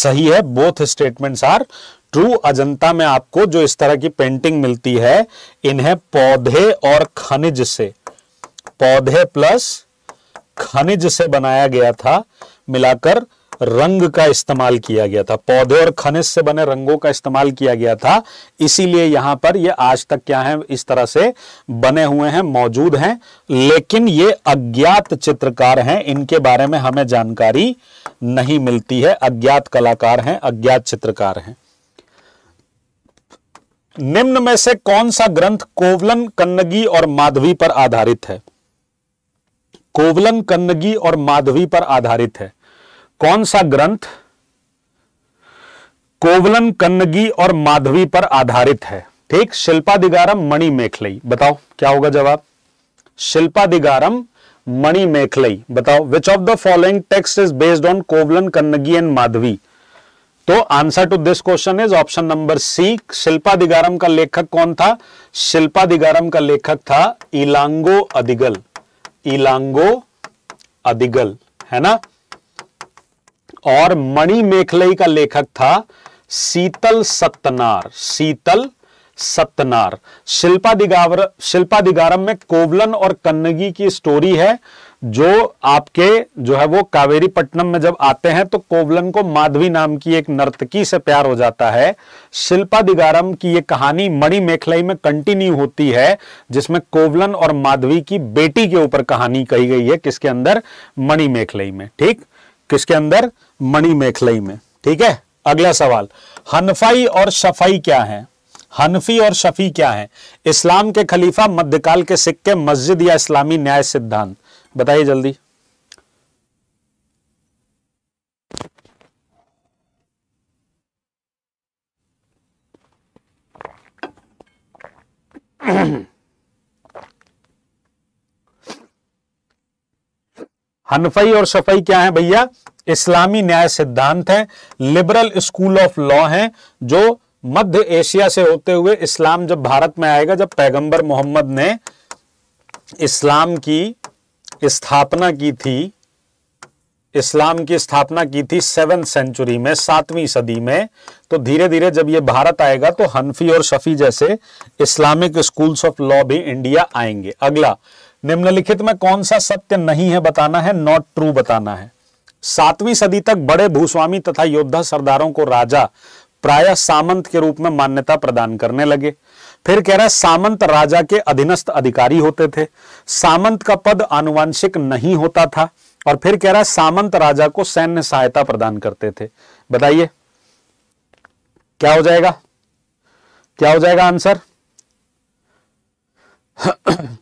सही है both statements are true Ajanta में आपको जो इस तरह की पेंटिंग मिलती है इन्हें पौधे और खनिज से पौधे प्लस खनिज से बनाया गया था मिलाकर रंग का इस्तेमाल किया गया था पौधे और खनिज से बने रंगों का इस्तेमाल किया गया था इसीलिए यहां पर ये आज तक क्या है इस तरह से बने हुए हैं मौजूद हैं लेकिन ये अज्ञात चित्रकार हैं इनके बारे में हमें जानकारी नहीं मिलती है अज्ञात कलाकार हैं अज्ञात चित्रकार हैं निम्न में से कौन सा ग्रंथ कोवलन कन्नगी और माधवी पर आधारित है कोवलम कन्नगी और माधवी पर आधारित है कौन सा ग्रंथ कोवलन कन्नगी और माधवी पर आधारित है ठीक शिल्पा दिगारम मणि मेखलई बताओ क्या होगा जवाब शिल्पा दिगारम मणि मेखलई बताओ which of the following text is based on Kovalan Kannagi and Madhavi तो answer to this question is option number C Silappadikaram का लेखक कौन था शिल्पा दिगारम का लेखक था इलांगो अधिगल इलांगो अधिगल है ना और मणि मेखलई का लेखक था शीतल सत्यनार शीतल सत्यनार शिल्पा दिगावर शिल्पा दिगारम में कोवलन और कन्नगी की स्टोरी है जो आपके जो है वो कावेरी पट्टनम में जब आते हैं तो कोवलन को माधवी नाम की एक नर्तकी से प्यार हो जाता है शिल्पा दिगारम की ये कहानी मणि मेखलाई में कंटिन्यू होती है जिसमें कोवलन और माधवी की बेटी के ऊपर कहानी कही गई है किसके अंदर मणि मेखलाई में ठीक किसके अंदर मणि मेखलाई में ठीक है अगला सवाल हनफाई और सफाई क्या है हनफी और शफी क्या है इस्लाम के खलीफा मध्यकाल के सिक्के मस्जिद या इस्लामी न्याय सिद्धांत बताइए जल्दी हनफई और सफई क्या है भैया इस्लामी न्याय सिद्धांत है लिबरल स्कूल ऑफ लॉ है जो मध्य एशिया से होते हुए इस्लाम जब भारत में आएगा जब पैगंबर मोहम्मद ने इस्लाम की स्थापना की थी इस्लाम की स्थापना की थी सेवन सेंचुरी में सातवीं सदी में तो धीरे धीरे जब ये भारत आएगा तो हनफी और शफी जैसे इस्लामिक स्कूल्स ऑफ लॉ भी इंडिया आएंगे अगला निम्नलिखित में कौन सा सत्य नहीं है बताना है नॉट ट्रू बताना है सातवीं सदी तक बड़े भूस्वामी तथा योद्धा सरदारों को राजा प्राय सामंत के रूप में मान्यता प्रदान करने लगे फिर कह रहा है सामंत राजा के अधीनस्थ अधिकारी होते थे सामंत का पद आनुवांशिक नहीं होता था और फिर कह रहा है सामंत राजा को सैन्य सहायता प्रदान करते थे बताइए क्या हो जाएगा क्या हो जाएगा आंसर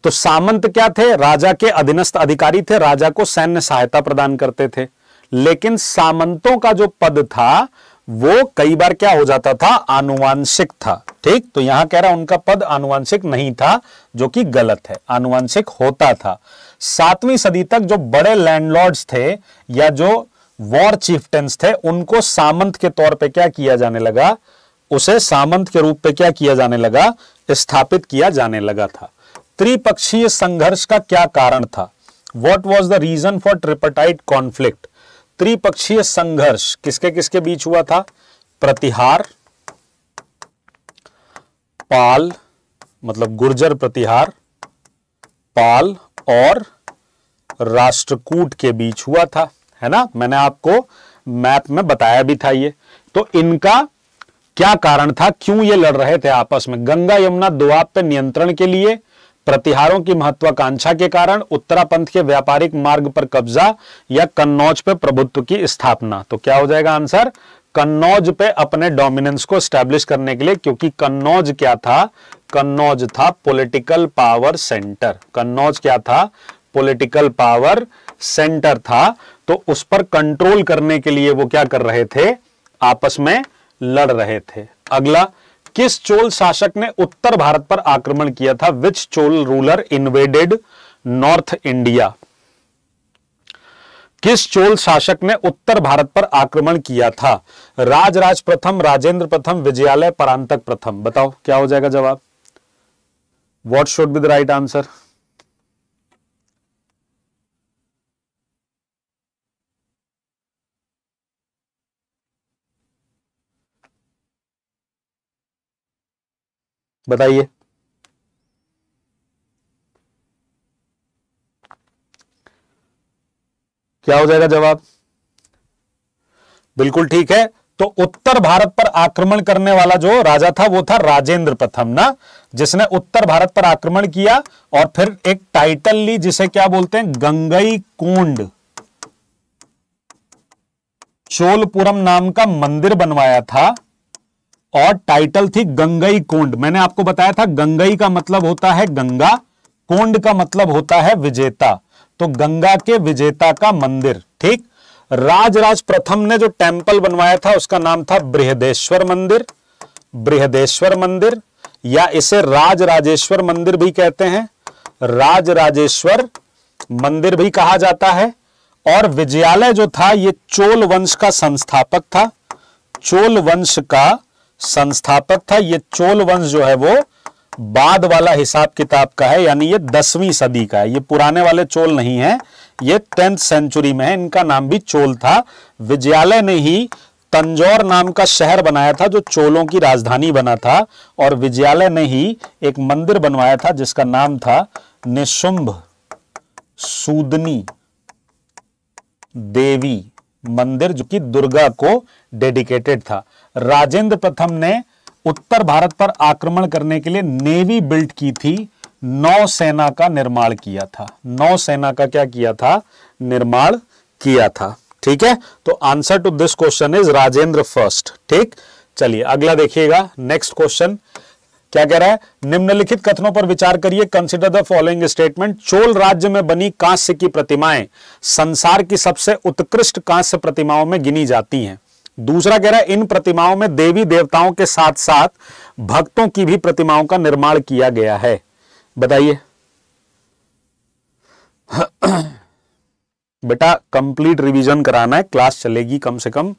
तो सामंत क्या थे राजा के अधीनस्थ अधिकारी थे राजा को सैन्य सहायता प्रदान करते थे लेकिन सामंतों का जो पद था वो कई बार क्या हो जाता था आनुवांशिक था ठीक तो यहां कह रहा उनका पद आनुवांशिक नहीं था जो कि गलत है आनुवांशिक होता था सातवीं सदी तक जो बड़े लैंडलॉर्ड्स थे या जो वॉर चीफटेंस थे उनको सामंत के तौर पे क्या किया जाने लगा उसे सामंत के रूप पे क्या किया जाने लगा स्थापित किया जाने लगा था त्रिपक्षीय संघर्ष का क्या कारण था what was the reason for tripartite conflict त्रिपक्षीय संघर्ष किसके किसके बीच हुआ था प्रतिहार पाल मतलब गुर्जर प्रतिहार पाल और राष्ट्रकूट के बीच हुआ था है ना मैंने आपको मैप में बताया भी था ये तो इनका क्या कारण था क्यों ये लड़ रहे थे आपस में गंगा यमुना दोआब पे नियंत्रण के लिए प्रतिहारों की महत्वाकांक्षा के कारण उत्तरापंथ के व्यापारिक मार्ग पर कब्जा या कन्नौज पर प्रभुत्व की स्थापना तो क्या हो जाएगा आंसर कन्नौज पे अपने डोमिनेंस को स्टैब्लिश करने के लिए क्योंकि कन्नौज क्या था कन्नौज था पॉलिटिकल पावर सेंटर कन्नौज क्या था पॉलिटिकल पावर सेंटर था तो उस पर कंट्रोल करने के लिए वो क्या कर रहे थे आपस में लड़ रहे थे अगला किस चोल शासक ने उत्तर भारत पर आक्रमण किया था which Chola ruler invaded north India किस चोल शासक ने उत्तर भारत पर आक्रमण किया था राजराज प्रथम राजेंद्र प्रथम विजयालय परांतक प्रथम बताओ क्या हो जाएगा जवाब what should be the right answer बताइए क्या हो जाएगा जवाब बिल्कुल ठीक है तो उत्तर भारत पर आक्रमण करने वाला जो राजा था वो था राजेंद्र प्रथम ना जिसने उत्तर भारत पर आक्रमण किया और फिर एक टाइटल ली जिसे क्या बोलते हैं गंगई कोंड चोलपुरम नाम का मंदिर बनवाया था और टाइटल थी गंगई कोंड मैंने आपको बताया था गंगई का मतलब होता है गंगा कोंड का मतलब होता है विजेता तो गंगा के विजेता का मंदिर ठीक राजराज प्रथम ने जो टेम्पल बनवाया था उसका नाम था बृहदेश्वर मंदिर बृहदेश्वर मंदिर या इसे राजराजेश्वर मंदिर भी कहते हैं राजराजेश्वर मंदिर भी कहा जाता है और विजयालय जो था ये चोल वंश का संस्थापक था चोल वंश का संस्थापक था ये चोल वंश जो है वो बाद वाला हिसाब किताब का है यानी ये दसवीं सदी का है ये पुराने वाले चोल नहीं है ये टेंथ सेंचुरी में है इनका नाम भी चोल था विजयालय ने ही तंजौर नाम का शहर बनाया था जो चोलों की राजधानी बना था और विजयालय ने ही एक मंदिर बनवाया था जिसका नाम था निशुंभ सूदनी देवी मंदिर जो कि दुर्गा को डेडिकेटेड था राजेंद्र प्रथम ने उत्तर भारत पर आक्रमण करने के लिए नेवी बिल्ट की थी नौसेना का निर्माण किया था नौसेना का क्या किया था निर्माण किया था ठीक है तो answer to this question is Rajendra first ठीक चलिए अगला देखिएगा नेक्स्ट क्वेश्चन क्या कह रहा है निम्नलिखित कथनों पर विचार करिए consider the following statement Chola राज्य में बनी कांस्य की प्रतिमाएं संसार की सबसे उत्कृष्ट कांस्य प्रतिमाओं में गिनी जाती हैं दूसरा कह रहा है इन प्रतिमाओं में देवी देवताओं के साथ साथ भक्तों की भी प्रतिमाओं का निर्माण किया गया है बताइए बेटा कंप्लीट रिवीजन कराना है क्लास चलेगी कम से कम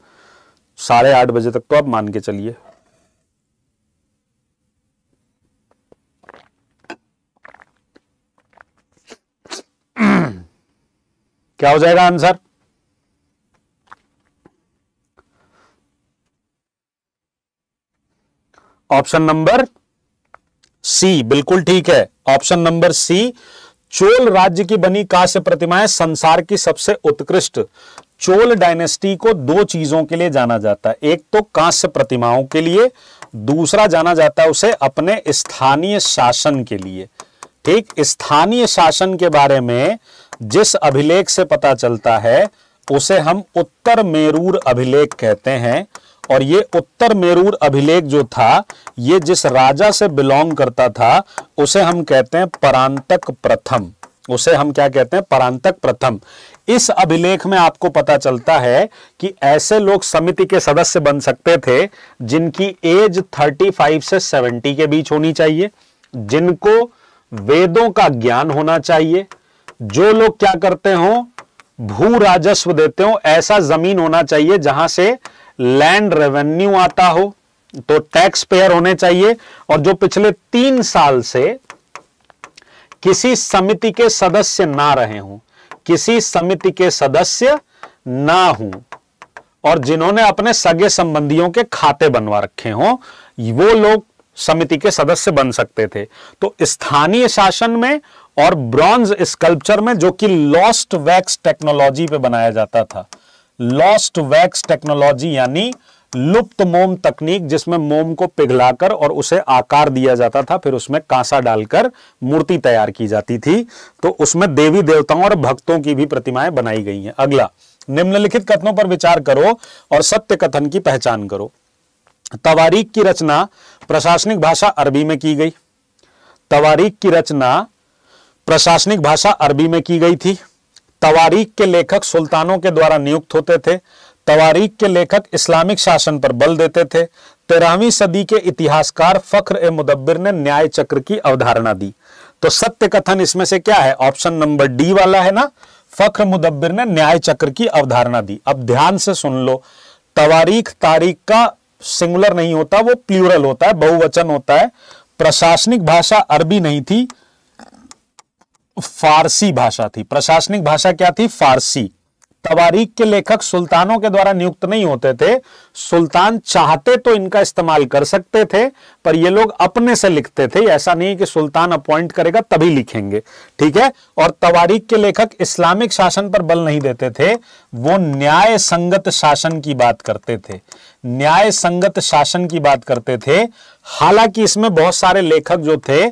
साढ़े आठ बजे तक तो आप मान के चलिए क्या हो जाएगा आंसर ऑप्शन नंबर सी बिल्कुल ठीक है ऑप्शन नंबर सी चोल राज्य की बनी कांस्य प्रतिमाएं संसार की सबसे उत्कृष्ट चोल डायनेस्टी को दो चीजों के लिए जाना जाता है एक तो कांस्य प्रतिमाओं के लिए दूसरा जाना जाता है उसे अपने स्थानीय शासन के लिए ठीक स्थानीय शासन के बारे में जिस अभिलेख से पता चलता है उसे हम उत्तर मेरूर अभिलेख कहते हैं और ये उत्तर मेरूर अभिलेख जो था ये जिस राजा से बिलोंग करता था उसे हम कहते हैं परांतक प्रथम उसे हम क्या कहते हैं परांतक प्रथम इस अभिलेख में आपको पता चलता है कि ऐसे लोग समिति के सदस्य बन सकते थे जिनकी एज 35 से 70 के बीच होनी चाहिए जिनको वेदों का ज्ञान होना चाहिए जो लोग क्या करते हो भू राजस्व देते हो ऐसा जमीन होना चाहिए जहां से लैंड रेवेन्यू आता हो तो टैक्स पेयर होने चाहिए और जो पिछले तीन साल से किसी समिति के सदस्य ना रहे हों किसी समिति के सदस्य ना हों और जिन्होंने अपने सगे संबंधियों के खाते बनवा रखे हों वो लोग समिति के सदस्य बन सकते थे तो स्थानीय शासन में और ब्रॉन्ज स्कल्पचर में जो कि लॉस्ट वैक्स टेक्नोलॉजी पे बनाया जाता था लॉस्ट वैक्स टेक्नोलॉजी यानी लुप्त मोम तकनीक जिसमें मोम को पिघलाकर और उसे आकार दिया जाता था फिर उसमें कांसा डालकर मूर्ति तैयार की जाती थी तो उसमें देवी देवताओं और भक्तों की भी प्रतिमाएं बनाई गई हैं अगला निम्नलिखित कथनों पर विचार करो और सत्य कथन की पहचान करो तवारीख की रचना प्रशासनिक भाषा अरबी में की गई तवारीख की रचना प्रशासनिक भाषा अरबी में की गई थी तवारीख के लेखक सुल्तानों के द्वारा नियुक्त होते थे तवारीख के लेखक इस्लामिक शासन पर बल देते थे तेरहवीं सदी के इतिहासकार फख्र ए मुदब्बिर ने न्याय चक्र की अवधारणा दी तो सत्य कथन इसमें से क्या है ऑप्शन नंबर डी वाला है ना फख्र मुदब्बिर ने न्याय चक्र की अवधारणा दी अब ध्यान से सुन लो तवारीख तारीख का सिंगुलर नहीं होता वो प्लूरल होता है बहुवचन होता है प्रशासनिक भाषा अरबी नहीं थी फारसी भाषा थी प्रशासनिक भाषा क्या थी फारसी तवारीख के लेखक सुल्तानों के द्वारा नियुक्त नहीं होते थे सुल्तान चाहते तो इनका इस्तेमाल कर सकते थे पर ये लोग अपने से लिखते थे ऐसा नहीं कि सुल्तान अपॉइंट करेगा तभी लिखेंगे ठीक है और तवारीख के लेखक इस्लामिक शासन पर बल नहीं देते थे वो न्याय संगत शासन की बात करते थे न्याय संगत शासन की बात करते थे हालांकि इसमें बहुत सारे लेखक जो थे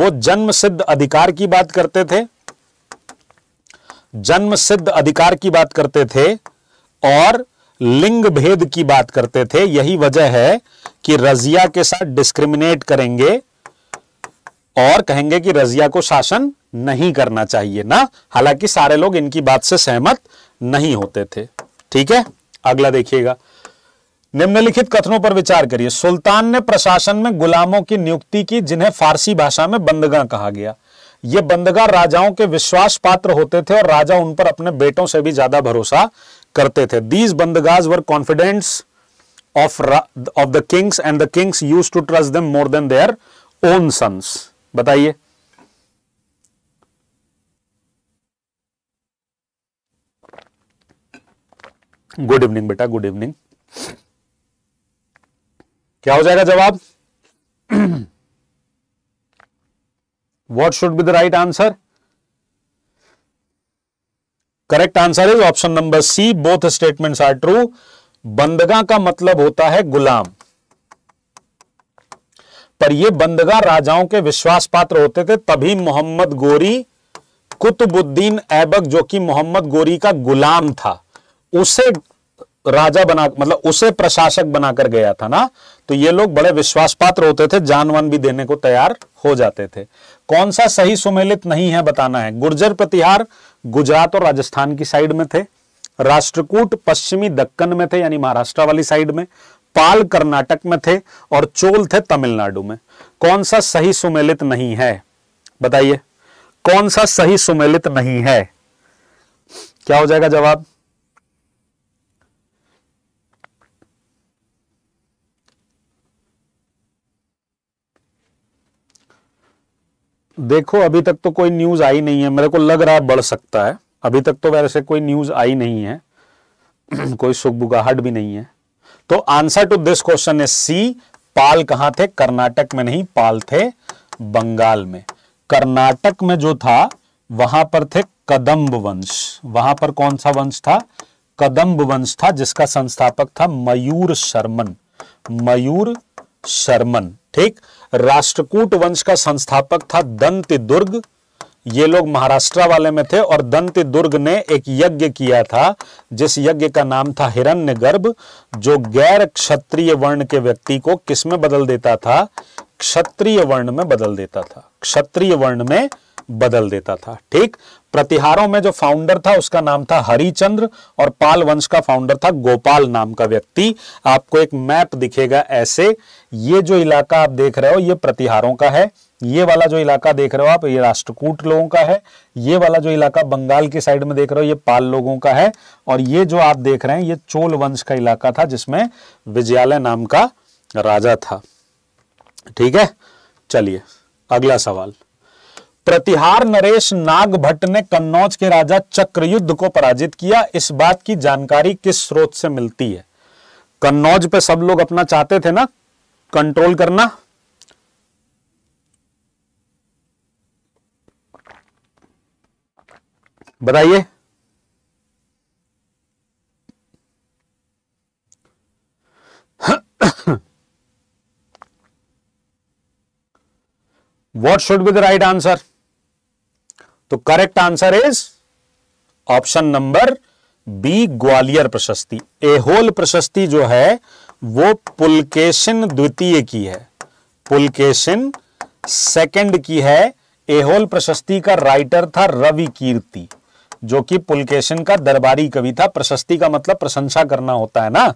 वो जन्म सिद्ध अधिकार की बात करते थे जन्म सिद्ध अधिकार की बात करते थे और लिंग भेद की बात करते थे यही वजह है कि रजिया के साथ डिस्क्रिमिनेट करेंगे और कहेंगे कि रजिया को शासन नहीं करना चाहिए ना हालांकि सारे लोग इनकी बात से सहमत नहीं होते थे ठीक है अगला देखिएगा निम्नलिखित कथनों पर विचार करिए सुल्तान ने प्रशासन में गुलामों की नियुक्ति की जिन्हें फारसी भाषा में बंदगा कहा गया ये बंदगार राजाओं के विश्वास पात्र होते थे और राजा उन पर अपने बेटों से भी ज्यादा भरोसा करते थे these bandagan were confidants of of the kings and the kings used to trust them more than their own sons बताइए गुड इवनिंग बेटा गुड इवनिंग क्या हो जाएगा जवाब what should be the right answer correct answer is option number C both statements are true बंदगा का मतलब होता है गुलाम पर यह बंदगा राजाओं के विश्वास पात्र होते थे तभी मोहम्मद गोरी कुतुबुद्दीन ऐबक जो कि मोहम्मद गोरी का गुलाम था उसे राजा बना मतलब उसे प्रशासक बनाकर गया था ना तो ये लोग बड़े विश्वास पात्र होते थे जानवान भी देने को तैयार हो जाते थे कौन सा सही सुमेलित नहीं है बताना है गुर्जर प्रतिहार गुजरात और राजस्थान की साइड में थे राष्ट्रकूट पश्चिमी दक्कन में थे यानी महाराष्ट्र वाली साइड में पाल कर्नाटक में थे और चोल थे तमिलनाडु में कौन सा सही सुमेलित नहीं है बताइए कौन सा सही सुमेलित नहीं है क्या हो जाएगा जवाब देखो अभी तक तो कोई न्यूज़ आई नहीं है मेरे को लग रहा है बढ़ सकता है अभी तक तो वैसे कोई न्यूज़ आई नहीं है कोई सुखबुगाहट भी नहीं है तो आंसर टू दिस क्वेश्चन है सी पाल कहां थे कर्नाटक में नहीं पाल थे बंगाल में कर्नाटक में जो था वहां पर थे कदम्ब वंश वहां पर कौन सा वंश था कदम्ब वंश था जिसका संस्थापक था मयूर शर्मन मयूर शर्मन ठीक राष्ट्रकूट वंश का संस्थापक था दंत दुर्ग ये लोग महाराष्ट्र वाले में थे और दंत दुर्ग ने एक यज्ञ किया था जिस यज्ञ का नाम था हिरण्य गर्भ जो गैर क्षत्रिय वर्ण के व्यक्ति को किसमें बदल देता था क्षत्रिय वर्ण में बदल देता था क्षत्रिय वर्ण में बदल देता था ठीक प्रतिहारों में जो फाउंडर था उसका नाम था हरिचंद्र और पाल वंश का फाउंडर था गोपाल नाम का व्यक्ति आपको एक मैप दिखेगा ऐसे ये जो इलाका आप देख रहे हो ये प्रतिहारों का है ये वाला जो इलाका देख रहे हो आप ये राष्ट्रकूट लोगों का है ये वाला जो इलाका बंगाल की साइड में देख रहे हो ये पाल लोगों का है और ये जो आप देख रहे हैं ये चोल वंश का इलाका था जिसमें विजयालय नाम का राजा था ठीक है चलिए अगला सवाल प्रतिहार नरेश नाग भट्ट ने कन्नौज के राजा चक्रयुद्ध को पराजित किया इस बात की जानकारी किस स्रोत से मिलती है कन्नौज पे सब लोग अपना चाहते थे ना कंट्रोल करना बताइए what should be the right answer तो correct answer is option number B Gwalior Prashasti Aihole प्रशस्ति जो है वो पुलकेशन द्वितीय की है पुलकेशन सेकंड की है एहोल प्रशस्ति का राइटर था रवि कीर्ति जो कि पुलकेशन का दरबारी कवि था प्रशस्ति का मतलब प्रशंसा करना होता है ना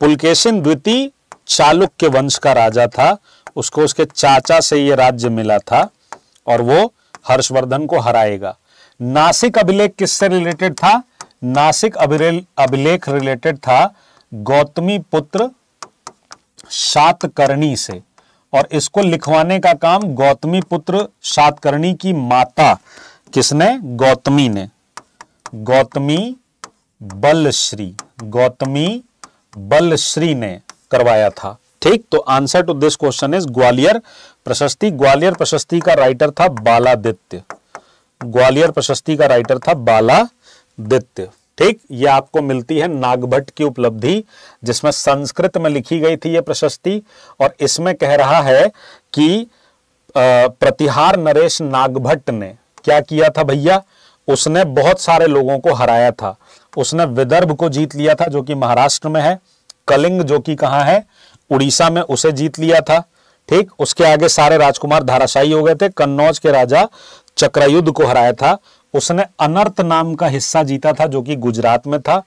पुलकेशन द्वितीय चालुक्य वंश का राजा था उसको उसके चाचा से ये राज्य मिला था और वो हर्षवर्धन को हराएगा नासिक अभिलेख किससे रिलेटेड था नासिक अभिलेख रिलेटेड था गौतमी पुत्र सातकर्णी से और इसको लिखवाने का काम गौतमी पुत्र सातकर्णी की माता किसने गौतमी ने गौतमी बलश्री गौतमी बलश्री ने करवाया था ठीक तो answer to this question is Gwalior Prashasti Gwalior प्रशस्ति का राइटर था बालादित्य ग्वालियर प्रशस्ति का राइटर था बालादित्य ठीक ये आपको मिलती है नागभट्ट की उपलब्धि जिसमें संस्कृत में लिखी गई थी ये प्रशस्ति और इसमें कह रहा है कि प्रतिहार नरेश नागभट्ट ने क्या किया था भैया उसने बहुत सारे लोगों को हराया था उसने विदर्भ को जीत लिया था जो कि महाराष्ट्र में है कलिंग जो कि कहा है उड़ीसा में उसे जीत लिया था ठीक उसके आगे सारे राजकुमार धाराशाही हो गए थे कन्नौज के राजा चक्रयुद्ध को हराया था उसने अनर्थ नाम का हिस्सा जीता था जो कि गुजरात में था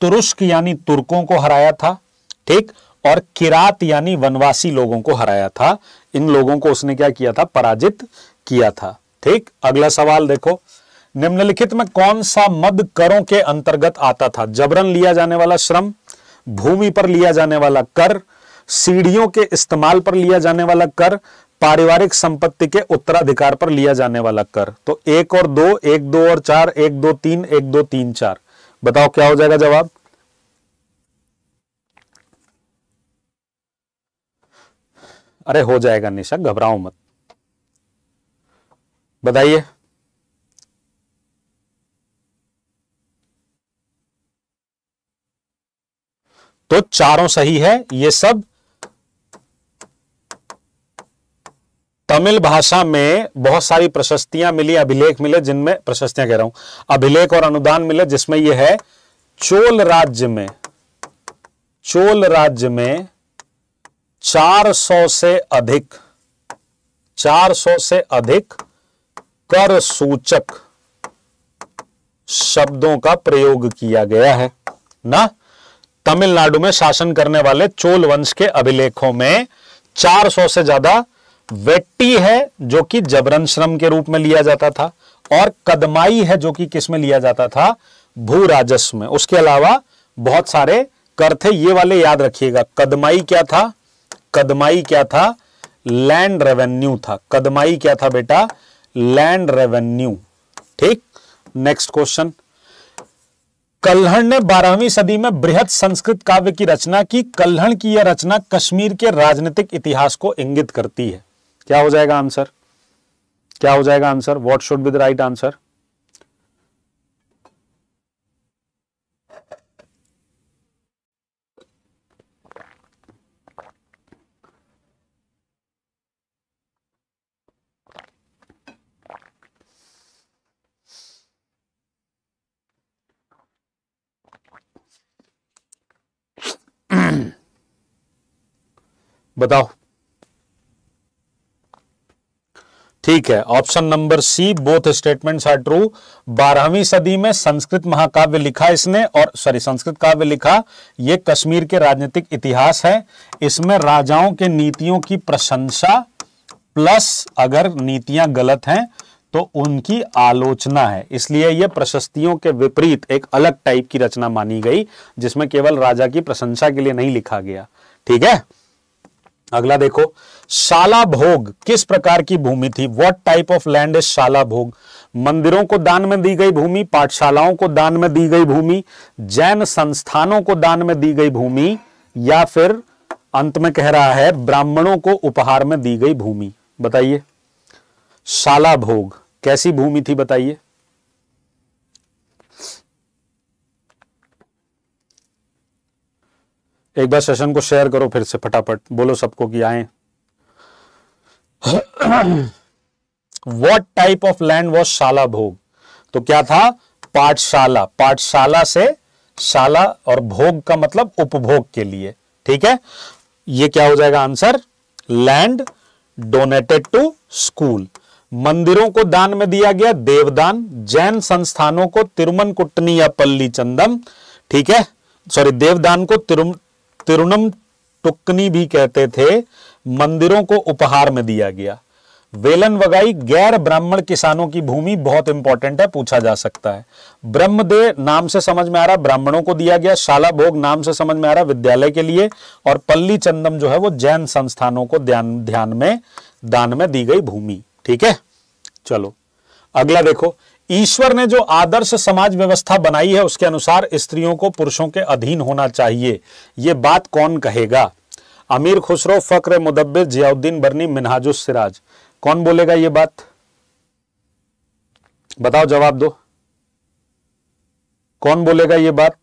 तुरुष्क यानी तुर्कों को हराया था ठीक और किरात यानी वनवासी लोगों को हराया था इन लोगों को उसने क्या किया था पराजित किया था ठीक अगला सवाल देखो निम्नलिखित में कौन सा मद करों के अंतर्गत आता था जबरन लिया जाने वाला श्रम भूमि पर लिया जाने वाला कर सीढ़ियों के इस्तेमाल पर लिया जाने वाला कर पारिवारिक संपत्ति के उत्तराधिकार पर लिया जाने वाला कर तो एक और दो एक दो और चार एक दो तीन एक दो तीन चार बताओ क्या हो जाएगा जवाब अरे हो जाएगा निशा घबराओ मत बताइए तो चारों सही है ये सब तमिल भाषा में बहुत सारी प्रशस्तियां मिली अभिलेख मिले जिनमें प्रशस्तियां कह रहा हूं अभिलेख और अनुदान मिले जिसमें यह है चोल राज्य में चोल राज्य में 400 से अधिक 400 से अधिक कर सूचक शब्दों का प्रयोग किया गया है ना तमिलनाडु में शासन करने वाले चोल वंश के अभिलेखों में 400 से ज्यादा वेट्टी है जो कि जबरन श्रम के रूप में लिया जाता था और कदमाई है जो कि किस में लिया जाता था भू राजस्व में उसके अलावा बहुत सारे कर थे ये वाले याद रखिएगा कदमाई क्या था कदमाई क्या था लैंड रेवेन्यू था कदमाई क्या था बेटा लैंड रेवेन्यू ठीक नेक्स्ट क्वेश्चन कल्हण ने 12वीं सदी में बृहद संस्कृत काव्य की रचना की कल्हण की यह रचना कश्मीर के राजनीतिक इतिहास को इंगित करती है क्या हो जाएगा आंसर क्या हो जाएगा answer what should be the right answer बताओ ठीक है option number C both statements are true बारहवीं सदी में संस्कृत महाकाव्य लिखा इसने और सॉरी संस्कृत काव्य लिखा ये कश्मीर के राजनीतिक इतिहास है इसमें राजाओं के नीतियों की प्रशंसा प्लस अगर नीतियां गलत हैं तो उनकी आलोचना है इसलिए यह प्रशस्तियों के विपरीत एक अलग टाइप की रचना मानी गई जिसमें केवल राजा की प्रशंसा के लिए नहीं लिखा गया ठीक है अगला देखो शाला भोग किस प्रकार की भूमि थी what type of land is shalabhoga मंदिरों को दान में दी गई भूमि पाठशालाओं को दान में दी गई भूमि जैन संस्थानों को दान में दी गई भूमि या फिर अंत में कह रहा है ब्राह्मणों को उपहार में दी गई भूमि बताइए शाला भोग कैसी भूमि थी बताइए एक बार सेशन को शेयर करो फिर से फटाफट बोलो सबको कि आए what type of land was shalabhoga तो क्या था पाठशाला पाठशाला से शाला और भोग का मतलब उपभोग के लिए ठीक है ये क्या हो जाएगा answer land donated to school मंदिरों को दान में दिया गया देवदान जैन संस्थानों को तिरुमन कुटनी या पल्ली चंदम ठीक है सॉरी देवदान को तिरुम तिरुनम टुकनी भी कहते थे मंदिरों को उपहार में दिया गया वेलन वगाई गैर ब्राह्मण किसानों की भूमि बहुत इंपॉर्टेंट है पूछा जा सकता है ब्रह्मदेह नाम से समझ में आ रहा ब्राह्मणों को दिया गया शाला भोग नाम से समझ में आ रहा विद्यालय के लिए और पल्ली चंदम जो है वो जैन संस्थानों को ध्यान ध्यान में दान में दी गई भूमि ठीक है चलो अगला देखो ईश्वर ने जो आदर्श समाज व्यवस्था बनाई है उसके अनुसार स्त्रियों को पुरुषों के अधीन होना चाहिए यह बात कौन कहेगा अमीर खुसरो फक्र मुदब्बिर जियाउद्दीन बर्नी मिनहाजुस सिराज कौन बोलेगा ये बात बताओ जवाब दो कौन बोलेगा ये बात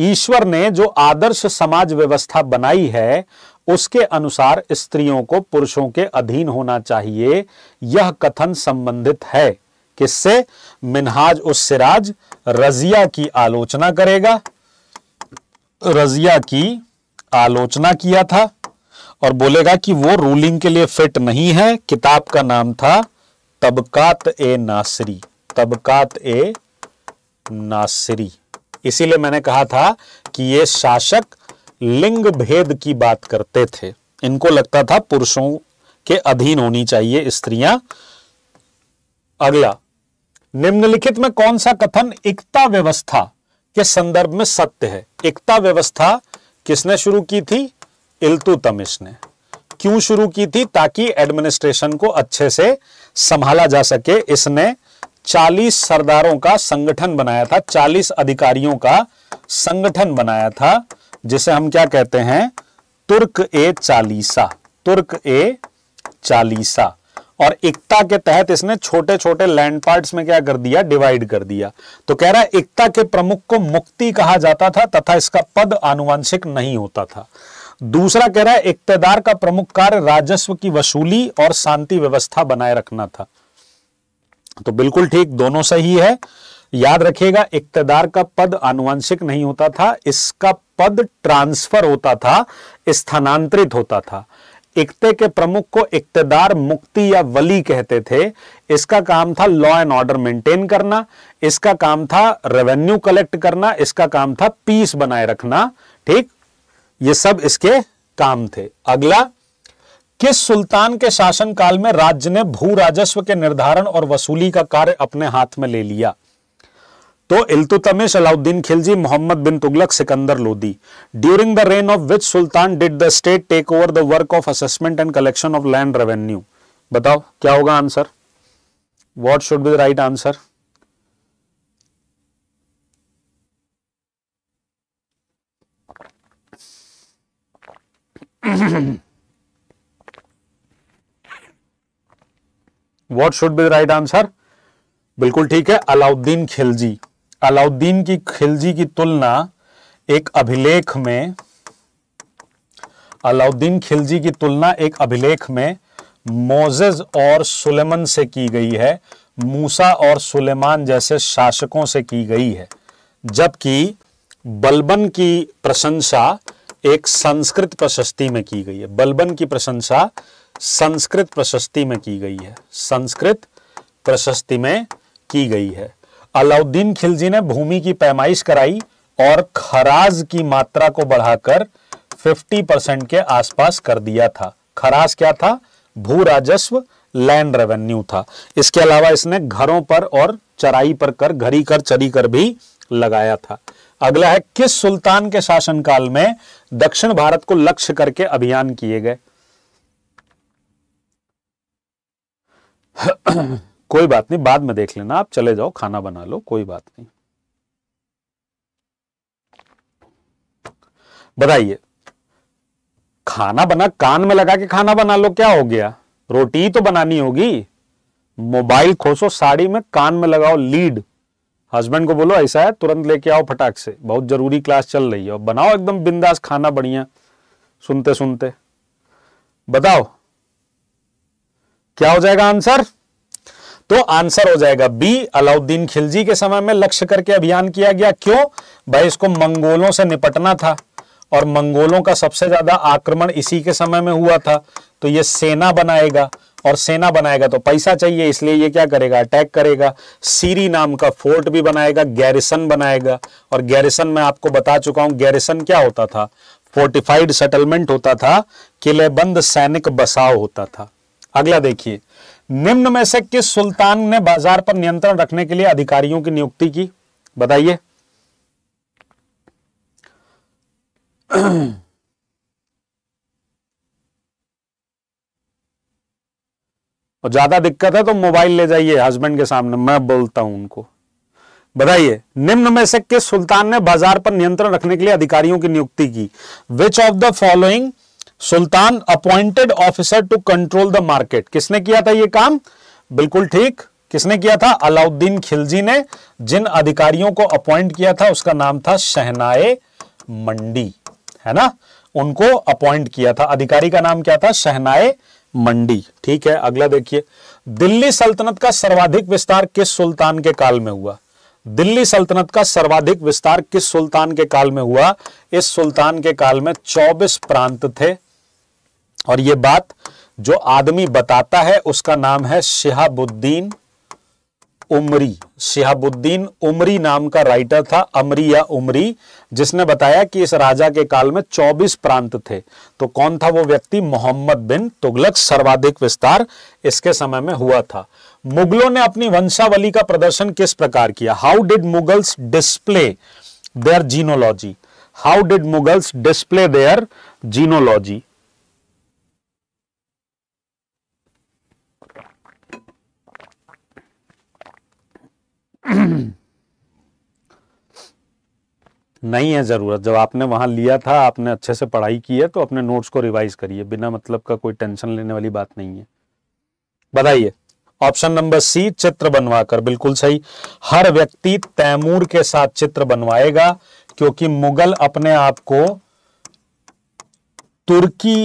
ईश्वर ने जो आदर्श समाज व्यवस्था बनाई है उसके अनुसार स्त्रियों को पुरुषों के अधीन होना चाहिए यह कथन संबंधित है किससे मिनहाज उस सिराज रजिया की आलोचना करेगा रजिया की आलोचना किया था और बोलेगा कि वो रूलिंग के लिए फिट नहीं है किताब का नाम था तबकात ए नासरी तबकात ए नासरी इसीलिए मैंने कहा था कि ये शासक लिंग भेद की बात करते थे इनको लगता था पुरुषों के अधीन होनी चाहिए स्त्रियां अगला निम्नलिखित में कौन सा कथन एकता व्यवस्था के संदर्भ में सत्य है एकता व्यवस्था किसने शुरू की थी तमिश ने क्यों शुरू की थी ताकि एडमिनिस्ट्रेशन को अच्छे से संभाला जा सके इसने 40 सरदारों का संगठन बनाया था 40 अधिकारियों का संगठन बनाया था जिसे हम क्या कहते हैं तुर्क ए चालीसा तुर्क ए चालीसा और एकता के तहत इसने छोटे छोटे लैंड पार्ट में क्या कर दिया डिवाइड कर दिया तो कह रहा है एकता के प्रमुख को मुक्ति कहा जाता था तथा इसका पद आनुवंशिक नहीं होता था दूसरा कह रहा है इकतेदार का प्रमुख कार्य राजस्व की वसूली और शांति व्यवस्था बनाए रखना था तो बिल्कुल ठीक दोनों सही है याद रखिएगा इकतेदार का पद आनुवंशिक नहीं होता था इसका पद ट्रांसफर होता था स्थानांतरित होता था इकते के प्रमुख को इकतेदार मुक्ति या वली कहते थे इसका काम था लॉ एंड ऑर्डर मेंटेन करना इसका काम था रेवेन्यू कलेक्ट करना इसका काम था पीस बनाए रखना ठीक ये सब इसके काम थे अगला किस सुल्तान के शासनकाल में राज्य ने भू राजस्व के निर्धारण और वसूली का कार्य अपने हाथ में ले लिया तो Iltutmish Alauddin Khilji Mohammad bin Tughlaq Sikandar Lodi during the reign of which sultan did the state take over the work of assessment and collection of land revenue बताओ क्या होगा answer what should be the right answer what should be the right answer बिल्कुल ठीक है अलाउद्दीन खिलजी अलाउद्दीन की खिलजी की तुलना एक अभिलेख में अलाउद्दीन खिलजी की तुलना एक अभिलेख में मोजेज और सुलेमन से की गई है मूसा और सुलेमान जैसे शासकों से की गई है जबकि बलबन की प्रशंसा एक संस्कृत प्रशस्ति में की गई है बलबन की प्रशंसा संस्कृत प्रशस्ति में की गई है संस्कृत प्रशस्ति में की गई है अलाउद्दीन खिलजी ने भूमि की पैमाइश कराई और खराज की मात्रा को बढ़ाकर 50 परसेंट के आसपास कर दिया था खराज क्या था भू राजस्व लैंड रेवेन्यू था इसके अलावा इसने घरों पर और चराई पर कर घरी कर चरी कर भी लगाया था अगला है किस सुल्तान के शासनकाल में दक्षिण भारत को लक्ष्य करके अभियान किए गए कोई बात नहीं बाद में देख लेना आप चले जाओ खाना बना लो कोई बात नहीं बताइए खाना बना कान में लगा के खाना बना लो क्या हो गया रोटी तो बनानी होगी मोबाइल खोसो साड़ी में कान में लगाओ लीड हस्बैंड को बोलो ऐसा है तुरंत लेके आओ फटाक से बहुत जरूरी क्लास चल रही है बनाओ एकदम बिंदास खाना बढ़िया सुनते सुनते बताओ क्या हो जाएगा आंसर तो आंसर हो जाएगा बी अलाउद्दीन खिलजी के समय में लक्ष्य करके अभियान किया गया क्यों भाई इसको मंगोलों से निपटना था और मंगोलों का सबसे ज्यादा आक्रमण इसी के समय में हुआ था तो ये सेना बनाएगा और सेना बनाएगा तो पैसा चाहिए इसलिए ये क्या करेगा अटैक करेगा सीरी नाम का फोर्ट भी बनाएगा गैरिसन बनाएगा और गैरिसन मैं आपको बता चुका हूं गैरिसन क्या होता था फोर्टिफाइड सेटलमेंट होता था किलेबंद सैनिक बसाव होता था अगला देखिए निम्न में से किस सुल्तान ने बाजार पर नियंत्रण रखने के लिए अधिकारियों की नियुक्ति की बताइए और ज्यादा दिक्कत है तो मोबाइल ले जाइए हस्बैंड के सामने मैं बोलता हूं उनको बताइए निम्न में से किस सुल्तान ने बाजार पर नियंत्रण रखने के लिए अधिकारियों की नियुक्ति की which of the following sultan appointed officer to control the market किसने किया था यह काम बिल्कुल ठीक किसने किया था अलाउद्दीन खिलजी ने जिन अधिकारियों को अपॉइंट किया था उसका नाम था शहनाए मंडी है ना उनको अपॉइंट किया था अधिकारी का नाम क्या था शहनाए मंडी ठीक है अगला देखिए दिल्ली सल्तनत का सर्वाधिक विस्तार किस सुल्तान के काल में हुआ दिल्ली सल्तनत का सर्वाधिक विस्तार किस सुल्तान के काल में हुआ इस सुल्तान के काल में 24 प्रांत थे और ये बात जो आदमी बताता है उसका नाम है शिहाबुद्दीन उमरी शिहाबुद्दीन उमरी नाम का राइटर था अमरी या उमरी जिसने बताया कि इस राजा के काल में 24 प्रांत थे तो कौन था वो व्यक्ति मोहम्मद बिन तुगलक सर्वाधिक विस्तार इसके समय में हुआ था मुगलों ने अपनी वंशावली का प्रदर्शन किस प्रकार किया how did Mughals display their genealogy how did Mughals display their genealogy नहीं है ज़रूरत जब आपने वहां लिया था आपने अच्छे से पढ़ाई की है तो अपने नोट्स को रिवाइज करिए बिना मतलब का कोई टेंशन लेने वाली बात नहीं है बताइए ऑप्शन नंबर सी चित्र बनवाकर बिल्कुल सही हर व्यक्ति तैमूर के साथ चित्र बनवाएगा क्योंकि मुगल अपने आप को तुर्की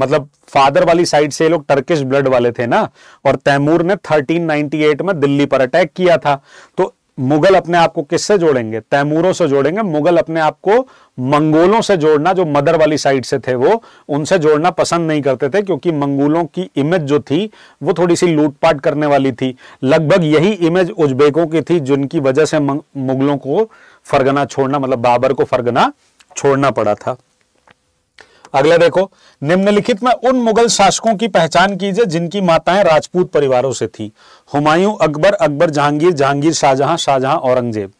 मतलब फादर वाली साइड से लोग टर्किश ब्लड वाले थे ना और तैमूर ने 1398 में दिल्ली पर अटैक किया था तो मुगल अपने आप को किससे जोड़ेंगे तैमूरों से जोड़ेंगे मुगल अपने आप को मंगोलों से जोड़ना जो मदर वाली साइड से थे वो उनसे जोड़ना पसंद नहीं करते थे क्योंकि मंगोलों की इमेज जो थी वो थोड़ी सी लूटपाट करने वाली थी लगभग यही इमेज उज्बेकों की थी जिनकी वजह से मुगलों को फरगना छोड़ना मतलब बाबर को फरगना छोड़ना पड़ा था अगला देखो निम्नलिखित में उन मुगल शासकों की पहचान कीजिए जिनकी माताएं राजपूत परिवारों से थी हुमायूं अकबर अकबर जहांगीर जहांगीर शाहजहां शाहजहां औरंगजेब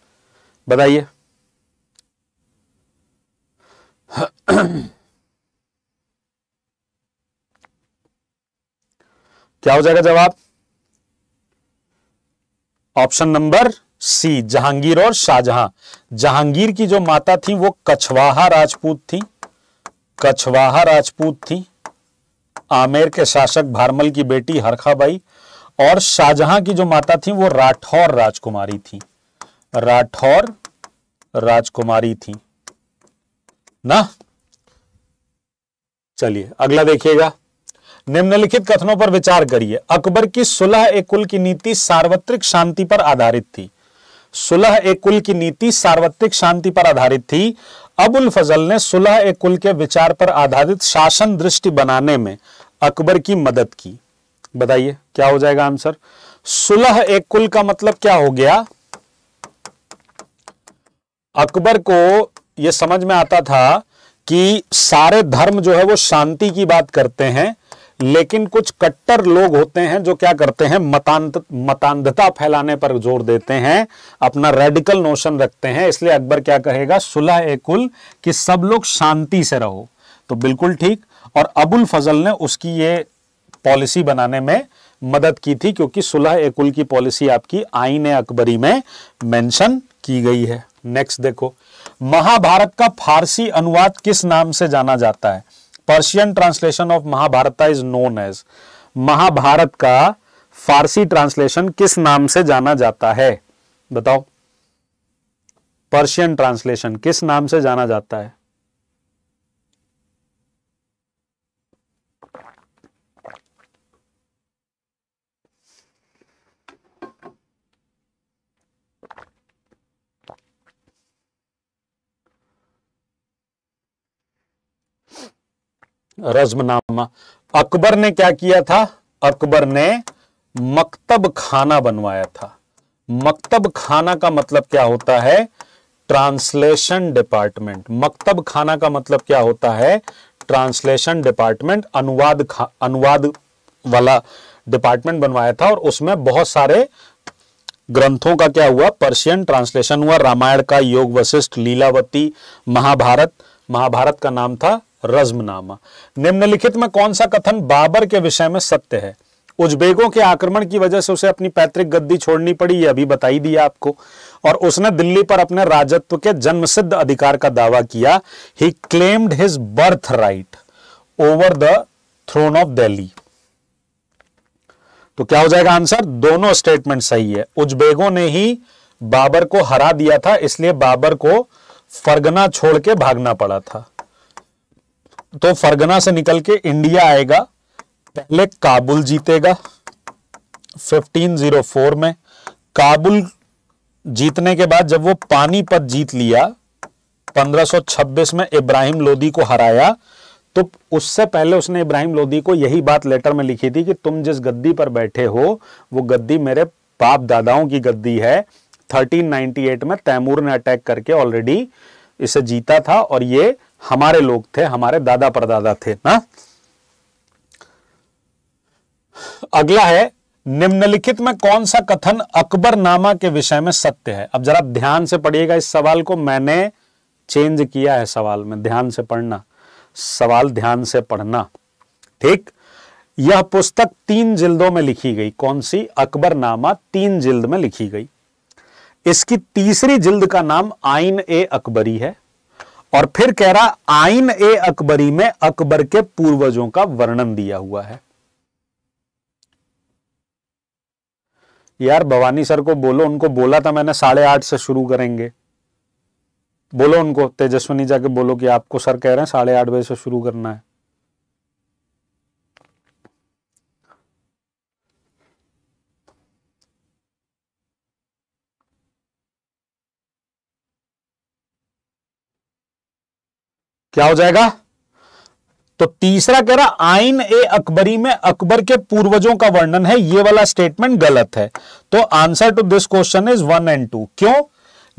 बताइए क्या हो जाएगा जवाब ऑप्शन नंबर सी जहांगीर और शाहजहां जहांगीर की जो माता थी वो कछवाहा राजपूत थी कछवाहा राजपूत थी आमेर के शासक भारमल की बेटी हरखाबाई और शाहजहां की जो माता थी वो राठौर राजकुमारी थी राठौर राजकुमारी थी ना चलिए अगला देखिएगा निम्नलिखित कथनों पर विचार करिए अकबर की सुलह ए कुल की नीति सार्वत्रिक शांति पर आधारित थी सुलह ए कुल की नीति सार्वत्रिक शांति पर आधारित थी अबुल फजल ने सुलह कुल के विचार पर आधारित शासन दृष्टि बनाने में अकबर की मदद की बताइए क्या हो जाएगा आंसर सुलह एक कुल का मतलब क्या हो गया अकबर को यह समझ में आता था कि सारे धर्म जो है वो शांति की बात करते हैं लेकिन कुछ कट्टर लोग होते हैं जो क्या करते हैं मतांत मतांधता फैलाने पर जोर देते हैं अपना रेडिकल नोशन रखते हैं इसलिए अकबर क्या कहेगा सुलह ए कुल कि सब लोग शांति से रहो तो बिल्कुल ठीक और अबुल फजल ने उसकी ये पॉलिसी बनाने में मदद की थी क्योंकि सुलह ए कुल की पॉलिसी आपकी आईन अकबरी में मैंशन की गई है नेक्स्ट देखो महाभारत का फारसी अनुवाद किस नाम से जाना जाता है Persian translation of Mahabharata is known as Mahabharata का फारसी ट्रांसलेशन किस नाम से जाना जाता है बताओ पर्शियन ट्रांसलेशन किस नाम से जाना जाता है रजमनामा अकबर ने क्या किया था अकबर ने मकतब खाना बनवाया था मकतब खाना का मतलब क्या होता है ट्रांसलेशन डिपार्टमेंट मकतब खाना का मतलब क्या होता है ट्रांसलेशन डिपार्टमेंट अनुवाद अनुवाद वाला डिपार्टमेंट बनवाया था और उसमें बहुत सारे ग्रंथों का क्या हुआ पर्शियन ट्रांसलेशन हुआ रामायण का योग वशिष्ठ लीलावती महाभारत महाभारत का नाम था रजमनामा निम्नलिखित में कौन सा कथन बाबर के विषय में सत्य है उज्बेकों के आक्रमण की वजह से उसे अपनी पैतृक गद्दी छोड़नी पड़ी यह अभी बताई दिया आपको और उसने दिल्ली पर अपने राजत्व के जन्मसिद्ध अधिकार का दावा किया he claimed his birth right over the throne of Delhi तो क्या हो जाएगा आंसर दोनों स्टेटमेंट सही है उज्बेकों ने ही बाबर को हरा दिया था इसलिए बाबर को फरगना छोड़ के भागना पड़ा था तो फरगना से निकल के इंडिया आएगा पहले काबुल जीतेगा 1504 में काबुल जीतने के बाद जब वो पानीपत जीत लिया 1526 में इब्राहिम लोदी को हराया तो उससे पहले उसने इब्राहिम लोदी को यही बात लेटर में लिखी थी कि तुम जिस गद्दी पर बैठे हो वो गद्दी मेरे बाप दादाओं की गद्दी है 1398 में तैमूर ने अटैक करके ऑलरेडी इसे जीता था और ये हमारे लोग थे हमारे दादा परदादा थे ना अगला है निम्नलिखित में कौन सा कथन अकबरनामा के विषय में सत्य है अब जरा ध्यान से पढ़िएगा इस सवाल को मैंने चेंज किया है सवाल में ध्यान से पढ़ना सवाल ध्यान से पढ़ना ठीक यह पुस्तक तीन जिल्दों में लिखी गई कौन सी अकबरनामा तीन जिल्द में लिखी गई इसकी तीसरी जिल्द का नाम आइन ए अकबरी है और फिर कह रहा आइन ए अकबरी में अकबर के पूर्वजों का वर्णन दिया हुआ है यार भवानी सर को बोलो उनको बोला था मैंने साढ़े आठ से शुरू करेंगे बोलो उनको तेजस्वनी जाके बोलो कि आपको सर कह रहे हैं साढ़े आठ बजे से शुरू करना है क्या हो जाएगा तो तीसरा कह रहा आइन ए अकबरी में अकबर के पूर्वजों का वर्णन है ये वाला स्टेटमेंट गलत है तो answer to this question is one and two क्यों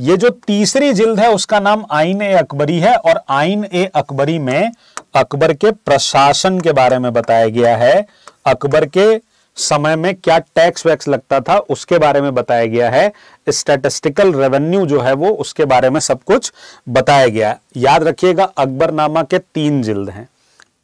ये जो तीसरी जिल्द है उसका नाम आइन ए अकबरी है और आइन ए अकबरी में अकबर के प्रशासन के बारे में बताया गया है अकबर के समय में क्या टैक्स वैक्स लगता था उसके बारे में बताया गया है स्टेटिस्टिकल रेवेन्यू जो है वो उसके बारे में सब कुछ बताया गया है याद रखिएगा अकबरनामा के तीन जिल्द हैं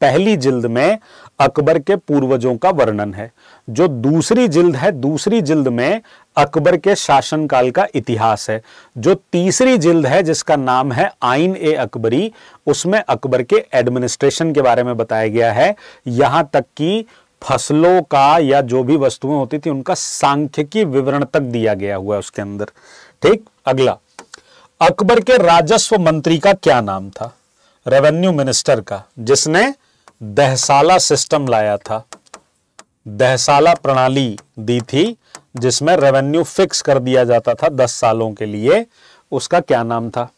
पहली जिल्द में अकबर के पूर्वजों का वर्णन है जो दूसरी जिल्द है दूसरी जिल्द में अकबर के शासनकाल का इतिहास है जो तीसरी जिल्द है जिसका नाम है आइन ए अकबरी उसमें अकबर के एडमिनिस्ट्रेशन के बारे में बताया गया है यहां तक कि फसलों का या जो भी वस्तुएं होती थी उनका सांख्यिकी विवरण तक दिया गया हुआ है उसके अंदर ठीक अगला अकबर के राजस्व मंत्री का क्या नाम था रेवेन्यू मिनिस्टर का जिसने दहसाला सिस्टम लाया था दहसाला प्रणाली दी थी जिसमें रेवेन्यू फिक्स कर दिया जाता था दस सालों के लिए उसका क्या नाम था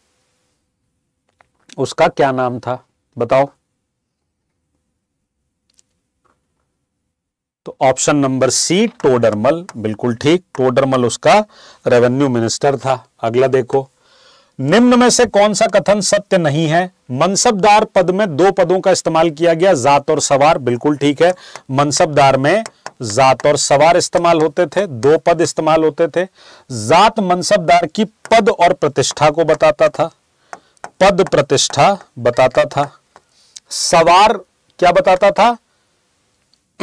उसका क्या नाम था बताओ तो ऑप्शन नंबर सी टोडरमल बिल्कुल ठीक टोडरमल उसका रेवेन्यू मिनिस्टर था अगला देखो निम्न में से कौन सा कथन सत्य नहीं है मनसबदार पद में दो पदों का इस्तेमाल किया गया जात और सवार बिल्कुल ठीक है मनसबदार में जात और सवार इस्तेमाल होते थे दो पद इस्तेमाल होते थे जात मनसबदार की पद और प्रतिष्ठा को बताता था पद प्रतिष्ठा बताता था सवार क्या बताता था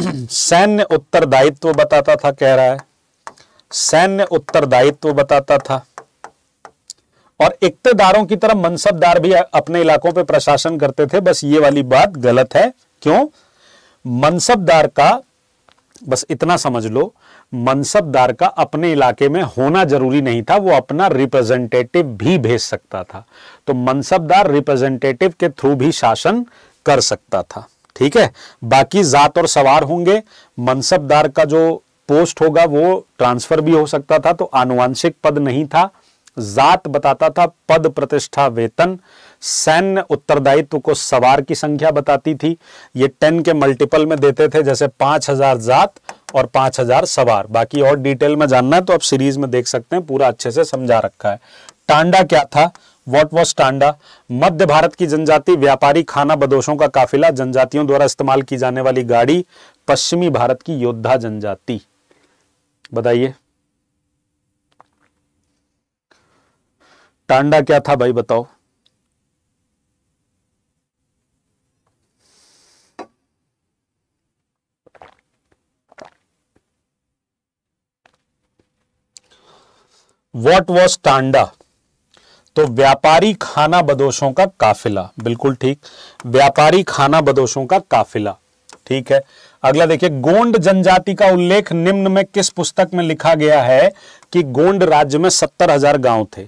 सैन्य उत्तरदायित्व बताता था कह रहा है सैन्य उत्तरदायित्व बताता था और इकतेदारों की तरह मनसबदार भी अपने इलाकों पर प्रशासन करते थे बस ये वाली बात गलत है क्यों मनसबदार का बस इतना समझ लो मनसबदार का अपने इलाके में होना जरूरी नहीं था वो अपना रिप्रेजेंटेटिव भी भेज सकता था तो मनसबदार रिप्रेजेंटेटिव के थ्रू भी शासन कर सकता था ठीक है बाकी जात और सवार होंगे मनसबदार का जो पोस्ट होगा वो ट्रांसफर भी हो सकता था तो आनुवांशिक पद नहीं था जात बताता था पद प्रतिष्ठा वेतन सैन्य उत्तरदायित्व को सवार की संख्या बताती थी ये टेन के मल्टीपल में देते थे जैसे पांच हजार जात और पांच हजार सवार बाकी और डिटेल में जानना है तो आप सीरीज में देख सकते हैं पूरा अच्छे से समझा रखा है टांडा क्या था वॉट वॉज टांडा मध्य भारत की जनजाति व्यापारी खाना बदोशों का काफिला जनजातियों द्वारा इस्तेमाल की जाने वाली गाड़ी पश्चिमी भारत की योद्धा जनजाति बताइए टांडा क्या था भाई बताओ वॉट वॉज टांडा तो व्यापारी खाना बदोशों का काफिला बिल्कुल ठीक व्यापारी खाना बदोशों का काफिला ठीक है अगला देखिए गोंड जनजाति का उल्लेख निम्न में किस पुस्तक में लिखा गया है कि गोंड राज्य में सत्तर हजार गांव थे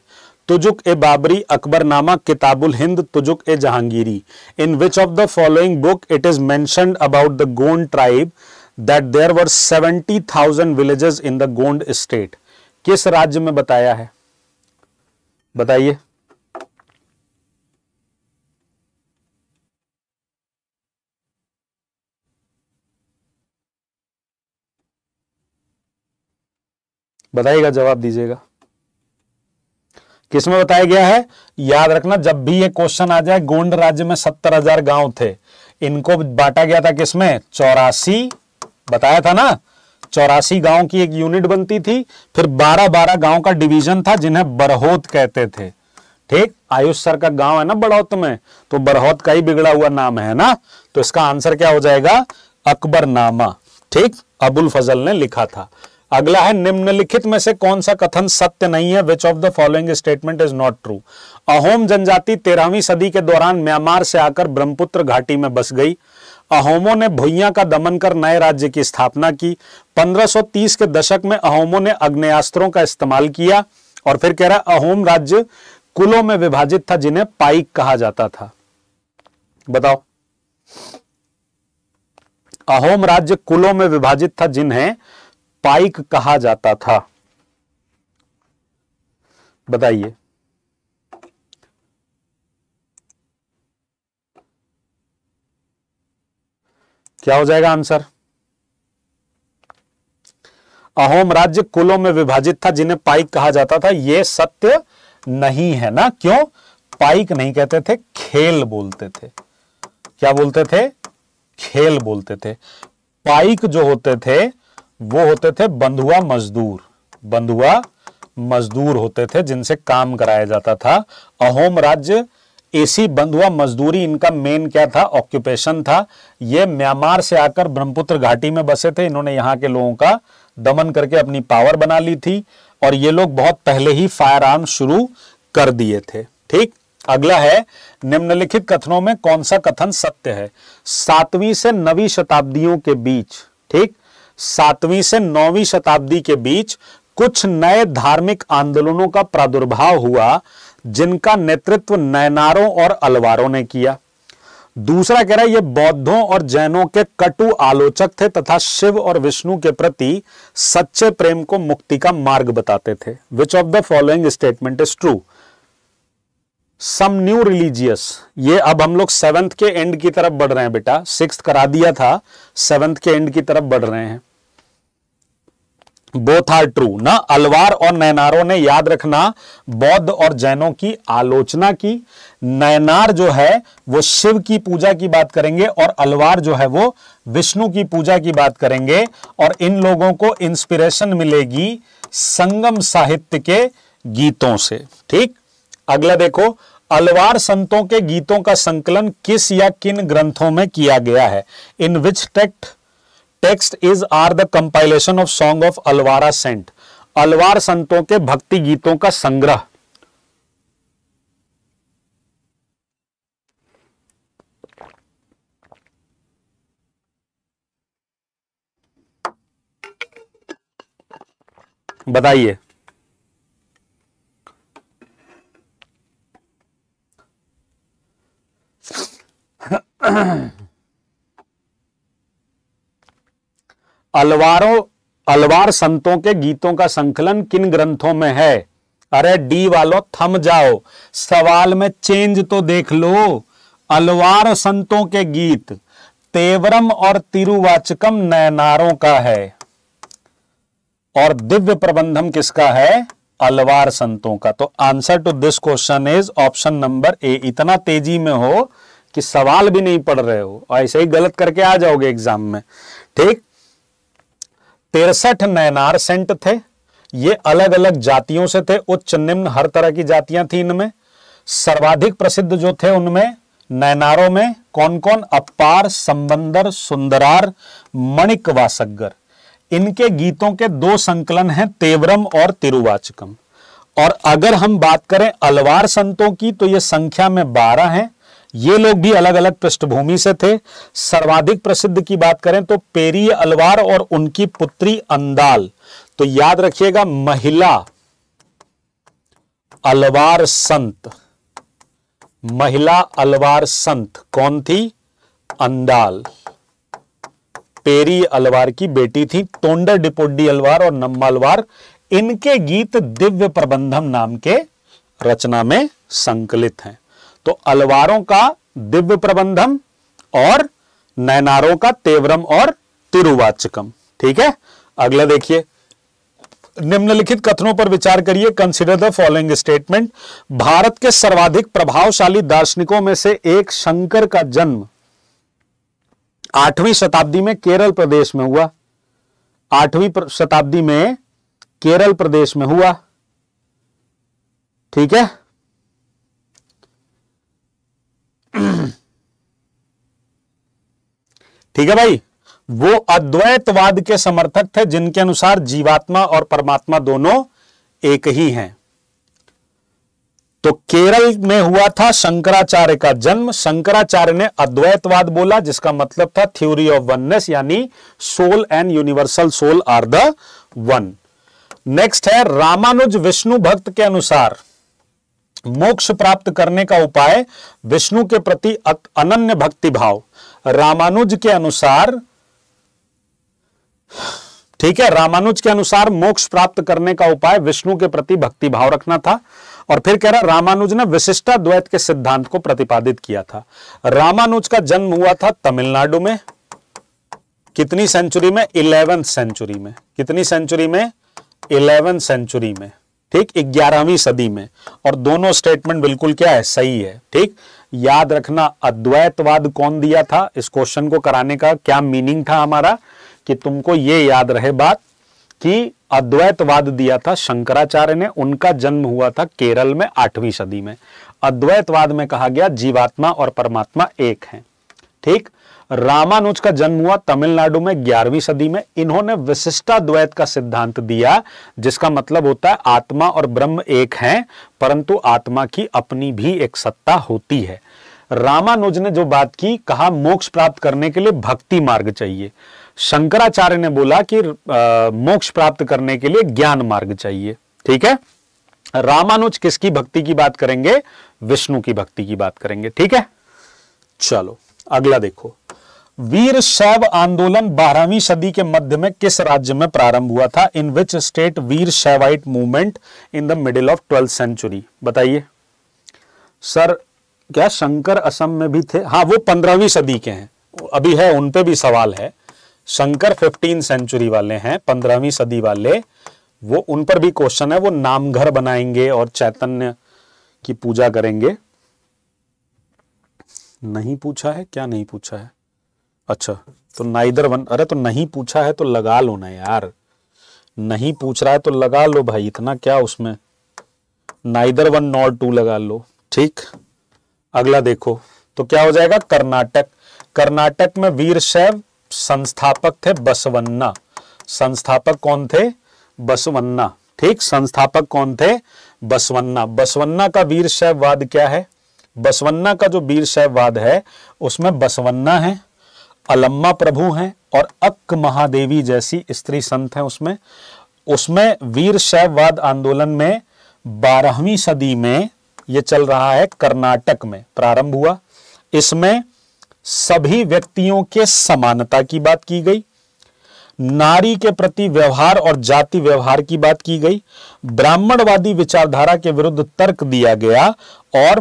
तुजुक ए Baburi Akbar Nama Kitabul Hind Tuzuk e Jahangiri in which of the following book it is मैं about the Gond tribe that there were seventy thousand villages in the Gond state किस राज्य में बताया है बताइए बताइएगा जवाब दीजिएगा किसमें बताया गया है याद रखना जब भी ये क्वेश्चन आ जाए गोंड राज्य में सत्तर हजार गांव थे इनको बांटा गया था किसमें चौरासी बताया था ना चौरासी गांव की एक यूनिट बनती थी फिर बारह बारह गांव का डिवीजन था जिन्हें बरहोत कहते थे ठीक आयुष सर का गांव है ना बड़ौत में तो बरहोत का ही बिगड़ा हुआ नाम है ना तो इसका आंसर क्या हो जाएगा अकबरनामा ठीक अबुल फजल ने लिखा था अगला है निम्नलिखित में से कौन सा कथन सत्य नहीं है which of the following statement is not true Ahom जनजाति तेरहवीं सदी के दौरान म्यांमार से आकर ब्रह्मपुत्र घाटी में बस गई अहोमों ने भुइया का दमन कर नए राज्य की स्थापना की 1530 के दशक में अहोमों ने अग्नेस्त्रों का इस्तेमाल किया और फिर कह रहा अहोम राज्य कुलों में विभाजित था जिन्हें पाइक कहा जाता था बताओ अहोम राज्य कुलों में विभाजित था जिन्हें पाइक कहा जाता था बताइए क्या हो जाएगा आंसर अहोम राज्य कुलों में विभाजित था जिन्हें पाइक कहा जाता था यह सत्य नहीं है ना क्यों पाइक नहीं कहते थे खेल बोलते थे क्या बोलते थे खेल बोलते थे पाइक जो होते थे वो होते थे बंधुआ मजदूर बंधुआ मजदूर होते थे जिनसे काम कराया जाता था अहोम राज्य एसी बंद हुआ मजदूरी इनका मेन क्या था ऑक्यूपेशन था ये म्यांमार से आकर ब्रह्मपुत्र घाटी में बसे थे इन्होंने यहाँ के लोगों का दमन करके अपनी पावर बना ली थी और ये लोग बहुत पहले ही फायर आर्म शुरू कर दिए थे ठीक अगला है निम्नलिखित कथनों में कौन सा कथन सत्य है सातवीं से नवी शताब्दियों के बीच ठीक सातवीं से नौवीं शताब्दी के बीच कुछ नए धार्मिक आंदोलनों का प्रादुर्भाव हुआ जिनका नेतृत्व नैनारों और अलवारों ने किया दूसरा कह रहा है ये बौद्धों और जैनों के कटु आलोचक थे तथा शिव और विष्णु के प्रति सच्चे प्रेम को मुक्ति का मार्ग बताते थे which of the following statement is true some new religious ये अब हम लोग सेवंथ के एंड की तरफ बढ़ रहे हैं बेटा सिक्स करा दिया था सेवंथ के एंड की तरफ बढ़ रहे हैं बोथ आर ट्रू ना अलवार और नैनारों ने याद रखना बौद्ध और जैनों की आलोचना की नैनार जो है वो शिव की पूजा की बात करेंगे और अलवार जो है वो विष्णु की पूजा की बात करेंगे और इन लोगों को इंस्पिरेशन मिलेगी संगम साहित्य के गीतों से ठीक अगला देखो अलवार संतों के गीतों का संकलन किस या किन ग्रंथों में किया गया है in which text text is are the compilation of song of Alvara saint Alvar संतों के भक्ति गीतों का संग्रह बताइए अलवारों अलवार संतों के गीतों का संकलन किन ग्रंथों में है अरे डी वालो थम जाओ सवाल में चेंज तो देख लो अलवार संतों के गीत तेवरम और तिरुवाचकम नयनारों का है और दिव्य प्रबंधम किसका है अलवार संतों का तो answer to this question is option number A इतना तेजी में हो कि सवाल भी नहीं पढ़ रहे हो ऐसे ही गलत करके आ जाओगे एग्जाम में ठीक तिरसठ नैनार सेंट थे ये अलग अलग जातियों से थे उच्च निम्न हर तरह की जातियां थी इनमें सर्वाधिक प्रसिद्ध जो थे उनमें नैनारों में कौन कौन अपार संबंदर सुंदरार मणिक वासगर इनके गीतों के दो संकलन हैं तेवरम और तिरुवाचकम और अगर हम बात करें अलवार संतों की तो ये संख्या में बारह हैं ये लोग भी अलग अलग पृष्ठभूमि से थे सर्वाधिक प्रसिद्ध की बात करें तो पेरी अलवार और उनकी पुत्री अंदाल तो याद रखिएगा महिला अलवार संत महिला अलवार संत कौन थी अंदाल पेरी अलवार की बेटी थी तोंडर डिपोडी अलवार और नम्मा अलवार इनके गीत दिव्य प्रबंधम नाम के रचना में संकलित हैं तो अलवारों का दिव्य प्रबंधम और नैनारों का तेवरम और तिरुवाचकम ठीक है अगला देखिए निम्नलिखित कथनों पर विचार करिए consider the following statement Bharat के सर्वाधिक प्रभावशाली दार्शनिकों में से एक शंकर का जन्म आठवीं शताब्दी में केरल प्रदेश में हुआ आठवीं शताब्दी में केरल प्रदेश में हुआ ठीक है ठीक है भाई वो अद्वैतवाद के समर्थक थे जिनके अनुसार जीवात्मा और परमात्मा दोनों एक ही हैं तो केरल में हुआ था शंकराचार्य का जन्म शंकराचार्य ने अद्वैतवाद बोला जिसका मतलब था थ्योरी ऑफ वननेस यानी soul and universal soul are the one next है रामानुज विष्णु भक्त के अनुसार मोक्ष प्राप्त करने का उपाय विष्णु के प्रति अनन्य भक्ति भाव रामानुज के अनुसार ठीक है रामानुज के अनुसार मोक्ष प्राप्त करने का उपाय विष्णु के प्रति भक्ति भाव रखना था और फिर कह रहा रामानुज ने विशिष्टा द्वैत के सिद्धांत को प्रतिपादित किया था रामानुज का जन्म हुआ था तमिलनाडु में कितनी सेंचुरी में इलेवेंथ सेंचुरी में कितनी सेंचुरी में इलेवेंथ सेंचुरी में ठीक ग्यारहवीं सदी में और दोनों स्टेटमेंट बिल्कुल क्या है सही है ठीक याद रखना अद्वैतवाद कौन दिया था इस क्वेश्चन को कराने का क्या मीनिंग था हमारा कि तुमको ये याद रहे बात कि अद्वैतवाद दिया था शंकराचार्य ने उनका जन्म हुआ था केरल में आठवीं सदी में अद्वैतवाद में कहा गया जीवात्मा और परमात्मा एक है ठीक रामानुज का जन्म हुआ तमिलनाडु में ग्यारहवीं सदी में इन्होंने विशिष्टा द्वैत का सिद्धांत दिया जिसका मतलब होता है आत्मा और ब्रह्म एक हैं परंतु आत्मा की अपनी भी एक सत्ता होती है रामानुज ने जो बात की कहा मोक्ष प्राप्त करने के लिए भक्ति मार्ग चाहिए शंकराचार्य ने बोला कि मोक्ष प्राप्त करने के लिए ज्ञान मार्ग चाहिए ठीक है रामानुज किसकी भक्ति की बात करेंगे विष्णु की भक्ति की बात करेंगे ठीक है चलो अगला देखो वीर शैव आंदोलन 12वीं सदी के मध्य में किस राज्य में प्रारंभ हुआ था in which state Vira Shaivite movement in the middle of twelfth century बताइए सर क्या शंकर असम में भी थे हाँ वो पंद्रहवीं सदी के हैं अभी है उन पे भी सवाल है शंकर फिफ्टीन सेंचुरी वाले हैं पंद्रहवीं सदी वाले वो उन पर भी क्वेश्चन है वो नामघर बनाएंगे और चैतन्य की पूजा करेंगे नहीं पूछा है क्या नहीं पूछा है अच्छा तो नाइदर वन अरे तो नहीं पूछा है तो लगा लो ना यार नहीं पूछ रहा है तो लगा लो भाई इतना क्या उसमें नाइदर वन नॉट टू लगा लो ठीक अगला देखो तो क्या हो जाएगा कर्नाटक कर्नाटक में वीर शैव संस्थापक थे बसवन्ना संस्थापक कौन थे बसवन्ना ठीक संस्थापक कौन थे बसवन्ना बसवन्ना का वीर शैववाद क्या है बसवन्ना का जो वीर शैववाद है उसमें बसवन्ना है अलम्मा प्रभु हैं और अक महादेवी जैसी स्त्री संत हैं उसमें उसमें वीर शैववाद आंदोलन में बारहवीं सदी में यह चल रहा है कर्नाटक में प्रारंभ हुआ इसमें सभी व्यक्तियों के समानता की बात की गई नारी के प्रति व्यवहार और जाति व्यवहार की बात की गई ब्राह्मणवादी विचारधारा के विरुद्ध तर्क दिया गया और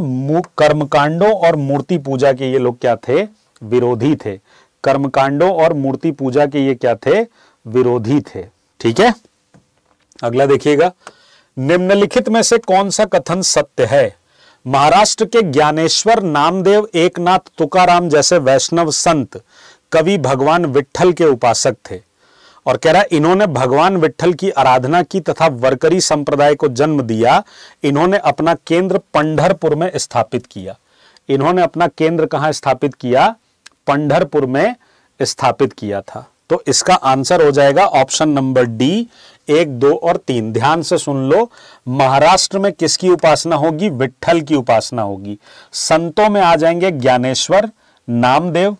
कर्मकांडों और मूर्ति पूजा के ये लोग क्या थे विरोधी थे कर्मकांडों और मूर्ति पूजा के ये क्या थे विरोधी थे ठीक है अगला देखिएगा निम्नलिखित में से कौन सा कथन सत्य है महाराष्ट्र के ज्ञानेश्वर नामदेव एकनाथ तुकाराम जैसे वैष्णव संत कवि भगवान विठल के उपासक थे और कह रहा इन्होंने भगवान विठल की आराधना की तथा वर्करी संप्रदाय को जन्म दिया इन्होंने अपना केंद्र पंडरपुर में स्थापित किया इन्होंने अपना केंद्र कहां स्थापित किया पंडरपुर में स्थापित किया था तो इसका आंसर हो जाएगा ऑप्शन नंबर डी एक दो और तीन ध्यान से सुन लो महाराष्ट्र में किसकी उपासना होगी विठल की उपासना होगी संतों में आ जाएंगे ज्ञानेश्वर नामदेव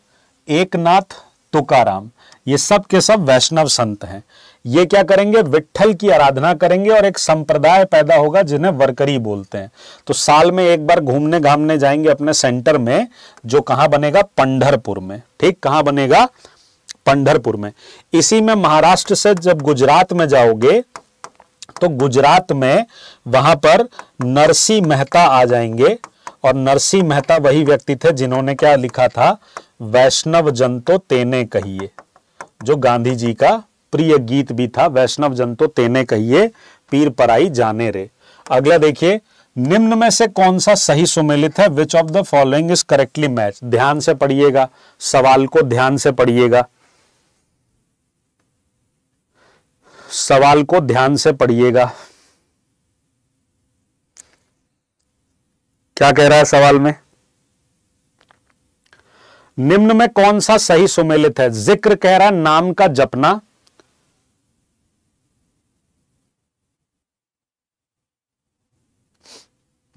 एकनाथ तुकाराम ये सब के सब वैष्णव संत हैं ये क्या करेंगे विठल की आराधना करेंगे और एक संप्रदाय पैदा होगा जिन्हें वर्करी बोलते हैं तो साल में एक बार घूमने घामने जाएंगे अपने सेंटर में जो कहां बनेगा पंडरपुर में ठीक कहां बनेगा पंडरपुर में इसी में महाराष्ट्र से जब गुजरात में जाओगे तो गुजरात में वहां पर नरसी मेहता आ जाएंगे और नरसी मेहता वही व्यक्ति थे जिन्होंने क्या लिखा था वैष्णव जन तो तेने कहिए जो गांधी जी का प्रिय गीत भी था वैष्णव जन तो तेने कहिए पीर पराई जाने रे अगला देखिए निम्न में से कौन सा सही सुमेलित है which of the following is correctly match ध्यान से पढ़िएगा सवाल को ध्यान से पढ़िएगा सवाल को ध्यान से पढ़िएगा क्या कह रहा है सवाल में निम्न में कौन सा सही सुमेलित है जिक्र कह रहा है नाम का जपना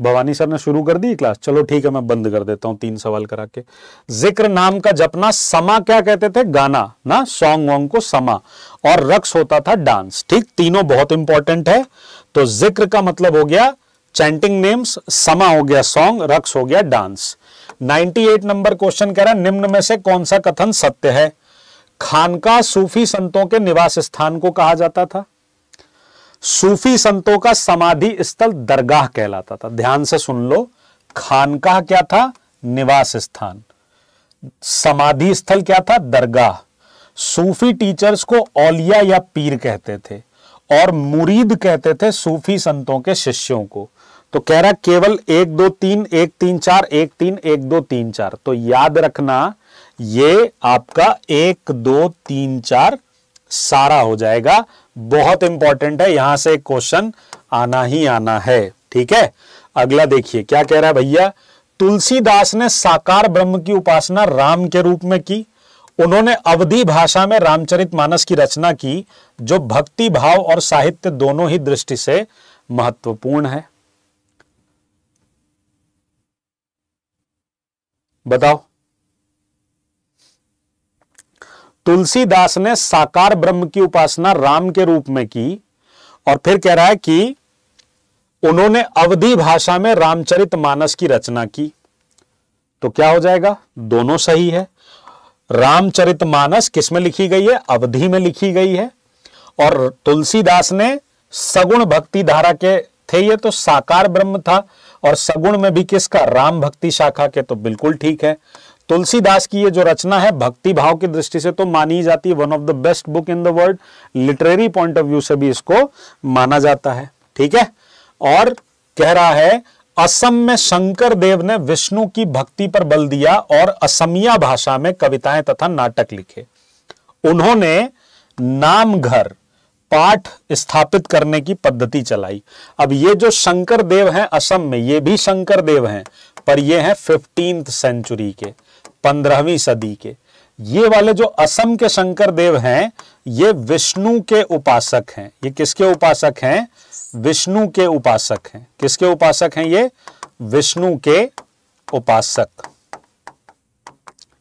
भवानी सर ने शुरू कर दी क्लास चलो ठीक है मैं बंद कर देता हूं तीन सवाल करा के जिक्र नाम का जपना समा क्या कहते थे गाना ना सॉन्ग वॉन्ग को समा और रक्स होता था डांस ठीक तीनों बहुत इंपॉर्टेंट है तो जिक्र का मतलब हो गया चैंटिंग नेम्स समा हो गया सॉन्ग रक्स हो गया डांस 98 नंबर क्वेश्चन कह रहा निम्न में से कौन सा कथन सत्य है खानका सूफी संतों के निवास स्थान को कहा जाता था सूफी संतों का समाधि स्थल दरगाह कहलाता था ध्यान से सुन लो खानकाह क्या था निवास स्थान समाधि स्थल क्या था दरगाह सूफी टीचर्स को औलिया या पीर कहते थे और मुरीद कहते थे सूफी संतों के शिष्यों को तो कह रहा केवल एक दो तीन एक तीन चार एक तीन एक दो तीन चार तो याद रखना ये आपका एक दो तीन चार सारा हो जाएगा बहुत इंपॉर्टेंट है यहां से क्वेश्चन आना ही आना है ठीक है अगला देखिए क्या कह रहा है भैया तुलसीदास ने साकार ब्रह्म की उपासना राम के रूप में की उन्होंने अवधि भाषा में रामचरित मानस की रचना की जो भक्ति भाव और साहित्य दोनों ही दृष्टि से महत्वपूर्ण है बताओ तुलसीदास ने साकार ब्रह्म की उपासना राम के रूप में की और फिर कह रहा है कि उन्होंने अवधि भाषा में रामचरित मानस की रचना की तो क्या हो जाएगा दोनों सही है रामचरित मानस किसमें लिखी गई है अवधि में लिखी गई है और तुलसीदास ने सगुण भक्ति धारा के थे ये तो साकार ब्रह्म था और सगुण में भी किसका राम भक्ति शाखा के तो बिल्कुल ठीक है तुलसीदास की ये जो रचना है भक्ति भाव की दृष्टि से तो मानी जाती है one of the best book in the world literary point of view से भी इसको माना जाता है ठीक है और कह रहा है असम में शंकर देव ने विष्णु की भक्ति पर बल दिया और असमिया भाषा में कविताएं तथा नाटक लिखे उन्होंने नाम घर पाठ स्थापित करने की पद्धति चलाई अब ये जो शंकर देव हैं असम में ये भी शंकर देव हैं पर ये हैं फिफ्टींथ सेंचुरी के पंद्रहवीं सदी के ये वाले जो असम के शंकर देव हैं ये विष्णु के उपासक हैं ये किसके उपासक हैं विष्णु के उपासक हैं किसके उपासक हैं ये विष्णु के उपासक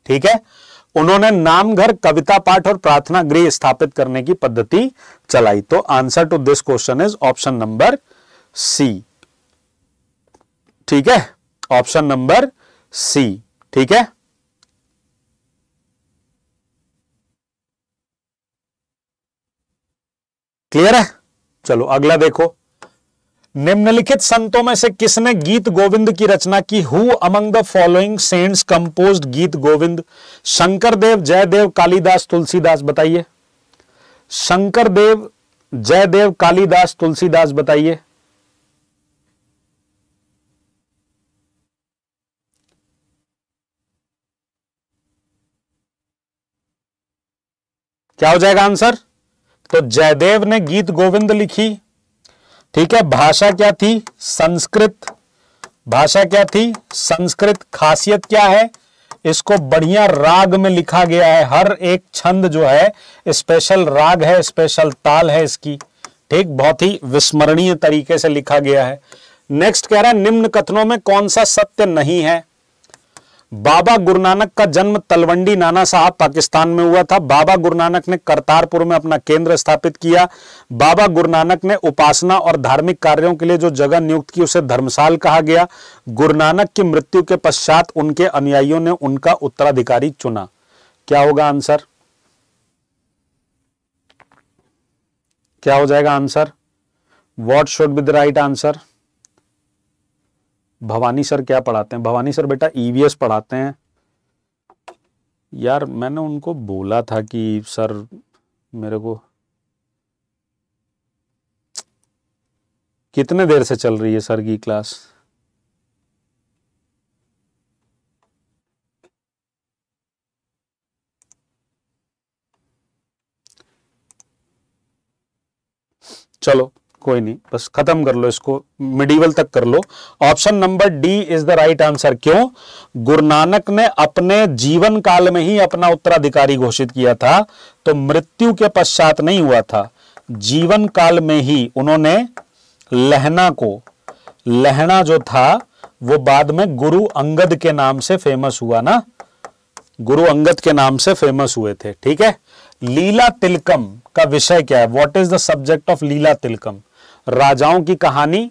ठीक है उन्होंने नामघर कविता पाठ और प्रार्थना गृह स्थापित करने की पद्धति चलाई तो answer to this question is option number C ठीक है ऑप्शन नंबर सी ठीक है क्लियर है चलो अगला देखो निम्नलिखित संतों में से किसने गीत गोविंद की रचना की who among the following saints compose Geet Govind Shankar देव जयदेव कालिदास तुलसीदास बताइए शंकर देव जयदेव कालिदास तुलसीदास बताइए क्या हो जाएगा आंसर तो जयदेव ने गीत गोविंद लिखी ठीक है भाषा क्या थी संस्कृत भाषा क्या थी संस्कृत खासियत क्या है इसको बढ़िया राग में लिखा गया है हर एक छंद जो है स्पेशल राग है स्पेशल ताल है इसकी ठीक बहुत ही विस्मरणीय तरीके से लिखा गया है नेक्स्ट कह रहा है निम्न कथनों में कौन सा सत्य नहीं है बाबा गुरु नानक का जन्म तलवंडी नाना साहब पाकिस्तान में हुआ था बाबा गुरु नानक ने करतारपुर में अपना केंद्र स्थापित किया बाबा गुरु नानक ने उपासना और धार्मिक कार्यों के लिए जो जगह नियुक्त की उसे धर्मशाल कहा गया गुरु नानक की मृत्यु के पश्चात उनके अनुयायियों ने उनका उत्तराधिकारी चुना क्या होगा आंसर क्या हो जाएगा answer what should be the right answer Bhavani sir क्या पढ़ाते हैं भवानी सर बेटा ईवीएस e पढ़ाते हैं यार मैंने उनको बोला था कि सर मेरे को कितने देर से चल रही है सर की क्लास चलो कोई नहीं बस खत्म कर लो इसको मिडीवल तक कर लो option number D is the right answer क्यों गुरु नानक ने अपने जीवन काल में ही अपना उत्तराधिकारी घोषित किया था तो मृत्यु के पश्चात नहीं हुआ था जीवन काल में ही उन्होंने लहना को लहना जो था वो बाद में गुरु अंगद के नाम से फेमस हुआ ना गुरु अंगद के नाम से फेमस हुए थे ठीक है लीला तिलकम का विषय क्या है what is the subject of Lilatilakam राजाओं की कहानी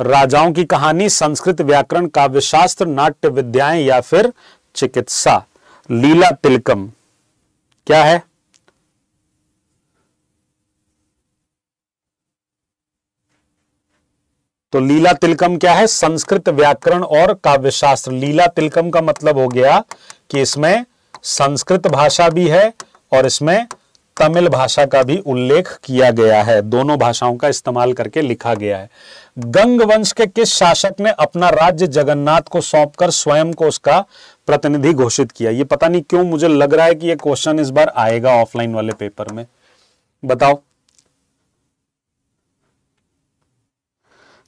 राजाओं की कहानी संस्कृत व्याकरण काव्यशास्त्र नाट्य विद्याएं या फिर चिकित्सा लीला तिलकम क्या है तो लीला तिलकम क्या है संस्कृत व्याकरण और काव्यशास्त्र लीला तिलकम का मतलब हो गया कि इसमें संस्कृत भाषा भी है और इसमें तमिल भाषा का भी उल्लेख किया गया है दोनों भाषाओं का इस्तेमाल करके लिखा गया है गंग वंश के किस शासक ने अपना राज्य जगन्नाथ को सौंपकर स्वयं को उसका प्रतिनिधि घोषित किया ये पता नहीं क्यों मुझे लग रहा है कि ये क्वेश्चन इस बार आएगा ऑफलाइन वाले पेपर में बताओ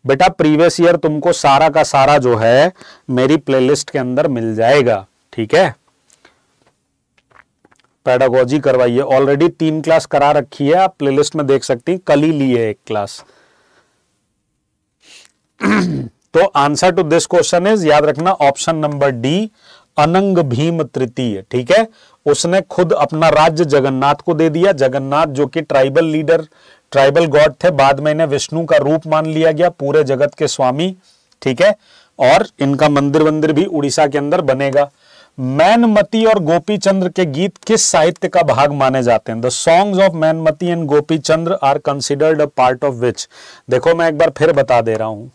बेटा प्रीवियस ईयर तुमको सारा का सारा जो है मेरी प्लेलिस्ट के अंदर मिल जाएगा ठीक है पैडागोजी करवाई है ऑलरेडी तीन क्लास करा रखी है आप प्लेलिस्ट में देख सकते हैं कल ही ली है एक क्लास तो answer to this question is याद रखना ऑप्शन नंबर डी अनंग भीम तृतीय ठीक है उसने खुद अपना राज्य जगन्नाथ को दे दिया जगन्नाथ जो कि ट्राइबल लीडर ट्राइबल गॉड थे बाद में इन्हें विष्णु का रूप मान लिया गया पूरे जगत के स्वामी ठीक है और इनका मंदिर वंदिर भी उड़ीसा के अंदर बनेगा मैनमती और गोपी चंद्र के गीत किस साहित्य का भाग माने जाते हैं the songs of Mainamati and Gopi Chandra are considered a part of which देखो मैं एक बार फिर बता दे रहा हूं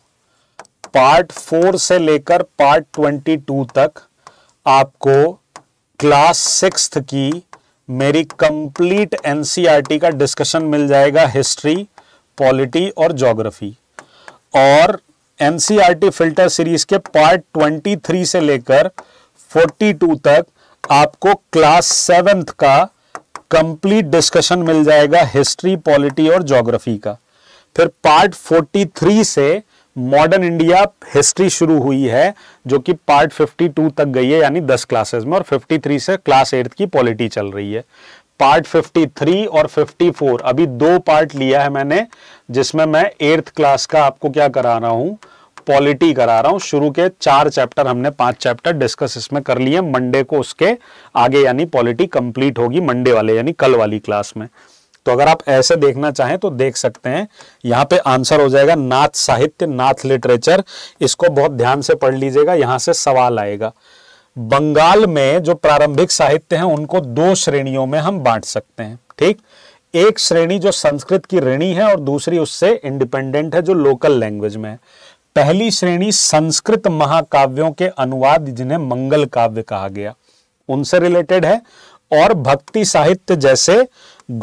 पार्ट फोर से लेकर पार्ट ट्वेंटी टू तक आपको क्लास सिक्स की मेरी कंप्लीट एनसीईआरटी e का डिस्कशन मिल जाएगा हिस्ट्री पॉलिटी और ज्योग्राफी और एनसीईआरटी फिल्टर सीरीज के पार्ट ट्वेंटी थ्री से लेकर 42 तक आपको क्लास सेवेंथ का कंप्लीट डिस्कशन मिल जाएगा हिस्ट्री पॉलिटी और ज्योग्राफी का फिर पार्ट 43 से मॉडर्न इंडिया हिस्ट्री शुरू हुई है जो कि पार्ट 52 तक गई है यानी 10 क्लासेस में और 53 से क्लास एट की पॉलिटी चल रही है पार्ट 53 और 54 अभी दो पार्ट लिया है मैंने जिसमें मैं एट्थ क्लास का आपको क्या करा रहा हूं पॉलिटी करा रहा हूं शुरू के चार चैप्टर हमने पांच चैप्टर डिस्कस इसमें कर लिए मंडे को उसके आगे यानी पॉलिटी कंप्लीट होगी मंडे वाले यानी कल वाली क्लास में तो अगर आप ऐसे देखना चाहें तो देख सकते हैं यहाँ पे आंसर हो जाएगा नाथ साहित्य नाथ लिटरेचर इसको बहुत ध्यान से पढ़ लीजिएगा यहां से सवाल आएगा बंगाल में जो प्रारंभिक साहित्य है उनको दो श्रेणियों में हम बांट सकते हैं ठीक एक श्रेणी जो संस्कृत की ऋणी है और दूसरी उससे इंडिपेंडेंट है जो लोकल लैंग्वेज में है पहली श्रेणी संस्कृत महाकाव्यों के अनुवाद जिन्हें मंगल काव्य कहा गया उनसे रिलेटेड है और भक्ति साहित्य जैसे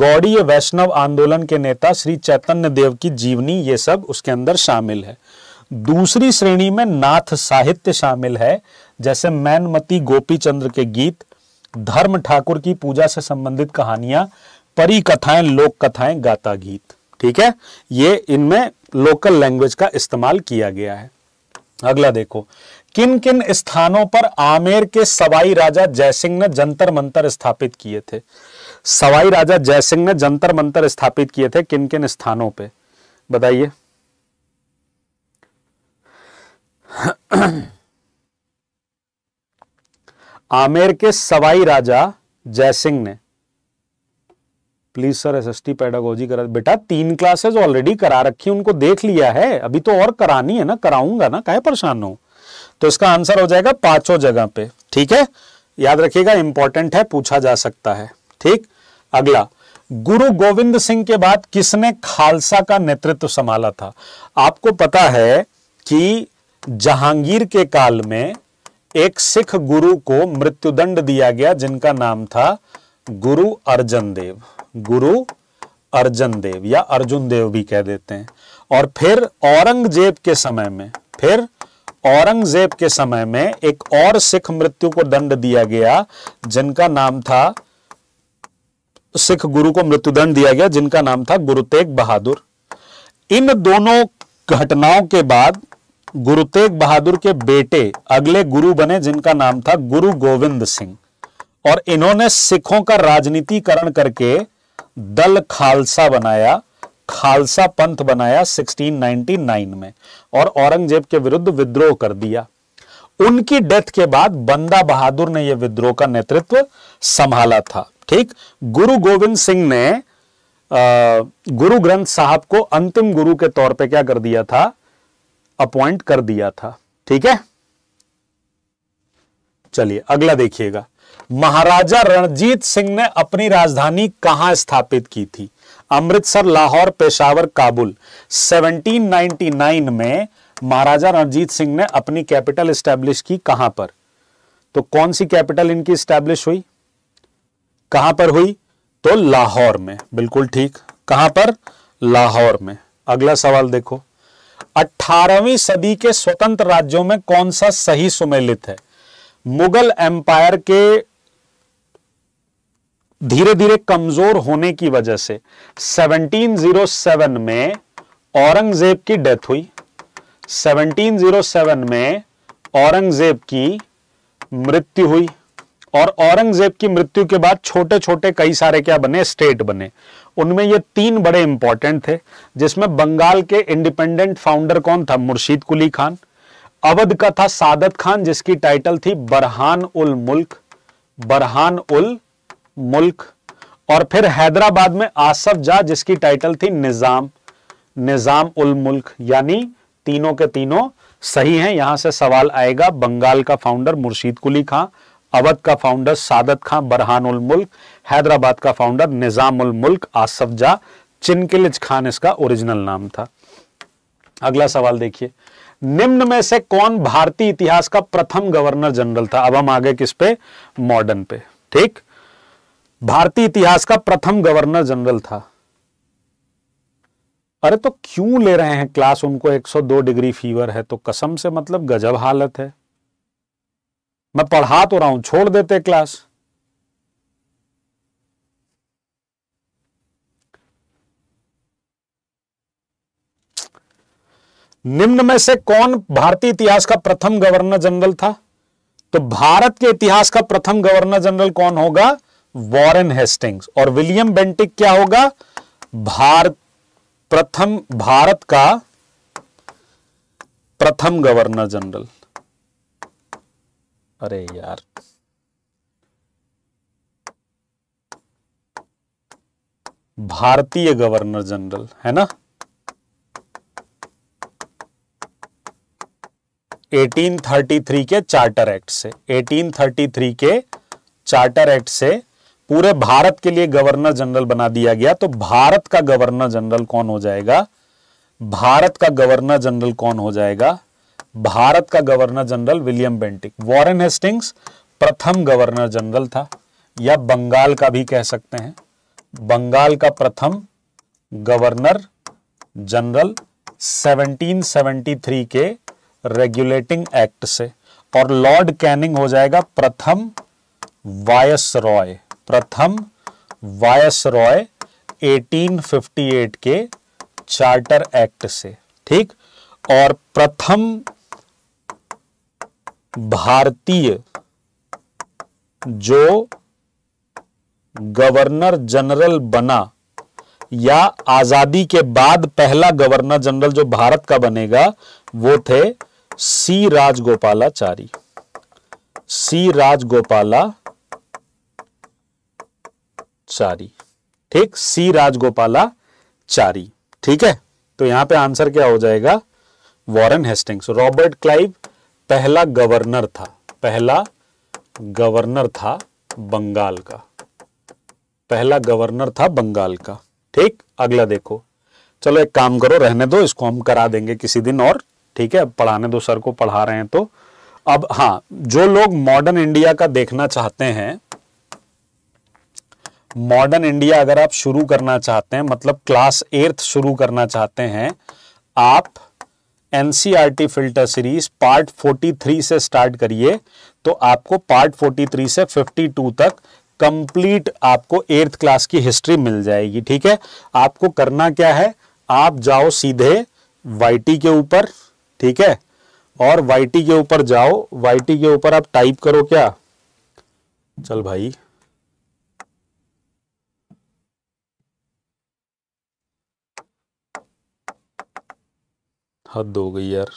गौड़ीय वैष्णव आंदोलन के नेता श्री चैतन्य देव की जीवनी ये सब उसके अंदर शामिल है दूसरी श्रेणी में नाथ साहित्य शामिल है जैसे मैनमती गोपी चंद्र के गीत धर्म ठाकुर की पूजा से संबंधित कहानियां परी कथाएं लोक कथाएं गाता गीत ठीक है ये इनमें लोकल लैंग्वेज का इस्तेमाल किया गया है अगला देखो किन किन स्थानों पर आमेर के सवाई राजा जयसिंह ने जंतर मंतर स्थापित किए थे सवाई राजा जयसिंह ने जंतर मंतर स्थापित किए थे किन किन स्थानों पे बताइए आमेर के सवाई राजा जयसिंह ने प्लीज सर एसएसटी पेडागोजी करा बेटा तीन क्लासेज ऑलरेडी करा रखी उनको देख लिया है अभी तो और करानी है ना कराऊंगा ना कहे परेशान हो तो इसका आंसर हो जाएगा पांचों जगह पे ठीक है याद रखिएगा इंपॉर्टेंट है पूछा जा सकता है ठीक अगला गुरु गोविंद सिंह के बाद किसने खालसा का नेतृत्व संभाला था आपको पता है कि जहांगीर के काल में एक सिख गुरु को मृत्युदंड दिया गया जिनका नाम था गुरु अर्जन देव गुरु अर्जन देव या अर्जुन देव भी कह देते हैं और फिर औरंगजेब के समय में फिर औरंगजेब के समय में एक और सिख मृत्यु को दंड दिया गया जिनका नाम था सिख गुरु को मृत्युदंड दिया गया जिनका नाम था गुरु तेग बहादुर इन दोनों घटनाओं के बाद गुरु तेग बहादुर के बेटे अगले गुरु बने जिनका नाम था गुरु गोविंद सिंह और इन्होंने सिखों का राजनीतिकरण करके दल खालसा बनाया खालसा पंथ बनाया 1699 में और औरंगजेब के विरुद्ध विद्रोह कर दिया उनकी डेथ के बाद बंदा बहादुर ने यह विद्रोह का नेतृत्व संभाला था ठीक गुरु गोविंद सिंह ने गुरु ग्रंथ साहब को अंतिम गुरु के तौर पे क्या कर दिया था अपॉइंट कर दिया था ठीक है चलिए अगला देखिएगा महाराजा रणजीत सिंह ने अपनी राजधानी कहां स्थापित की थी अमृतसर लाहौर पेशावर काबुल 1799 में महाराजा रणजीत सिंह ने अपनी कैपिटल स्टैब्लिश की कहां पर तो कौन सी कैपिटल इनकी स्टैब्लिश हुई कहां पर हुई तो लाहौर में बिल्कुल ठीक कहां पर लाहौर में अगला सवाल देखो 18वीं सदी के स्वतंत्र राज्यों में कौन सा सही सुमेलित है मुगल एम्पायर के धीरे धीरे कमजोर होने की वजह से 1707 में औरंगजेब की डेथ हुई 1707 में औरंगजेब की मृत्यु हुई और औरंगजेब की मृत्यु के बाद छोटे छोटे कई सारे क्या बने स्टेट बने उनमें ये तीन बड़े इंपॉर्टेंट थे जिसमें बंगाल के इंडिपेंडेंट फाउंडर कौन था मुर्शीद कुली खान अवध का था सादत खान जिसकी टाइटल थी बरहान उल मुल्क बरहान उल मुल्क और फिर हैदराबाद में आसफ जा जिसकी टाइटल थी निज़ाम निज़ाम उल मुल्क यानी तीनों के तीनों सही हैं यहां से सवाल आएगा बंगाल का फाउंडर मुर्शीद कुली खां अवध का फाउंडर सादत खां बरहान उल मुल्क हैदराबाद का फाउंडर निज़ाम उल मुल्क आसफ जा चिनकिलिज खान इसका ओरिजिनल नाम था अगला सवाल देखिए निम्न में से कौन भारतीय इतिहास का प्रथम गवर्नर जनरल था अब हम आगे किस पे मॉडर्न पे ठीक भारतीय इतिहास का प्रथम गवर्नर जनरल था अरे तो क्यों ले रहे हैं क्लास उनको 102 डिग्री फीवर है तो कसम से मतलब गजब हालत है मैं पढ़ा तो रहा हूं छोड़ देते क्लास निम्न में से कौन भारतीय इतिहास का प्रथम गवर्नर जनरल था तो भारत के इतिहास का प्रथम गवर्नर जनरल कौन होगा वॉरेन हेस्टिंग्स और विलियम बेंटिक क्या होगा भारत प्रथम भारत का प्रथम गवर्नर जनरल अरे यार भारतीय गवर्नर जनरल है ना 1833 के चार्टर एक्ट से 1833 के चार्टर एक्ट से पूरे भारत के लिए गवर्नर जनरल बना दिया गया तो भारत का गवर्नर जनरल कौन हो जाएगा भारत का गवर्नर जनरल कौन हो जाएगा भारत का governor general William Bentinck Warren Hastings प्रथम गवर्नर जनरल था या बंगाल का भी कह सकते हैं बंगाल का प्रथम गवर्नर जनरल 1773 के रेगुलेटिंग एक्ट से और लॉर्ड कैनिंग हो जाएगा प्रथम वायस रॉय प्रथम वायस रॉय एटीन के चार्टर एक्ट से ठीक और प्रथम भारतीय जो गवर्नर जनरल बना या आजादी के बाद पहला गवर्नर जनरल जो भारत का बनेगा वो थे सी राजगोपालाचारी सी राजगोपाला चारी ठीक सी राजगोपाला चारी ठीक है तो यहां पे आंसर क्या हो जाएगा वॉरेन हेस्टिंग्स रॉबर्ट क्लाइव पहला गवर्नर था पहला गवर्नर था बंगाल का पहला गवर्नर था बंगाल का ठीक अगला देखो चलो एक काम करो रहने दो इसको हम करा देंगे किसी दिन और ठीक है अब पढ़ाने दो सर को पढ़ा रहे हैं तो अब हाँ जो लोग मॉडर्न इंडिया का देखना चाहते हैं मॉडर्न इंडिया अगर आप शुरू करना चाहते हैं मतलब क्लास एर्थ शुरू करना चाहते हैं आप N e filter series part 43 से स्टार्ट करिए तो आपको पार्ट 43 से 52 तक कंप्लीट आपको एर्थ क्लास की हिस्ट्री मिल जाएगी ठीक है आपको करना क्या है आप जाओ सीधे वाई के ऊपर ठीक है और वाई के ऊपर जाओ वाई के ऊपर आप टाइप करो क्या चल भाई हद हो गई यार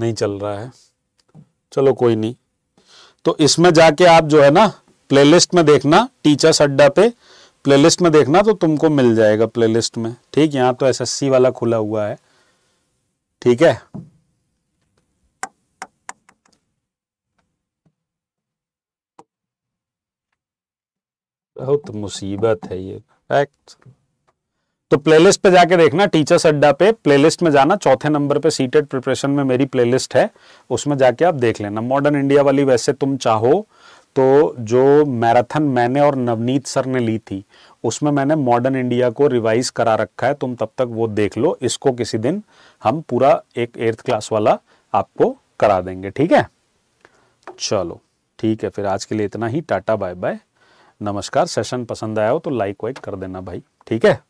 नहीं चल रहा है चलो कोई नहीं तो इसमें जाके आप जो है ना प्लेलिस्ट में देखना टीचर्स अड्डा पे प्लेलिस्ट में देखना तो तुमको मिल जाएगा प्लेलिस्ट में ठीक यहाँ तो एसएससी वाला खुला हुआ है ठीक है बहुत मुसीबत है ये फैक्ट तो प्लेलिस्ट पे जाके देखना टीचर्स अड्डा पे प्लेलिस्ट में जाना चौथे नंबर पे सीटेड प्रिपरेशन में मेरी प्लेलिस्ट है उसमें जाके आप देख लेना मॉडर्न इंडिया वाली वैसे तुम चाहो तो जो मैराथन मैंने और नवनीत सर ने ली थी उसमें मैंने मॉडर्न इंडिया को रिवाइज करा रखा है तुम तब तक वो देख लो इसको किसी दिन हम पूरा एक एर्थ क्लास वाला आपको करा देंगे ठीक है चलो ठीक है फिर आज के लिए इतना ही टाटा बाय बाय नमस्कार सेशन पसंद आया हो तो लाइक वाइक कर देना भाई ठीक है